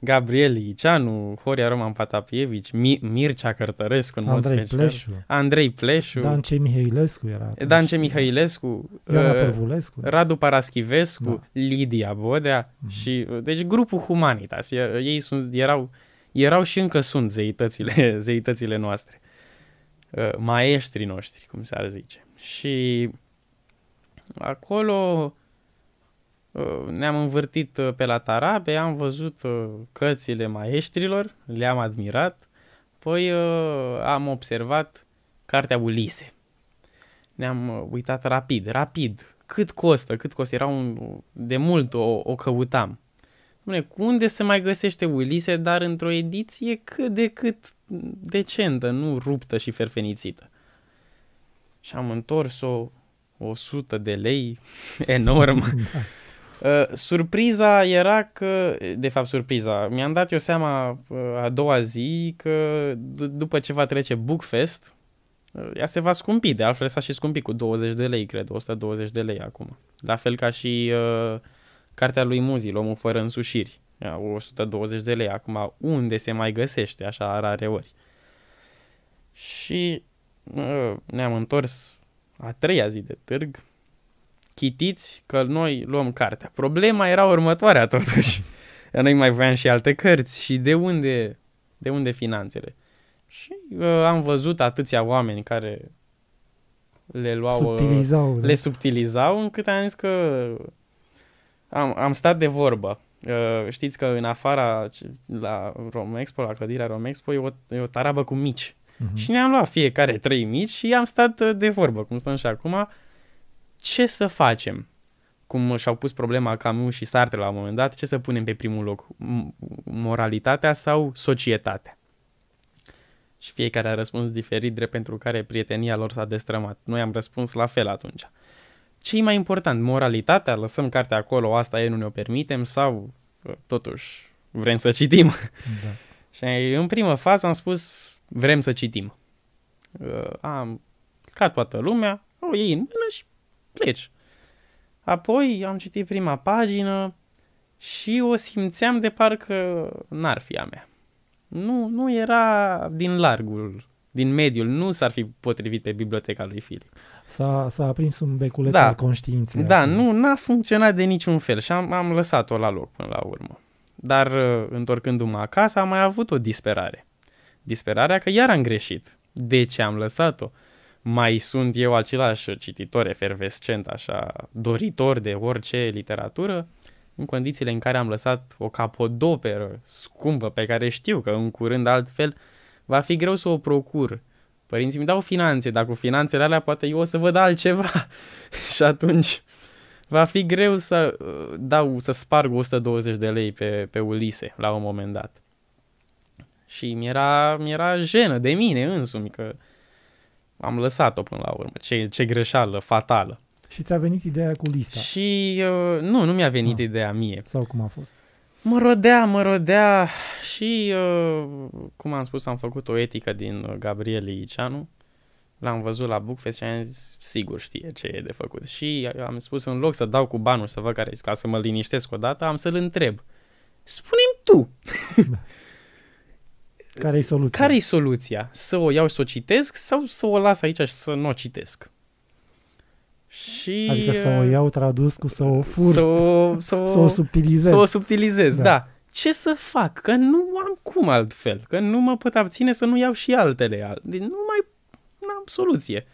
Gabriel Iceanu, Horia Roman Patapievici, Mi- Mircea Cărtărescu, în Andrei special. Pleșu. Andrei Pleșu. Dance Mihailescu era. Atunci. Dance Mihailescu. uh, Radu Paraschivescu, da. Lidia Bodea mm-hmm. și... Uh, deci grupul Humanitas. Ei sunt, erau, erau și încă sunt zeitățile, zeitățile noastre. Uh, maestrii noștri, cum se ar zice. Și acolo Uh, ne-am învârtit uh, pe la Tarabe, am văzut uh, cățile maestrilor, le-am admirat, apoi am observat cartea Ulise. Ne-am uitat rapid, rapid, cât costă, cât costă, era un, de mult o, o căutam. Dom'le, unde se mai găsește Ulise, dar într-o ediție cât de cât decentă, nu ruptă și ferfenițită. Și am întors-o 100 de lei, enorm. Da. Uh, surpriza era că, de fapt surpriza, mi-am dat eu seama uh, a doua zi că d- după ce va trece Bookfest, uh, ea se va scumpi, de altfel s-a și scumpit cu 20 de lei, cred, 120 de lei acum. La fel ca și uh, cartea lui Muzil, Omul fără însușiri, ea, 120 de lei acum, unde se mai găsește așa rareori. Și uh, ne-am întors a treia zi de târg, chitiți că noi luăm cartea. Problema era următoarea totuși. Noi mai voiam și alte cărți și de unde, de unde finanțele. Și uh, am văzut atâția oameni care le luau, uh, subtilizau, le da. le subtilizau, încât am zis că am, am stat de vorbă. Uh, știți că în afara la Romexpo, la clădirea Romexpo, e o, e o tarabă cu mici. Uh-huh. Și ne-am luat fiecare trei mici și am stat uh, de vorbă, cum stăm și acum, ce să facem? Cum și-au pus problema Camus și Sartre la un moment dat, ce să punem pe primul loc? Moralitatea sau societatea? Și fiecare a răspuns diferit, drept pentru care prietenia lor s-a destrămat. Noi am răspuns la fel atunci. Ce e mai important? Moralitatea? Lăsăm cartea acolo, asta e, nu ne-o permitem? Sau, totuși, vrem să citim? Da. și în primă fază am spus, vrem să citim. Ă, am ca toată lumea, o iei în mână și pleci. Apoi am citit prima pagină și o simțeam de parcă n-ar fi a mea. Nu, nu era din largul, din mediul, nu s-ar fi potrivit pe biblioteca lui Filip. S-a, s-a aprins un beculeț da, al conștiinței. Da, acum. nu, n-a funcționat de niciun fel și am, am lăsat-o la loc până la urmă. Dar uh, întorcându-mă acasă am mai avut o disperare. Disperarea că iar am greșit. De ce am lăsat-o? mai sunt eu același cititor efervescent, așa, doritor de orice literatură, în condițiile în care am lăsat o capodoperă scumpă pe care știu că în curând altfel va fi greu să o procur. Părinții mi dau finanțe, dar cu finanțele alea poate eu o să văd altceva. și atunci va fi greu să uh, dau, să sparg 120 de lei pe, pe Ulise la un moment dat. Și mi-era, mi-era jenă de mine însumi că am lăsat-o până la urmă. Ce, ce greșeală fatală. Și ți-a venit ideea cu lista. Și uh, nu, nu mi-a venit ah. ideea mie. Sau cum a fost? Mă rodea, mă rodea și, uh, cum am spus, am făcut o etică din Gabriel Iceanu. L-am văzut la Bucfest și am zis, sigur știe ce e de făcut. Și am spus, în loc să dau cu banul să văd care ca să mă liniștesc odată, am să-l întreb. Spune-mi tu! Care-i soluția? Care-i soluția? Să o iau și să o citesc sau să o las aici și să nu o citesc? Și, adică să o uh, iau tradus cu să o fur, să o, să o, să o subtilizez. Să o subtilizez, da. da. Ce să fac? Că nu am cum altfel, că nu mă pot abține să nu iau și altele. Deci nu mai am soluție.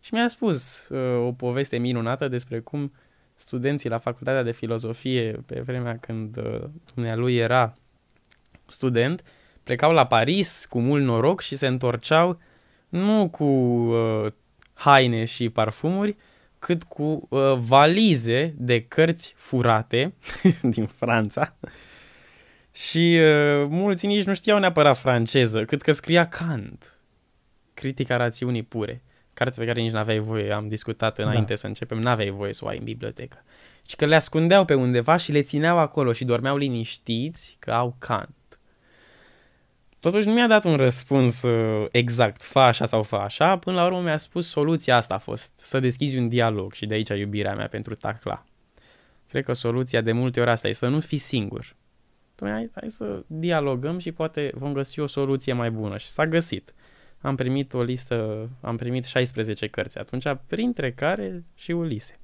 Și mi-a spus uh, o poveste minunată despre cum studenții la facultatea de filozofie, pe vremea când uh, dumnealui era student, uh, plecau la Paris cu mult noroc și se întorceau nu cu uh, haine și parfumuri, cât cu uh, valize de cărți furate din Franța. și uh, mulți nici nu știau neapărat franceză, cât că scria Kant, critica rațiunii pure, carte pe care nici n-aveai voie, am discutat înainte da. să începem, n-aveai voie să o ai în bibliotecă. Și că le ascundeau pe undeva și le țineau acolo și dormeau liniștiți că au Kant. Totuși nu mi-a dat un răspuns uh, exact, fa așa sau fa așa, până la urmă mi-a spus soluția asta a fost, să deschizi un dialog și de aici iubirea mea pentru tacla. Cred că soluția de multe ori asta e să nu fii singur. Hai, hai să dialogăm și poate vom găsi o soluție mai bună și s-a găsit. Am primit o listă, am primit 16 cărți atunci, printre care și Ulise.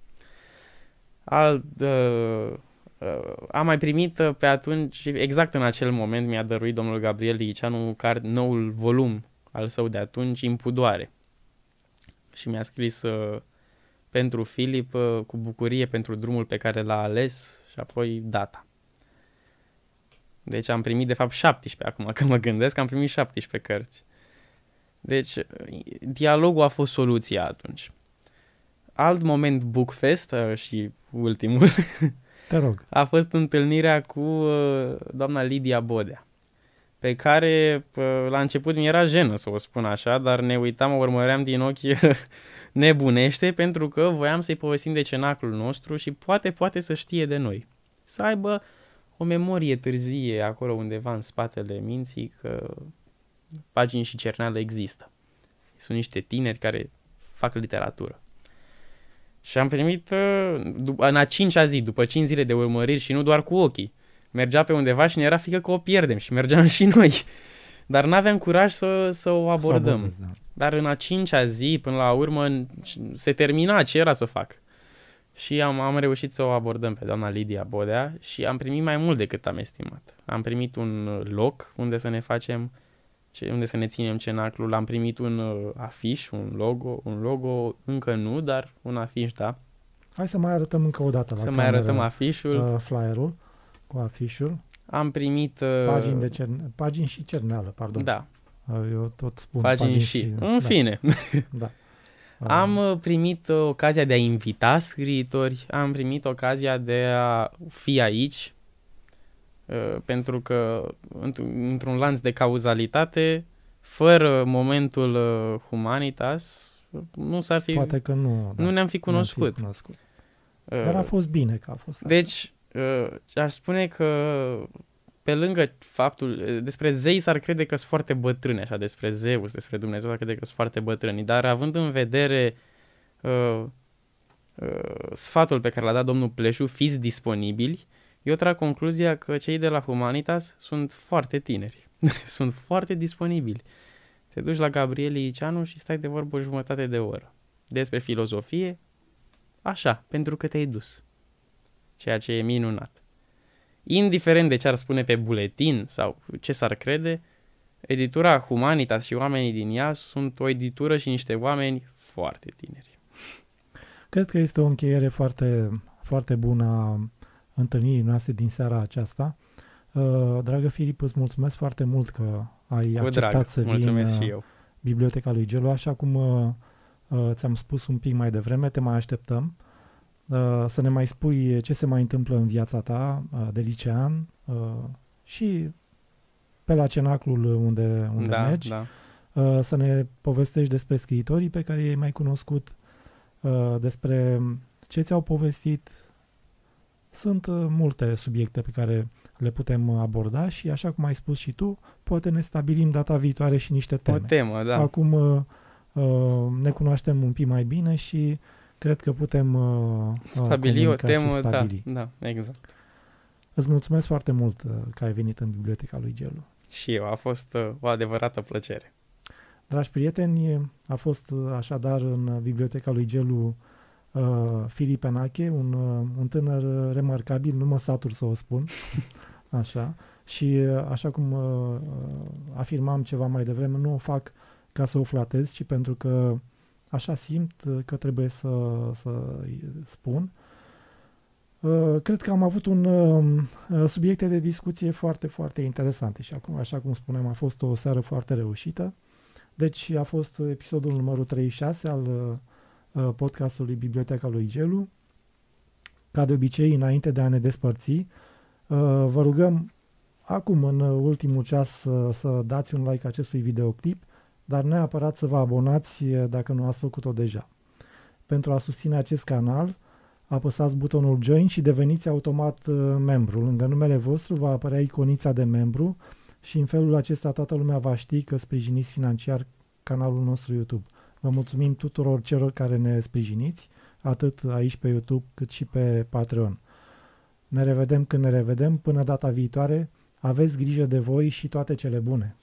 Al, uh, Uh, am mai primit uh, pe atunci, exact în acel moment, mi-a dăruit domnul Gabriel Liceanu noul volum al său de atunci, Impudoare. Și mi-a scris uh, pentru Filip, cu bucurie pentru drumul pe care l-a ales și apoi data. Deci am primit, de fapt, 17 acum, că mă gândesc, am primit 17 cărți. Deci, dialogul a fost soluția atunci. Alt moment, Bookfest și ultimul, Te rog. A fost întâlnirea cu uh, doamna Lidia Bodea pe care la început mi era jenă să o spun așa, dar ne uitam, o urmăream din ochi nebunește pentru că voiam să-i povestim de cenaclul nostru și poate, poate să știe de noi. Să aibă o memorie târzie acolo undeva în spatele minții că pagini și cerneală există. Sunt niște tineri care fac literatură. Și am primit uh, în a cincea zi, după cinci zile de urmăriri și nu doar cu ochii. Mergea pe undeva și ne era frică că o pierdem și mergeam și noi. Dar n-aveam curaj să, să o abordăm. Da. Dar în a cincea zi, până la urmă, se termina ce era să fac. Și am, am reușit să o abordăm pe doamna Lidia Bodea și am primit mai mult decât am estimat. Am primit un loc unde să ne facem ce, unde să ne ținem cenaclul. Am primit un uh, afiș, un logo, un logo încă nu, dar un afiș, da. Hai să mai arătăm încă o dată la Să cameră, mai arătăm afișul. Uh, flyerul cu afișul. Am primit... Uh, pagini, de cern pagini și cerneală, pardon. Da. Uh, eu tot spun pagini, pagini și... și... În da. fine. da. Am uh, primit uh, ocazia de a invita scriitori, am primit ocazia de a fi aici, Uh, pentru că într-un lanț de cauzalitate, fără momentul uh, humanitas, nu s-ar fi... Poate că nu. Da, nu ne-am fi cunoscut. Fi cunoscut. Uh, dar a fost bine că a fost Deci, aș spune că pe lângă faptul, despre zei s-ar crede că sunt foarte bătrâni, așa, despre Zeus, despre Dumnezeu s-ar crede că sunt foarte bătrâni, dar având în vedere uh, uh, sfatul pe care l-a dat domnul Pleșu, fiți disponibili, uh, eu trag concluzia că cei de la Humanitas sunt foarte tineri, sunt foarte disponibili. Te duci la Gabriel Iceanu și stai de vorbă o jumătate de oră. Despre filozofie, așa, pentru că te-ai dus. Ceea ce e minunat. Indiferent de ce ar spune pe buletin sau ce s-ar crede, editura Humanitas și oamenii din ea sunt o editură și niște oameni foarte tineri. Cred că este o încheiere foarte, foarte bună întâlnirii noastre din seara aceasta. Uh, dragă Filip, îți mulțumesc foarte mult că ai Cu acceptat drag. să vii în și uh, eu. Biblioteca lui Gelu. Așa cum uh, ți-am spus un pic mai devreme, te mai așteptăm să ne mai spui ce se mai întâmplă în viața ta de licean și pe la cenaclul unde, unde da, mergi, da. să ne povestești despre scriitorii pe care i-ai mai cunoscut, despre ce ți-au povestit, sunt uh, multe subiecte pe care le putem uh, aborda și, așa cum ai spus și tu, poate ne stabilim data viitoare și niște teme. O temă, da. Acum uh, ne cunoaștem un pic mai bine și cred că putem stabili o temă, da, stabili. da, da, exact. Îți mulțumesc foarte mult că ai venit în biblioteca lui Gelu. Și eu, a fost o adevărată plăcere. Dragi prieteni, a fost așadar în biblioteca lui Gelu uh, Filip un, uh, un tânăr remarcabil, nu mă satur să o spun, așa, și uh, așa cum uh, uh, afirmam ceva mai devreme, nu o fac ca să o flatez, ci pentru că așa simt uh, că trebuie să, să spun. Uh, cred că am avut un subiecte de discuție foarte, foarte interesante și acum, așa cum spuneam, a fost o seară foarte reușită. Deci a fost episodul numărul 36 al Uh, podcastului Biblioteca lui Gelu. Ca de obicei, înainte de a ne despărți, uh, vă rugăm acum, în ultimul ceas, să, dați un like acestui videoclip, dar neapărat să vă abonați uh, dacă nu ați făcut-o deja. Pentru a susține acest canal, apăsați butonul Join și deveniți automat membru. Lângă numele vostru va apărea iconița de membru și în felul acesta toată lumea va ști că sprijiniți financiar canalul nostru YouTube. Vă mulțumim tuturor celor care ne sprijiniți, atât aici pe YouTube cât și pe Patreon. Ne revedem când ne revedem, până data viitoare, aveți grijă de voi și toate cele bune!